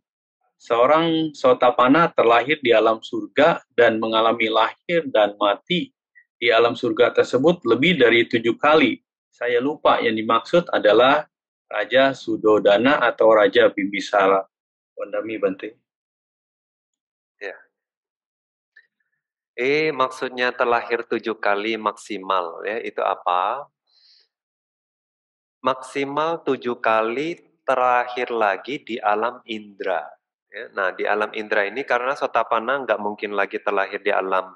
seorang sotapana terlahir di alam surga dan mengalami lahir dan mati di alam surga tersebut lebih dari tujuh kali. Saya lupa yang dimaksud adalah Raja Sudodana
atau Raja Bimbisara. Wandami bantu? Ya. Eh, maksudnya terlahir tujuh kali maksimal, ya itu apa? Maksimal tujuh kali terakhir lagi di alam indra. Ya, nah, di alam indra ini karena sotapana nggak mungkin lagi terlahir di alam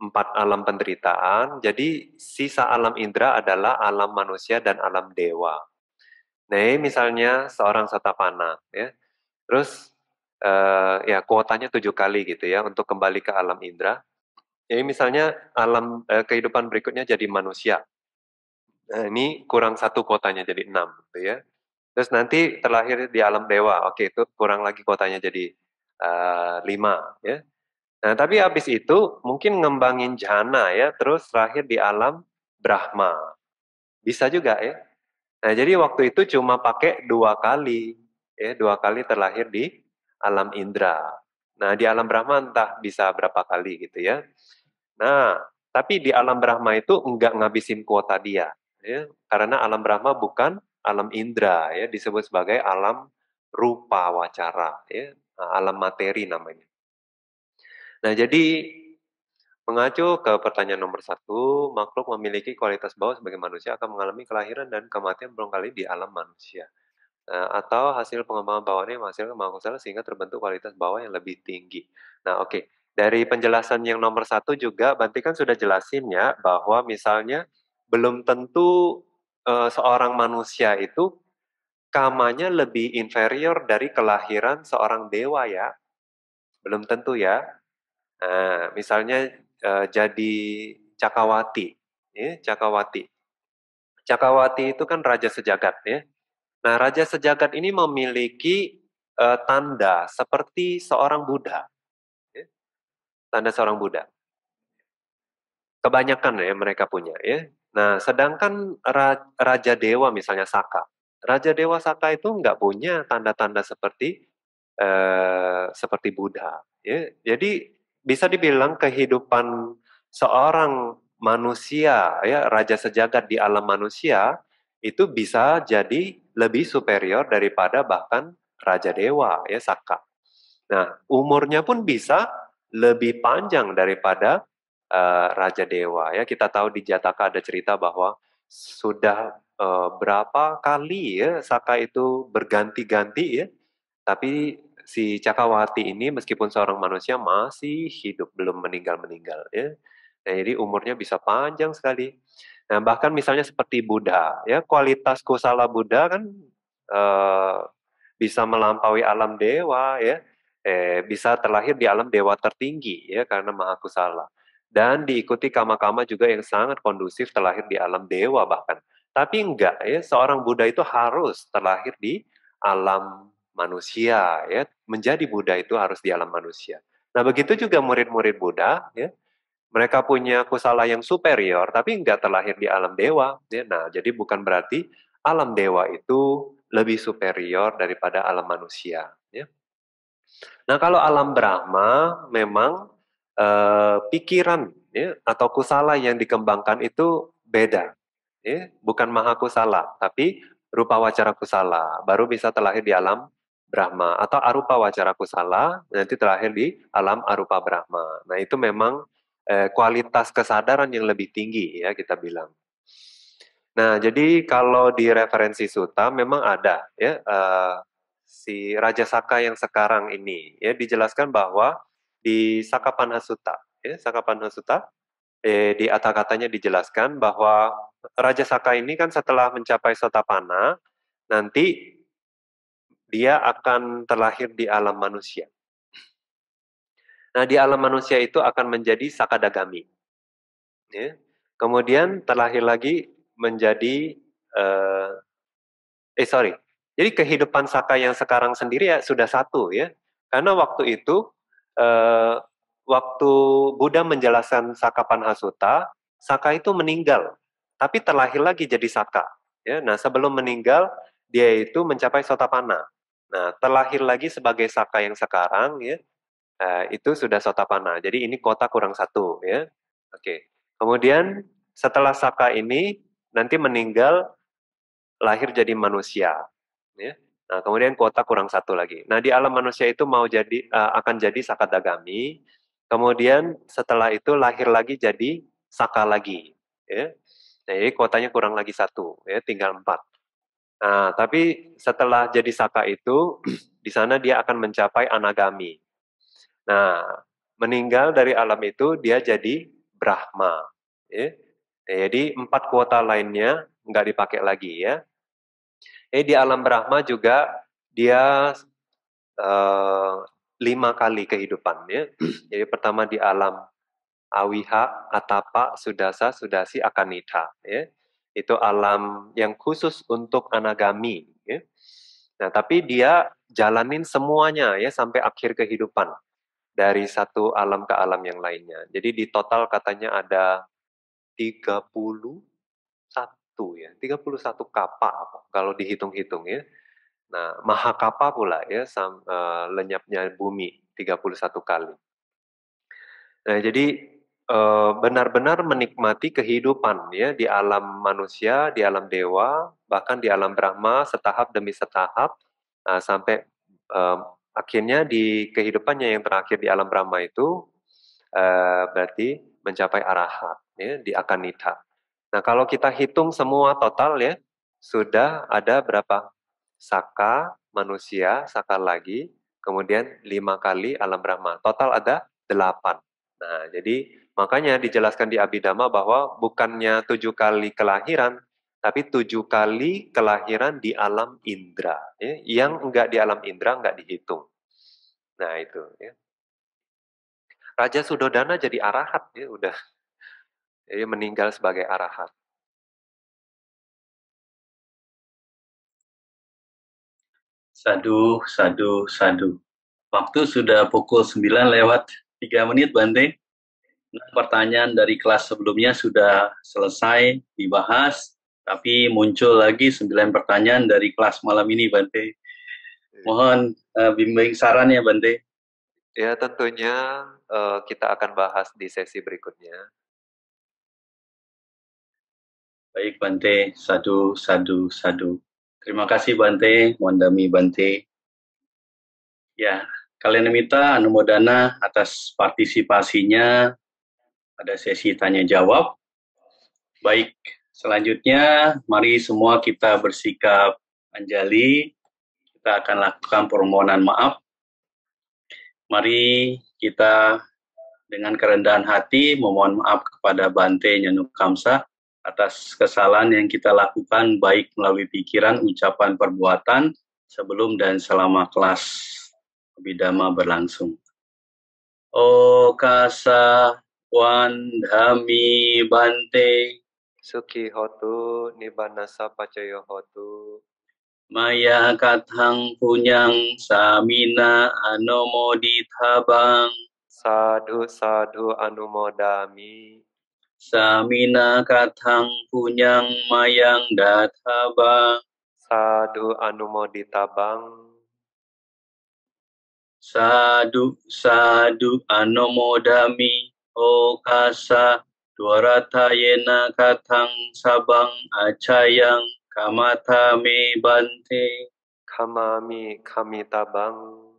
empat alam penderitaan. Jadi sisa alam indera adalah alam manusia dan alam dewa. Nah, misalnya seorang satapana, ya, Terus uh, ya kuotanya tujuh kali gitu ya untuk kembali ke alam indera. Jadi misalnya alam eh, kehidupan berikutnya jadi manusia. Nah, ini kurang satu kuotanya jadi enam, gitu ya. Terus nanti terlahir di alam dewa, oke itu kurang lagi kuotanya jadi uh, lima, ya. Nah tapi habis itu mungkin ngembangin jana ya, terus terakhir di alam Brahma, bisa juga ya. Nah jadi waktu itu cuma pakai dua kali, ya dua kali terlahir di alam indra. Nah di alam Brahma entah bisa berapa kali gitu ya. Nah tapi di alam Brahma itu enggak ngabisin kuota dia, ya, karena alam Brahma bukan alam indra ya disebut sebagai alam rupa wacara ya nah, alam materi namanya. Nah jadi mengacu ke pertanyaan nomor satu makhluk memiliki kualitas bawah sebagai manusia akan mengalami kelahiran dan kematian berulang kali di alam manusia. Nah, atau hasil pengembangan bawahnya menghasilkan pengembangan sel sehingga terbentuk kualitas bawah yang lebih tinggi. Nah, oke. Okay. Dari penjelasan yang nomor satu juga, Banti kan sudah jelasin ya bahwa misalnya belum tentu uh, seorang manusia itu kamanya lebih inferior dari kelahiran seorang dewa ya. Belum tentu ya. Nah, misalnya uh, jadi Cakawati. Ya, Cakawati. Cakawati itu kan raja sejagat ya Nah, Raja Sejagat ini memiliki uh, tanda seperti seorang Buddha. Ya. Tanda seorang Buddha. Kebanyakan ya mereka punya ya. Nah, sedangkan Raja Dewa misalnya Saka. Raja Dewa Saka itu nggak punya tanda-tanda seperti uh, seperti Buddha. Ya. Jadi bisa dibilang kehidupan seorang manusia ya raja sejagat di alam manusia itu bisa jadi lebih superior daripada bahkan raja dewa ya Saka. Nah, umurnya pun bisa lebih panjang daripada uh, raja dewa ya. Kita tahu di Jataka ada cerita bahwa sudah uh, berapa kali ya Saka itu berganti-ganti ya. Tapi si Cakawati ini meskipun seorang manusia masih hidup belum meninggal-meninggal ya. Nah, jadi umurnya bisa panjang sekali. Nah, bahkan misalnya seperti Buddha, ya kualitas kusala Buddha kan eh, bisa melampaui alam dewa, ya eh, bisa terlahir di alam dewa tertinggi, ya karena maha kusala. Dan diikuti kama-kama juga yang sangat kondusif terlahir di alam dewa bahkan. Tapi enggak ya, seorang Buddha itu harus terlahir di alam manusia ya. Menjadi Buddha itu harus di alam manusia. Nah, begitu juga murid-murid Buddha ya mereka punya kusala yang superior, tapi nggak terlahir di alam dewa. Ya, nah, jadi bukan berarti alam dewa itu lebih superior daripada alam manusia. Ya. Nah, kalau alam Brahma memang eh, pikiran ya, atau kusala yang dikembangkan itu beda. Ya. Bukan maha kusala, tapi rupa wacara kusala. Baru bisa terlahir di alam Brahma. Atau arupa wacara kusala, nanti terlahir di alam arupa Brahma. Nah, itu memang eh, kualitas kesadaran yang lebih tinggi ya kita bilang. Nah jadi kalau di referensi suta memang ada ya eh, si Raja Saka yang sekarang ini ya dijelaskan bahwa di Saka Suta, ya Saka Sutta eh, di atas katanya dijelaskan bahwa Raja Saka ini kan setelah mencapai Sotapana nanti dia akan terlahir di alam manusia Nah, di alam manusia itu akan menjadi sakadagami. Ya. Kemudian terlahir lagi menjadi uh, eh sorry. Jadi kehidupan saka yang sekarang sendiri ya sudah satu ya. Karena waktu itu uh, waktu Buddha menjelaskan saka panhasuta, saka itu meninggal, tapi terlahir lagi jadi saka. Ya, nah sebelum meninggal dia itu mencapai sotapana. Nah terlahir lagi sebagai saka yang sekarang ya Eh, itu sudah sotapana. Jadi ini kota kurang satu ya. Oke. Kemudian setelah saka ini nanti meninggal lahir jadi manusia ya. Nah, kemudian kota kurang satu lagi. Nah, di alam manusia itu mau jadi uh, akan jadi saka dagami Kemudian setelah itu lahir lagi jadi saka lagi ya. Nah, jadi kotanya kurang lagi satu ya, tinggal empat. Nah, tapi setelah jadi saka itu *clears throat* di sana dia akan mencapai anagami Nah, meninggal dari alam itu dia jadi Brahma. Ya. Jadi empat kuota lainnya nggak dipakai lagi ya. Eh di alam Brahma juga dia uh, lima kali kehidupannya. *clears throat* Jadi pertama di alam Awiha, Atapa, Sudasa, Sudasi, Akanita. Ya. Itu alam yang khusus untuk anagami. Ya. Nah tapi dia jalanin semuanya ya sampai akhir kehidupan dari satu alam ke alam yang lainnya. Jadi di total katanya ada 31 ya, 31 kapa apa kalau dihitung-hitung ya. Nah, maha kapa pula ya sam, uh, lenyapnya bumi 31 kali. Nah, jadi eh, benar-benar menikmati kehidupan ya di alam manusia, di alam dewa, bahkan di alam Brahma setahap demi setahap uh, sampai uh, akhirnya di kehidupannya yang terakhir di alam Brahma itu uh, berarti mencapai arahat ya di akanita. Nah, kalau kita hitung semua total ya sudah ada berapa saka manusia, saka lagi, kemudian lima kali alam Brahma. Total ada delapan. Nah, jadi makanya dijelaskan di Abhidhamma bahwa bukannya tujuh kali kelahiran, tapi tujuh kali kelahiran di alam indera, Ya. Yang enggak di alam indera enggak dihitung. Nah itu. Ya. Raja Sudodana jadi arahat ya udah. Jadi meninggal sebagai arahat.
Sadu, sadu, sadu. Waktu sudah pukul 9 lewat 3
menit, Bante. Nah, pertanyaan dari kelas sebelumnya sudah selesai dibahas tapi muncul lagi sembilan pertanyaan dari kelas malam ini, Bante. Iya.
Mohon uh, bimbing ya, Bante. Ya, tentunya uh, kita akan bahas di sesi berikutnya. Baik, Bante.
Sadu, sadu, sadu.
Terima kasih, Bante.
Wandami,
Bante. Ya, kalian minta Anumodana atas partisipasinya pada sesi tanya jawab. Baik, Selanjutnya, mari semua kita bersikap anjali. Kita akan lakukan permohonan maaf. Mari kita dengan kerendahan hati memohon maaf kepada Bante Nyanuk Kamsa atas kesalahan yang kita lakukan baik melalui pikiran, ucapan, perbuatan sebelum dan selama kelas bidama berlangsung.
Oh
kasa wandhami bante Suki hotu nibanasa pacayo hotu.
Maya kathang punyang samina anomodithabang. Sadu
sadhu anumodami. Samina kathang punyang mayang dathabang. Sadhu anumoditabang. Sadhu sadhu
anomodami. Okasa Dwaratayena katang sabang acayang kamatami bante kamami
tabang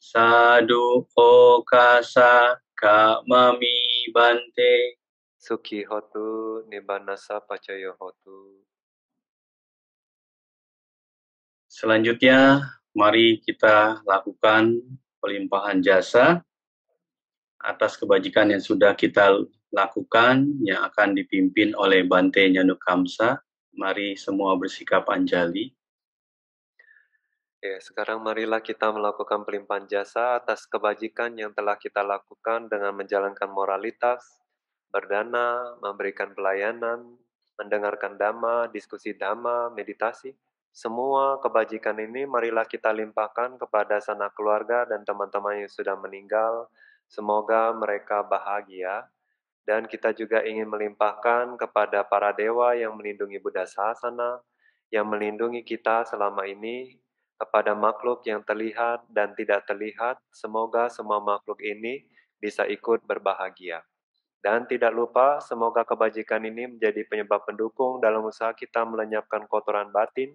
sadu okasa kamami bante suki hotu nibanasa pacayo hotu
Selanjutnya, mari kita lakukan pelimpahan jasa
atas kebajikan yang sudah kita lakukan yang akan dipimpin oleh Bante Nyanukamsa.
Mari semua bersikap anjali. Ya, sekarang marilah kita melakukan pelimpahan jasa atas kebajikan yang telah kita lakukan dengan menjalankan moralitas, berdana, memberikan pelayanan, mendengarkan dhamma, diskusi dhamma, meditasi. Semua kebajikan ini marilah kita limpahkan kepada sanak keluarga dan teman-teman yang sudah meninggal. Semoga mereka bahagia dan kita juga ingin melimpahkan kepada para dewa yang melindungi Buddha Sahasana, yang melindungi kita selama ini, kepada makhluk yang terlihat dan tidak terlihat, semoga semua makhluk ini bisa ikut berbahagia. Dan tidak lupa, semoga kebajikan ini menjadi penyebab pendukung dalam usaha kita melenyapkan kotoran batin,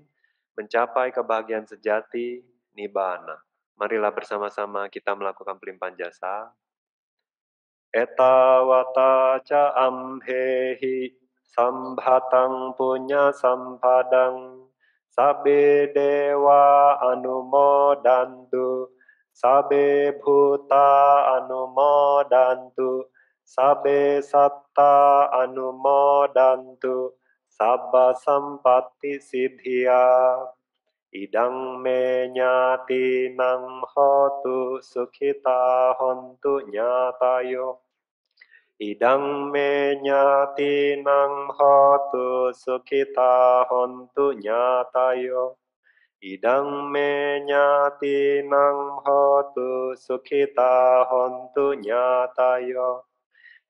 mencapai kebahagiaan sejati, nibbana. Marilah bersama-sama kita melakukan pelimpahan jasa
එතාවතාච අම්හෙහි සම්භතං පුඤ්ඤ සම්පදං සබේ දේවා අනුමෝදන්තු සබේ භූතා අනුමෝදන්තු සබේ සත්තා අනුමෝදන්තු සබ්බ සම්පatti සිද්ධියා Idang menyati nang hotu sukita hontu nyatayo. Idang menyati nang hotu sukita hontu nyatayo. Idang menyati nang hotu sukita hontu nyatayo.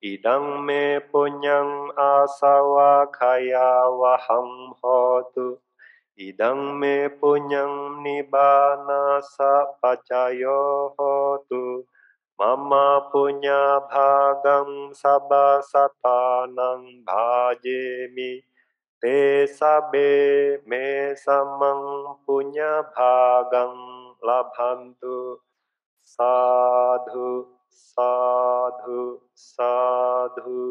Idang me punyang asawa kaya waham hotu. ඉදං මේ පුඤ්ඤං නිබානස පචයෝ හෝතු මම පුඤ්ඤා භාගං සබසතානං භාජේමි තේ සබේ මේ සමං පුඤ්ඤා භාගං ලබන්තු සාධු සාධු සාධු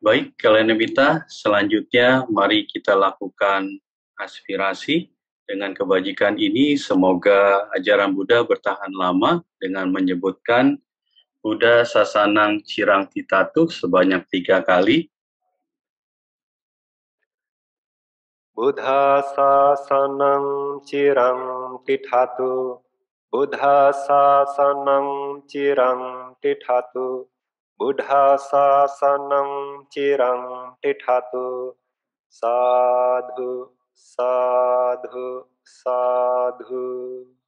Baik, kalian minta selanjutnya mari kita lakukan aspirasi dengan kebajikan ini semoga ajaran Buddha bertahan lama dengan menyebutkan Buddha Sasanang Cirang Titatu
sebanyak tiga kali.
Buddha Sasanang Cirang Titatu Buddha Sasanang Cirang Titatu बुढासासनं चिरं तिष्ठतु साधु साधु साधु